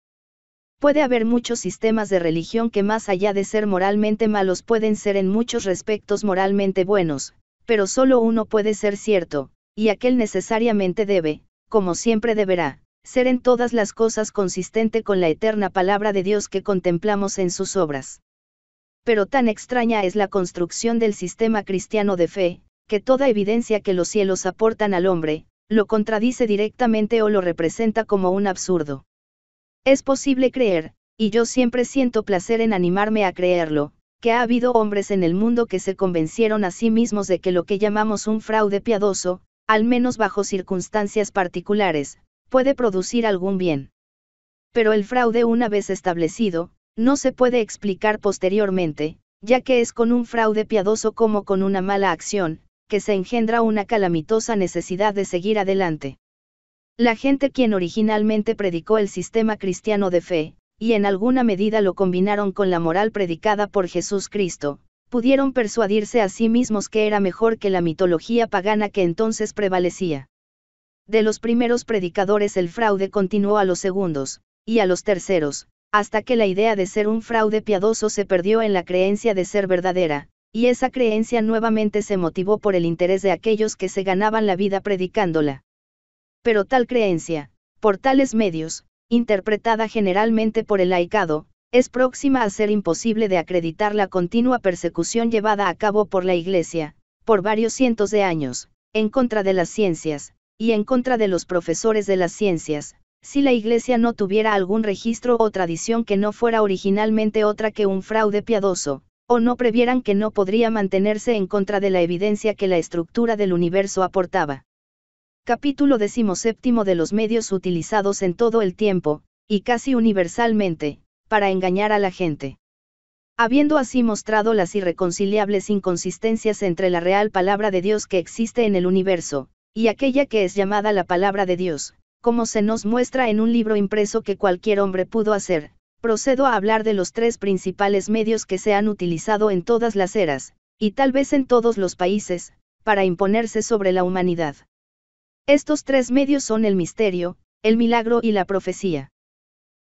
Puede haber muchos sistemas de religión que más allá de ser moralmente malos pueden ser en muchos respectos moralmente buenos, pero solo uno puede ser cierto, y aquel necesariamente debe, como siempre deberá, ser en todas las cosas consistente con la eterna palabra de Dios que contemplamos en sus obras. Pero tan extraña es la construcción del sistema cristiano de fe, que toda evidencia que los cielos aportan al hombre, lo contradice directamente o lo representa como un absurdo. Es posible creer, y yo siempre siento placer en animarme a creerlo, que ha habido hombres en el mundo que se convencieron a sí mismos de que lo que llamamos un fraude piadoso, al menos bajo circunstancias particulares, puede producir algún bien. Pero el fraude una vez establecido, no se puede explicar posteriormente, ya que es con un fraude piadoso como con una mala acción, que se engendra una calamitosa necesidad de seguir adelante. La gente quien originalmente predicó el sistema cristiano de fe, y en alguna medida lo combinaron con la moral predicada por Jesús Cristo, pudieron persuadirse a sí mismos que era mejor que la mitología pagana que entonces prevalecía. De los primeros predicadores el fraude continuó a los segundos, y a los terceros, hasta que la idea de ser un fraude piadoso se perdió en la creencia de ser verdadera, y esa creencia nuevamente se motivó por el interés de aquellos que se ganaban la vida predicándola. Pero tal creencia, por tales medios, interpretada generalmente por el laicado, es próxima a ser imposible de acreditar la continua persecución llevada a cabo por la Iglesia, por varios cientos de años, en contra de las ciencias, y en contra de los profesores de las ciencias, si la Iglesia no tuviera algún registro o tradición que no fuera originalmente otra que un fraude piadoso, o no previeran que no podría mantenerse en contra de la evidencia que la estructura del universo aportaba. Capítulo decimoséptimo de los medios utilizados en todo el tiempo, y casi universalmente, para engañar a la gente. Habiendo así mostrado las irreconciliables inconsistencias entre la real palabra de Dios que existe en el universo, y aquella que es llamada la palabra de Dios, como se nos muestra en un libro impreso que cualquier hombre pudo hacer, procedo a hablar de los tres principales medios que se han utilizado en todas las eras, y tal vez en todos los países, para imponerse sobre la humanidad. Estos tres medios son el misterio, el milagro y la profecía.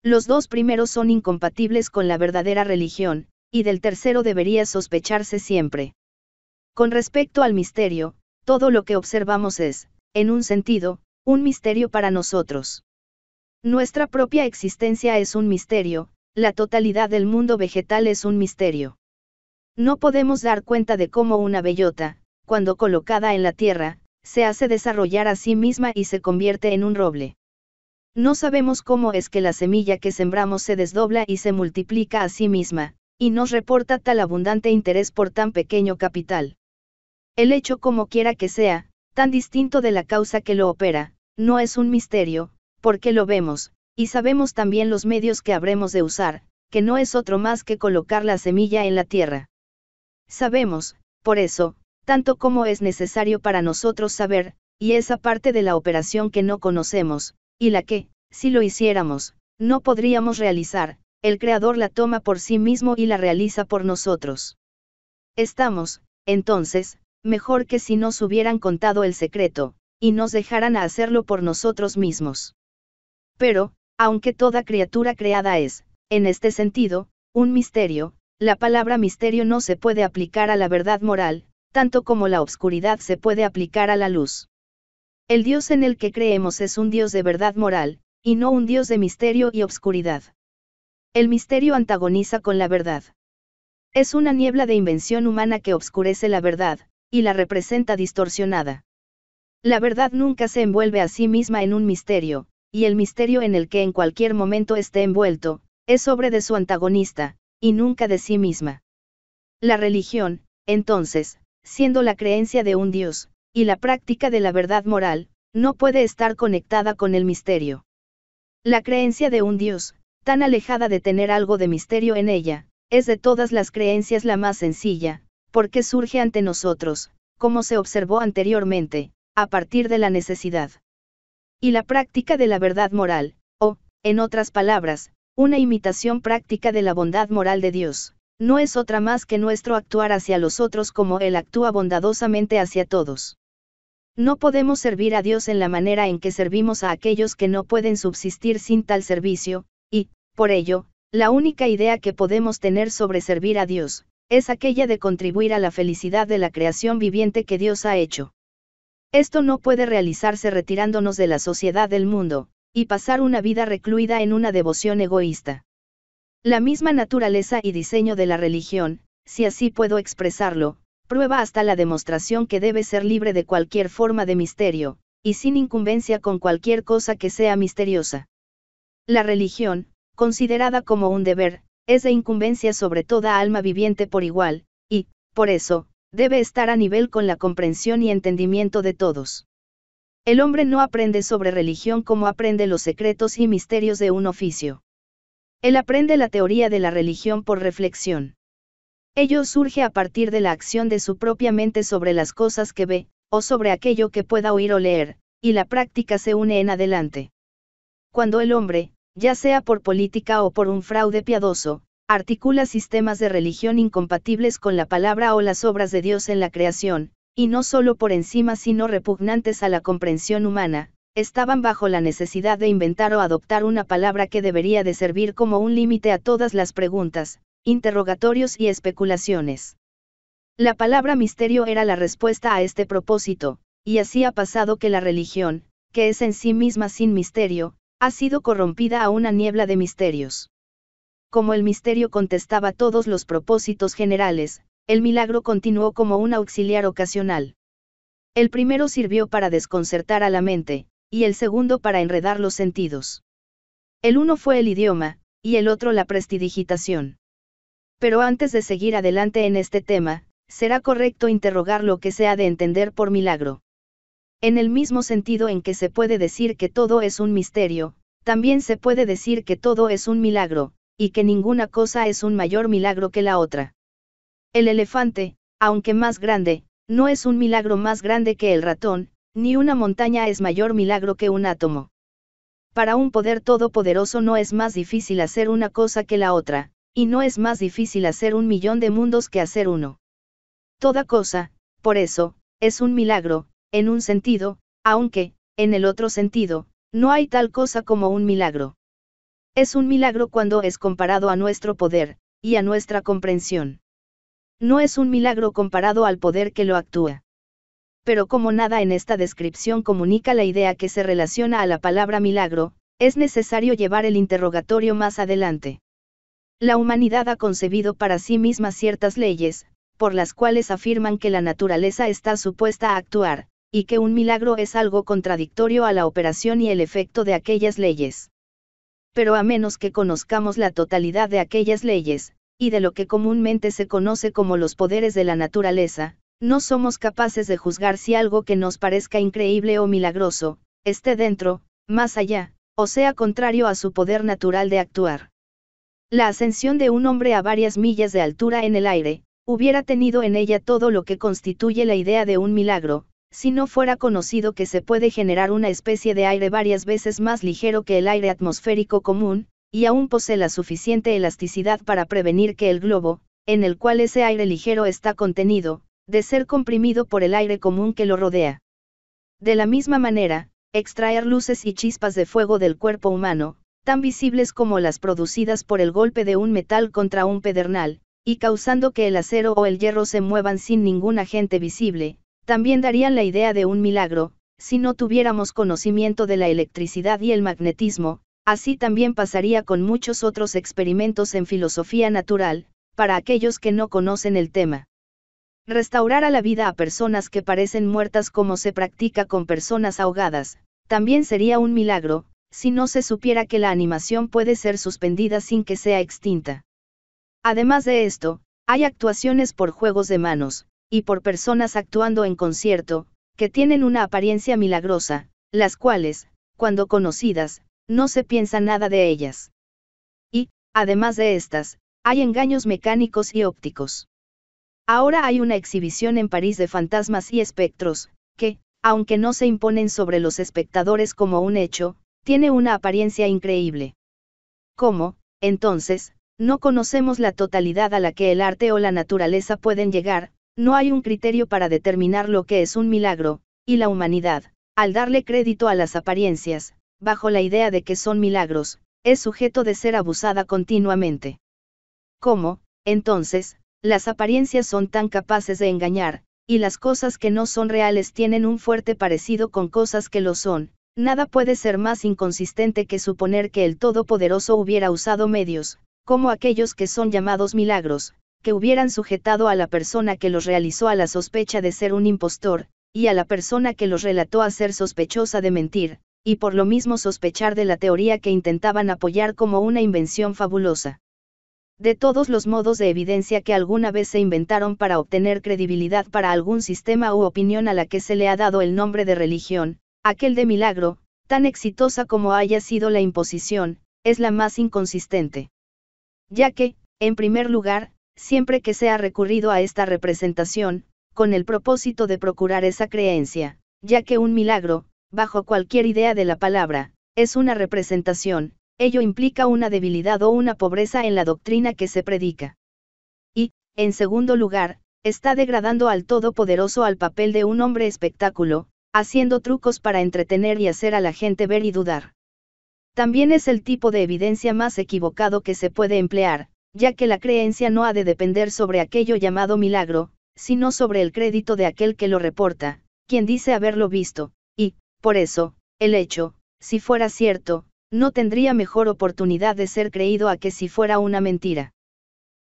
Los dos primeros son incompatibles con la verdadera religión, y del tercero debería sospecharse siempre. Con respecto al misterio, todo lo que observamos es, en un sentido, un misterio para nosotros. Nuestra propia existencia es un misterio, la totalidad del mundo vegetal es un misterio. No podemos dar cuenta de cómo una bellota, cuando colocada en la tierra, se hace desarrollar a sí misma y se convierte en un roble. No sabemos cómo es que la semilla que sembramos se desdobla y se multiplica a sí misma, y nos reporta tal abundante interés por tan pequeño capital. El hecho como quiera que sea, tan distinto de la causa que lo opera, no es un misterio, porque lo vemos, y sabemos también los medios que habremos de usar, que no es otro más que colocar la semilla en la tierra. Sabemos, por eso, tanto como es necesario para nosotros saber, y esa parte de la operación que no conocemos, y la que, si lo hiciéramos, no podríamos realizar, el Creador la toma por sí mismo y la realiza por nosotros. Estamos, entonces, mejor que si nos hubieran contado el secreto, y nos dejaran a hacerlo por nosotros mismos. Pero, aunque toda criatura creada es, en este sentido, un misterio, la palabra misterio no se puede aplicar a la verdad moral, tanto como la obscuridad se puede aplicar a la luz. El Dios en el que creemos es un Dios de verdad moral, y no un Dios de misterio y obscuridad. El misterio antagoniza con la verdad. Es una niebla de invención humana que obscurece la verdad, y la representa distorsionada. La verdad nunca se envuelve a sí misma en un misterio, y el misterio en el que en cualquier momento esté envuelto, es sobre de su antagonista, y nunca de sí misma. La religión, entonces, siendo la creencia de un Dios, y la práctica de la verdad moral, no puede estar conectada con el misterio. La creencia de un Dios, tan alejada de tener algo de misterio en ella, es de todas las creencias la más sencilla, porque surge ante nosotros, como se observó anteriormente, a partir de la necesidad. Y la práctica de la verdad moral, o, en otras palabras, una imitación práctica de la bondad moral de Dios. No es otra más que nuestro actuar hacia los otros como Él actúa bondadosamente hacia todos. No podemos servir a Dios en la manera en que servimos a aquellos que no pueden subsistir sin tal servicio, y, por ello, la única idea que podemos tener sobre servir a Dios, es aquella de contribuir a la felicidad de la creación viviente que Dios ha hecho. Esto no puede realizarse retirándonos de la sociedad del mundo, y pasar una vida recluida en una devoción egoísta. La misma naturaleza y diseño de la religión, si así puedo expresarlo, prueba hasta la demostración que debe ser libre de cualquier forma de misterio, y sin incumbencia con cualquier cosa que sea misteriosa. La religión, considerada como un deber, es de incumbencia sobre toda alma viviente por igual, y, por eso, debe estar a nivel con la comprensión y entendimiento de todos. El hombre no aprende sobre religión como aprende los secretos y misterios de un oficio. Él aprende la teoría de la religión por reflexión. Ello surge a partir de la acción de su propia mente sobre las cosas que ve, o sobre aquello que pueda oír o leer, y la práctica se une en adelante. Cuando el hombre, ya sea por política o por un fraude piadoso, articula sistemas de religión incompatibles con la palabra o las obras de Dios en la creación, y no solo por encima sino repugnantes a la comprensión humana, estaban bajo la necesidad de inventar o adoptar una palabra que debería de servir como un límite a todas las preguntas, interrogatorios y especulaciones. La palabra misterio era la respuesta a este propósito, y así ha pasado que la religión, que es en sí misma sin misterio, ha sido corrompida a una niebla de misterios. Como el misterio contestaba todos los propósitos generales, el milagro continuó como un auxiliar ocasional. El primero sirvió para desconcertar a la mente, y el segundo para enredar los sentidos. El uno fue el idioma, y el otro la prestidigitación. Pero antes de seguir adelante en este tema, será correcto interrogar lo que se ha de entender por milagro. En el mismo sentido en que se puede decir que todo es un misterio, también se puede decir que todo es un milagro, y que ninguna cosa es un mayor milagro que la otra. El elefante, aunque más grande, no es un milagro más grande que el ratón, ni una montaña es mayor milagro que un átomo. Para un poder todopoderoso no es más difícil hacer una cosa que la otra, y no es más difícil hacer un millón de mundos que hacer uno. Toda cosa, por eso, es un milagro, en un sentido, aunque, en el otro sentido, no hay tal cosa como un milagro. Es un milagro cuando es comparado a nuestro poder, y a nuestra comprensión. No es un milagro comparado al poder que lo actúa pero como nada en esta descripción comunica la idea que se relaciona a la palabra milagro, es necesario llevar el interrogatorio más adelante. La humanidad ha concebido para sí misma ciertas leyes, por las cuales afirman que la naturaleza está supuesta a actuar, y que un milagro es algo contradictorio a la operación y el efecto de aquellas leyes. Pero a menos que conozcamos la totalidad de aquellas leyes, y de lo que comúnmente se conoce como los poderes de la naturaleza, no somos capaces de juzgar si algo que nos parezca increíble o milagroso, esté dentro, más allá, o sea contrario a su poder natural de actuar. La ascensión de un hombre a varias millas de altura en el aire, hubiera tenido en ella todo lo que constituye la idea de un milagro, si no fuera conocido que se puede generar una especie de aire varias veces más ligero que el aire atmosférico común, y aún posee la suficiente elasticidad para prevenir que el globo, en el cual ese aire ligero está contenido, de ser comprimido por el aire común que lo rodea. De la misma manera, extraer luces y chispas de fuego del cuerpo humano, tan visibles como las producidas por el golpe de un metal contra un pedernal, y causando que el acero o el hierro se muevan sin ningún agente visible, también darían la idea de un milagro, si no tuviéramos conocimiento de la electricidad y el magnetismo, así también pasaría con muchos otros experimentos en filosofía natural, para aquellos que no conocen el tema. Restaurar a la vida a personas que parecen muertas como se practica con personas ahogadas, también sería un milagro, si no se supiera que la animación puede ser suspendida sin que sea extinta. Además de esto, hay actuaciones por juegos de manos, y por personas actuando en concierto, que tienen una apariencia milagrosa, las cuales, cuando conocidas, no se piensa nada de ellas. Y, además de estas, hay engaños mecánicos y ópticos. Ahora hay una exhibición en París de fantasmas y espectros, que, aunque no se imponen sobre los espectadores como un hecho, tiene una apariencia increíble. ¿Cómo, entonces, no conocemos la totalidad a la que el arte o la naturaleza pueden llegar, no hay un criterio para determinar lo que es un milagro, y la humanidad, al darle crédito a las apariencias, bajo la idea de que son milagros, es sujeto de ser abusada continuamente. ¿Cómo, entonces, las apariencias son tan capaces de engañar, y las cosas que no son reales tienen un fuerte parecido con cosas que lo son, nada puede ser más inconsistente que suponer que el Todopoderoso hubiera usado medios, como aquellos que son llamados milagros, que hubieran sujetado a la persona que los realizó a la sospecha de ser un impostor, y a la persona que los relató a ser sospechosa de mentir, y por lo mismo sospechar de la teoría que intentaban apoyar como una invención fabulosa de todos los modos de evidencia que alguna vez se inventaron para obtener credibilidad para algún sistema u opinión a la que se le ha dado el nombre de religión, aquel de milagro, tan exitosa como haya sido la imposición, es la más inconsistente. Ya que, en primer lugar, siempre que se ha recurrido a esta representación, con el propósito de procurar esa creencia, ya que un milagro, bajo cualquier idea de la palabra, es una representación, ello implica una debilidad o una pobreza en la doctrina que se predica. Y, en segundo lugar, está degradando al Todopoderoso al papel de un hombre espectáculo, haciendo trucos para entretener y hacer a la gente ver y dudar. También es el tipo de evidencia más equivocado que se puede emplear, ya que la creencia no ha de depender sobre aquello llamado milagro, sino sobre el crédito de aquel que lo reporta, quien dice haberlo visto, y, por eso, el hecho, si fuera cierto, no tendría mejor oportunidad de ser creído a que si fuera una mentira.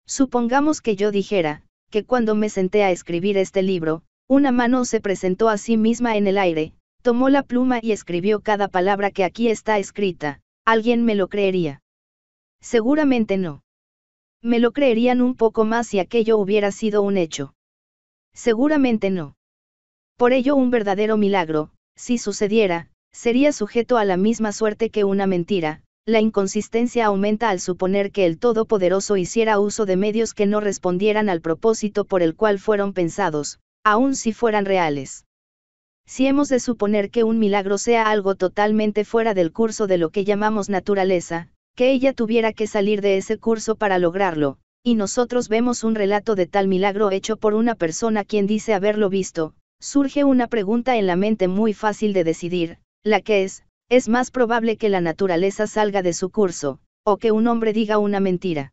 Supongamos que yo dijera, que cuando me senté a escribir este libro, una mano se presentó a sí misma en el aire, tomó la pluma y escribió cada palabra que aquí está escrita, ¿alguien me lo creería? Seguramente no. Me lo creerían un poco más si aquello hubiera sido un hecho. Seguramente no. Por ello un verdadero milagro, si sucediera, sería sujeto a la misma suerte que una mentira, la inconsistencia aumenta al suponer que el Todopoderoso hiciera uso de medios que no respondieran al propósito por el cual fueron pensados, aun si fueran reales. Si hemos de suponer que un milagro sea algo totalmente fuera del curso de lo que llamamos naturaleza, que ella tuviera que salir de ese curso para lograrlo, y nosotros vemos un relato de tal milagro hecho por una persona quien dice haberlo visto, surge una pregunta en la mente muy fácil de decidir, la que es, es más probable que la naturaleza salga de su curso, o que un hombre diga una mentira.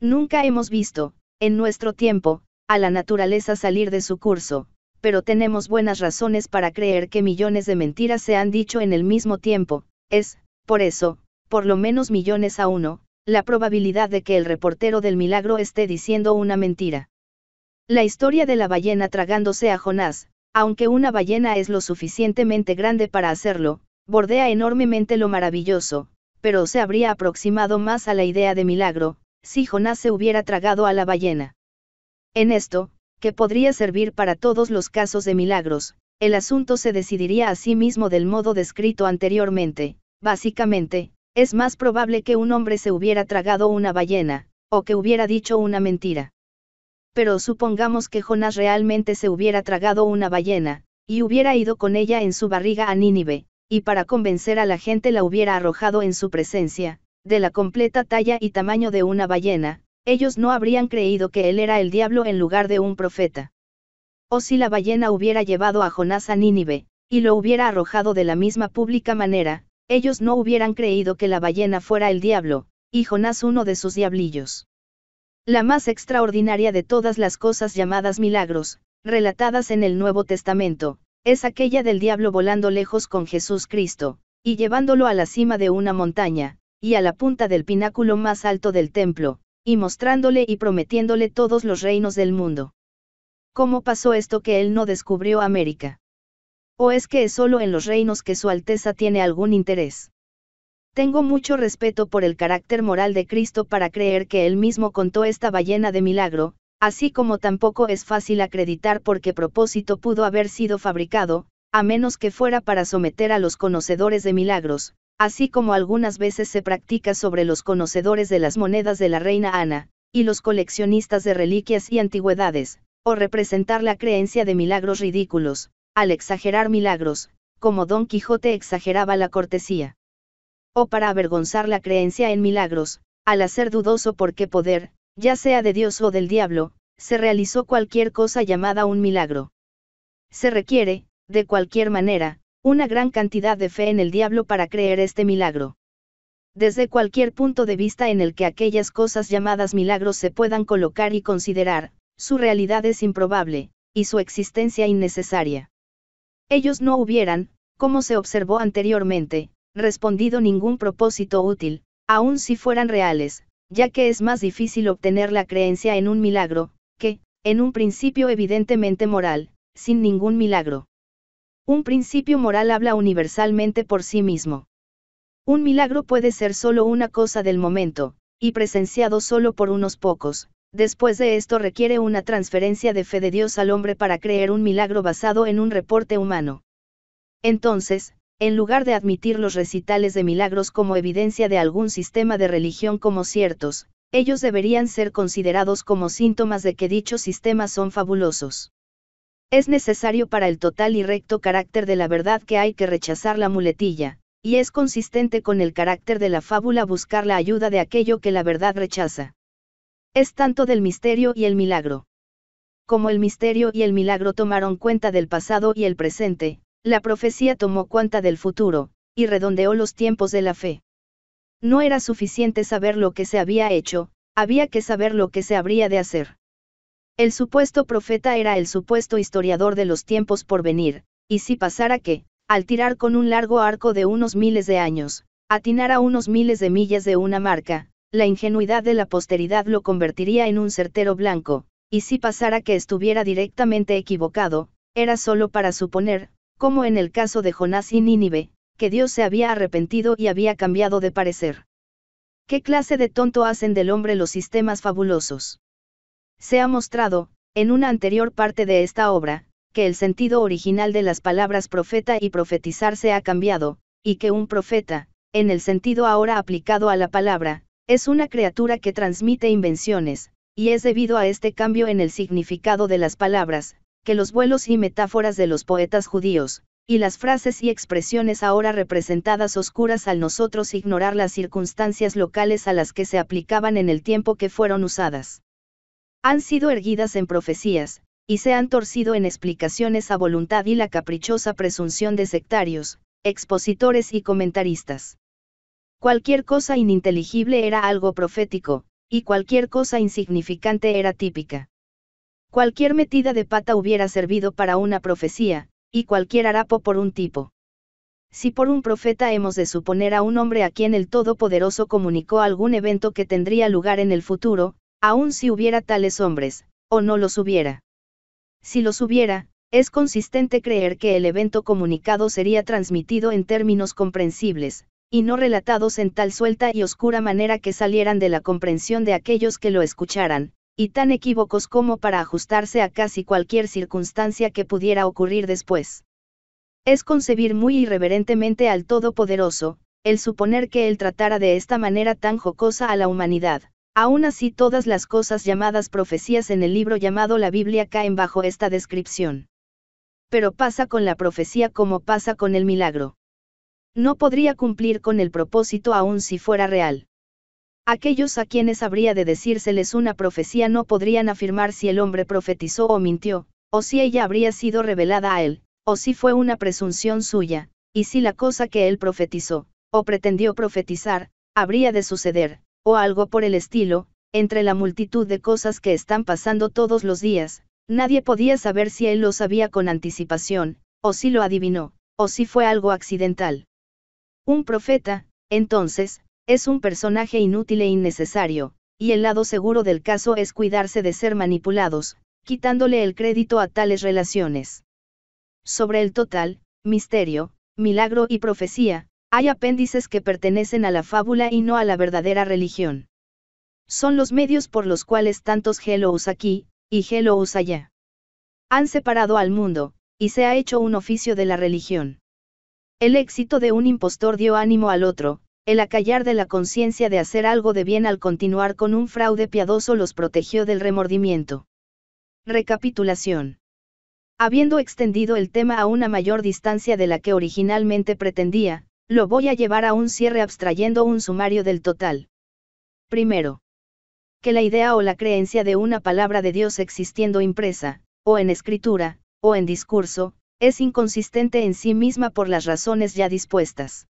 Nunca hemos visto, en nuestro tiempo, a la naturaleza salir de su curso, pero tenemos buenas razones para creer que millones de mentiras se han dicho en el mismo tiempo, es, por eso, por lo menos millones a uno, la probabilidad de que el reportero del milagro esté diciendo una mentira. La historia de la ballena tragándose a Jonás, aunque una ballena es lo suficientemente grande para hacerlo, bordea enormemente lo maravilloso, pero se habría aproximado más a la idea de milagro, si Jonás se hubiera tragado a la ballena. En esto, que podría servir para todos los casos de milagros, el asunto se decidiría a sí mismo del modo descrito anteriormente, básicamente, es más probable que un hombre se hubiera tragado una ballena, o que hubiera dicho una mentira pero supongamos que Jonás realmente se hubiera tragado una ballena, y hubiera ido con ella en su barriga a Nínive, y para convencer a la gente la hubiera arrojado en su presencia, de la completa talla y tamaño de una ballena, ellos no habrían creído que él era el diablo en lugar de un profeta. O si la ballena hubiera llevado a Jonás a Nínive, y lo hubiera arrojado de la misma pública manera, ellos no hubieran creído que la ballena fuera el diablo, y Jonás uno de sus diablillos la más extraordinaria de todas las cosas llamadas milagros, relatadas en el Nuevo Testamento, es aquella del diablo volando lejos con Jesús Cristo, y llevándolo a la cima de una montaña, y a la punta del pináculo más alto del templo, y mostrándole y prometiéndole todos los reinos del mundo. ¿Cómo pasó esto que él no descubrió América? ¿O es que es solo en los reinos que Su Alteza tiene algún interés? Tengo mucho respeto por el carácter moral de Cristo para creer que él mismo contó esta ballena de milagro, así como tampoco es fácil acreditar por qué propósito pudo haber sido fabricado, a menos que fuera para someter a los conocedores de milagros, así como algunas veces se practica sobre los conocedores de las monedas de la reina Ana, y los coleccionistas de reliquias y antigüedades, o representar la creencia de milagros ridículos, al exagerar milagros, como Don Quijote exageraba la cortesía o para avergonzar la creencia en milagros, al hacer dudoso por qué poder, ya sea de Dios o del diablo, se realizó cualquier cosa llamada un milagro. Se requiere, de cualquier manera, una gran cantidad de fe en el diablo para creer este milagro. Desde cualquier punto de vista en el que aquellas cosas llamadas milagros se puedan colocar y considerar, su realidad es improbable, y su existencia innecesaria. Ellos no hubieran, como se observó anteriormente, respondido ningún propósito útil, aun si fueran reales, ya que es más difícil obtener la creencia en un milagro, que, en un principio evidentemente moral, sin ningún milagro. Un principio moral habla universalmente por sí mismo. Un milagro puede ser solo una cosa del momento, y presenciado solo por unos pocos, después de esto requiere una transferencia de fe de Dios al hombre para creer un milagro basado en un reporte humano. Entonces, en lugar de admitir los recitales de milagros como evidencia de algún sistema de religión como ciertos, ellos deberían ser considerados como síntomas de que dichos sistemas son fabulosos. Es necesario para el total y recto carácter de la verdad que hay que rechazar la muletilla, y es consistente con el carácter de la fábula buscar la ayuda de aquello que la verdad rechaza. Es tanto del misterio y el milagro. Como el misterio y el milagro tomaron cuenta del pasado y el presente, la profecía tomó cuenta del futuro, y redondeó los tiempos de la fe. No era suficiente saber lo que se había hecho, había que saber lo que se habría de hacer. El supuesto profeta era el supuesto historiador de los tiempos por venir, y si pasara que, al tirar con un largo arco de unos miles de años, atinara unos miles de millas de una marca, la ingenuidad de la posteridad lo convertiría en un certero blanco, y si pasara que estuviera directamente equivocado, era solo para suponer, como en el caso de Jonás y Nínive, que Dios se había arrepentido y había cambiado de parecer. ¿Qué clase de tonto hacen del hombre los sistemas fabulosos? Se ha mostrado, en una anterior parte de esta obra, que el sentido original de las palabras profeta y profetizar se ha cambiado, y que un profeta, en el sentido ahora aplicado a la palabra, es una criatura que transmite invenciones, y es debido a este cambio en el significado de las palabras, que los vuelos y metáforas de los poetas judíos, y las frases y expresiones ahora representadas oscuras al nosotros ignorar las circunstancias locales a las que se aplicaban en el tiempo que fueron usadas. Han sido erguidas en profecías, y se han torcido en explicaciones a voluntad y la caprichosa presunción de sectarios, expositores y comentaristas. Cualquier cosa ininteligible era algo profético, y cualquier cosa insignificante era típica. Cualquier metida de pata hubiera servido para una profecía, y cualquier harapo por un tipo. Si por un profeta hemos de suponer a un hombre a quien el Todopoderoso comunicó algún evento que tendría lugar en el futuro, aun si hubiera tales hombres, o no los hubiera. Si los hubiera, es consistente creer que el evento comunicado sería transmitido en términos comprensibles, y no relatados en tal suelta y oscura manera que salieran de la comprensión de aquellos que lo escucharan, y tan equívocos como para ajustarse a casi cualquier circunstancia que pudiera ocurrir después. Es concebir muy irreverentemente al Todopoderoso, el suponer que Él tratara de esta manera tan jocosa a la humanidad. Aún así todas las cosas llamadas profecías en el libro llamado la Biblia caen bajo esta descripción. Pero pasa con la profecía como pasa con el milagro. No podría cumplir con el propósito aún si fuera real. Aquellos a quienes habría de decírseles una profecía no podrían afirmar si el hombre profetizó o mintió, o si ella habría sido revelada a él, o si fue una presunción suya, y si la cosa que él profetizó, o pretendió profetizar, habría de suceder, o algo por el estilo, entre la multitud de cosas que están pasando todos los días, nadie podía saber si él lo sabía con anticipación, o si lo adivinó, o si fue algo accidental. Un profeta, entonces, es un personaje inútil e innecesario, y el lado seguro del caso es cuidarse de ser manipulados, quitándole el crédito a tales relaciones. Sobre el total, misterio, milagro y profecía, hay apéndices que pertenecen a la fábula y no a la verdadera religión. Son los medios por los cuales tantos Hellos aquí, y Hellos allá. Han separado al mundo, y se ha hecho un oficio de la religión. El éxito de un impostor dio ánimo al otro, el acallar de la conciencia de hacer algo de bien al continuar con un fraude piadoso los protegió del remordimiento. Recapitulación. Habiendo extendido el tema a una mayor distancia de la que originalmente pretendía, lo voy a llevar a un cierre abstrayendo un sumario del total. Primero. Que la idea o la creencia de una palabra de Dios existiendo impresa, o en escritura, o en discurso, es inconsistente en sí misma por las razones ya dispuestas.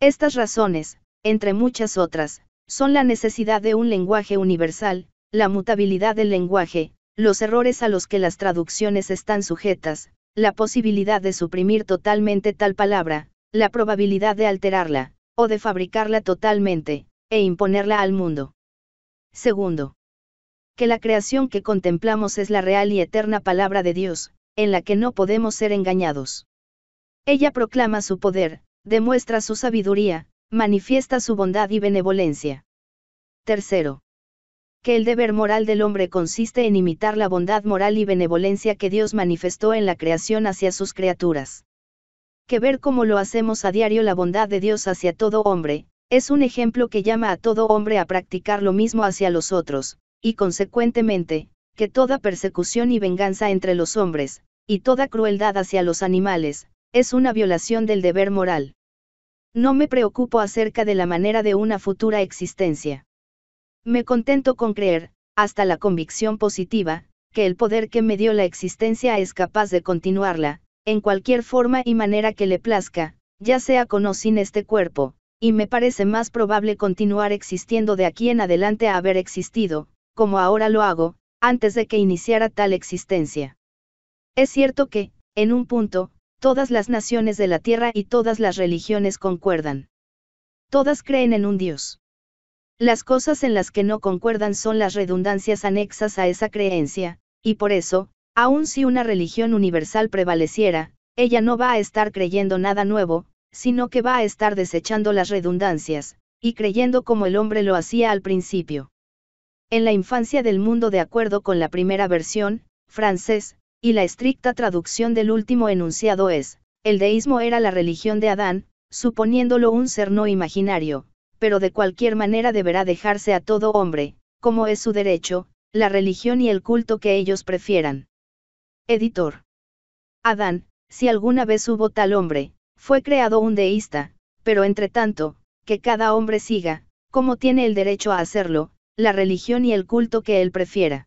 Estas razones, entre muchas otras, son la necesidad de un lenguaje universal, la mutabilidad del lenguaje, los errores a los que las traducciones están sujetas, la posibilidad de suprimir totalmente tal palabra, la probabilidad de alterarla, o de fabricarla totalmente, e imponerla al mundo. Segundo. Que la creación que contemplamos es la real y eterna palabra de Dios, en la que no podemos ser engañados. Ella proclama su poder, demuestra su sabiduría, manifiesta su bondad y benevolencia. Tercero. Que el deber moral del hombre consiste en imitar la bondad moral y benevolencia que Dios manifestó en la creación hacia sus criaturas. Que ver cómo lo hacemos a diario la bondad de Dios hacia todo hombre, es un ejemplo que llama a todo hombre a practicar lo mismo hacia los otros, y consecuentemente, que toda persecución y venganza entre los hombres, y toda crueldad hacia los animales, es una violación del deber moral. No me preocupo acerca de la manera de una futura existencia. Me contento con creer, hasta la convicción positiva, que el poder que me dio la existencia es capaz de continuarla, en cualquier forma y manera que le plazca, ya sea con o sin este cuerpo, y me parece más probable continuar existiendo de aquí en adelante a haber existido, como ahora lo hago, antes de que iniciara tal existencia. Es cierto que, en un punto, todas las naciones de la tierra y todas las religiones concuerdan. Todas creen en un Dios. Las cosas en las que no concuerdan son las redundancias anexas a esa creencia, y por eso, aun si una religión universal prevaleciera, ella no va a estar creyendo nada nuevo, sino que va a estar desechando las redundancias, y creyendo como el hombre lo hacía al principio. En la infancia del mundo de acuerdo con la primera versión, francés, y la estricta traducción del último enunciado es, el deísmo era la religión de Adán, suponiéndolo un ser no imaginario, pero de cualquier manera deberá dejarse a todo hombre, como es su derecho, la religión y el culto que ellos prefieran. Editor. Adán, si alguna vez hubo tal hombre, fue creado un deísta, pero entre tanto, que cada hombre siga, como tiene el derecho a hacerlo, la religión y el culto que él prefiera.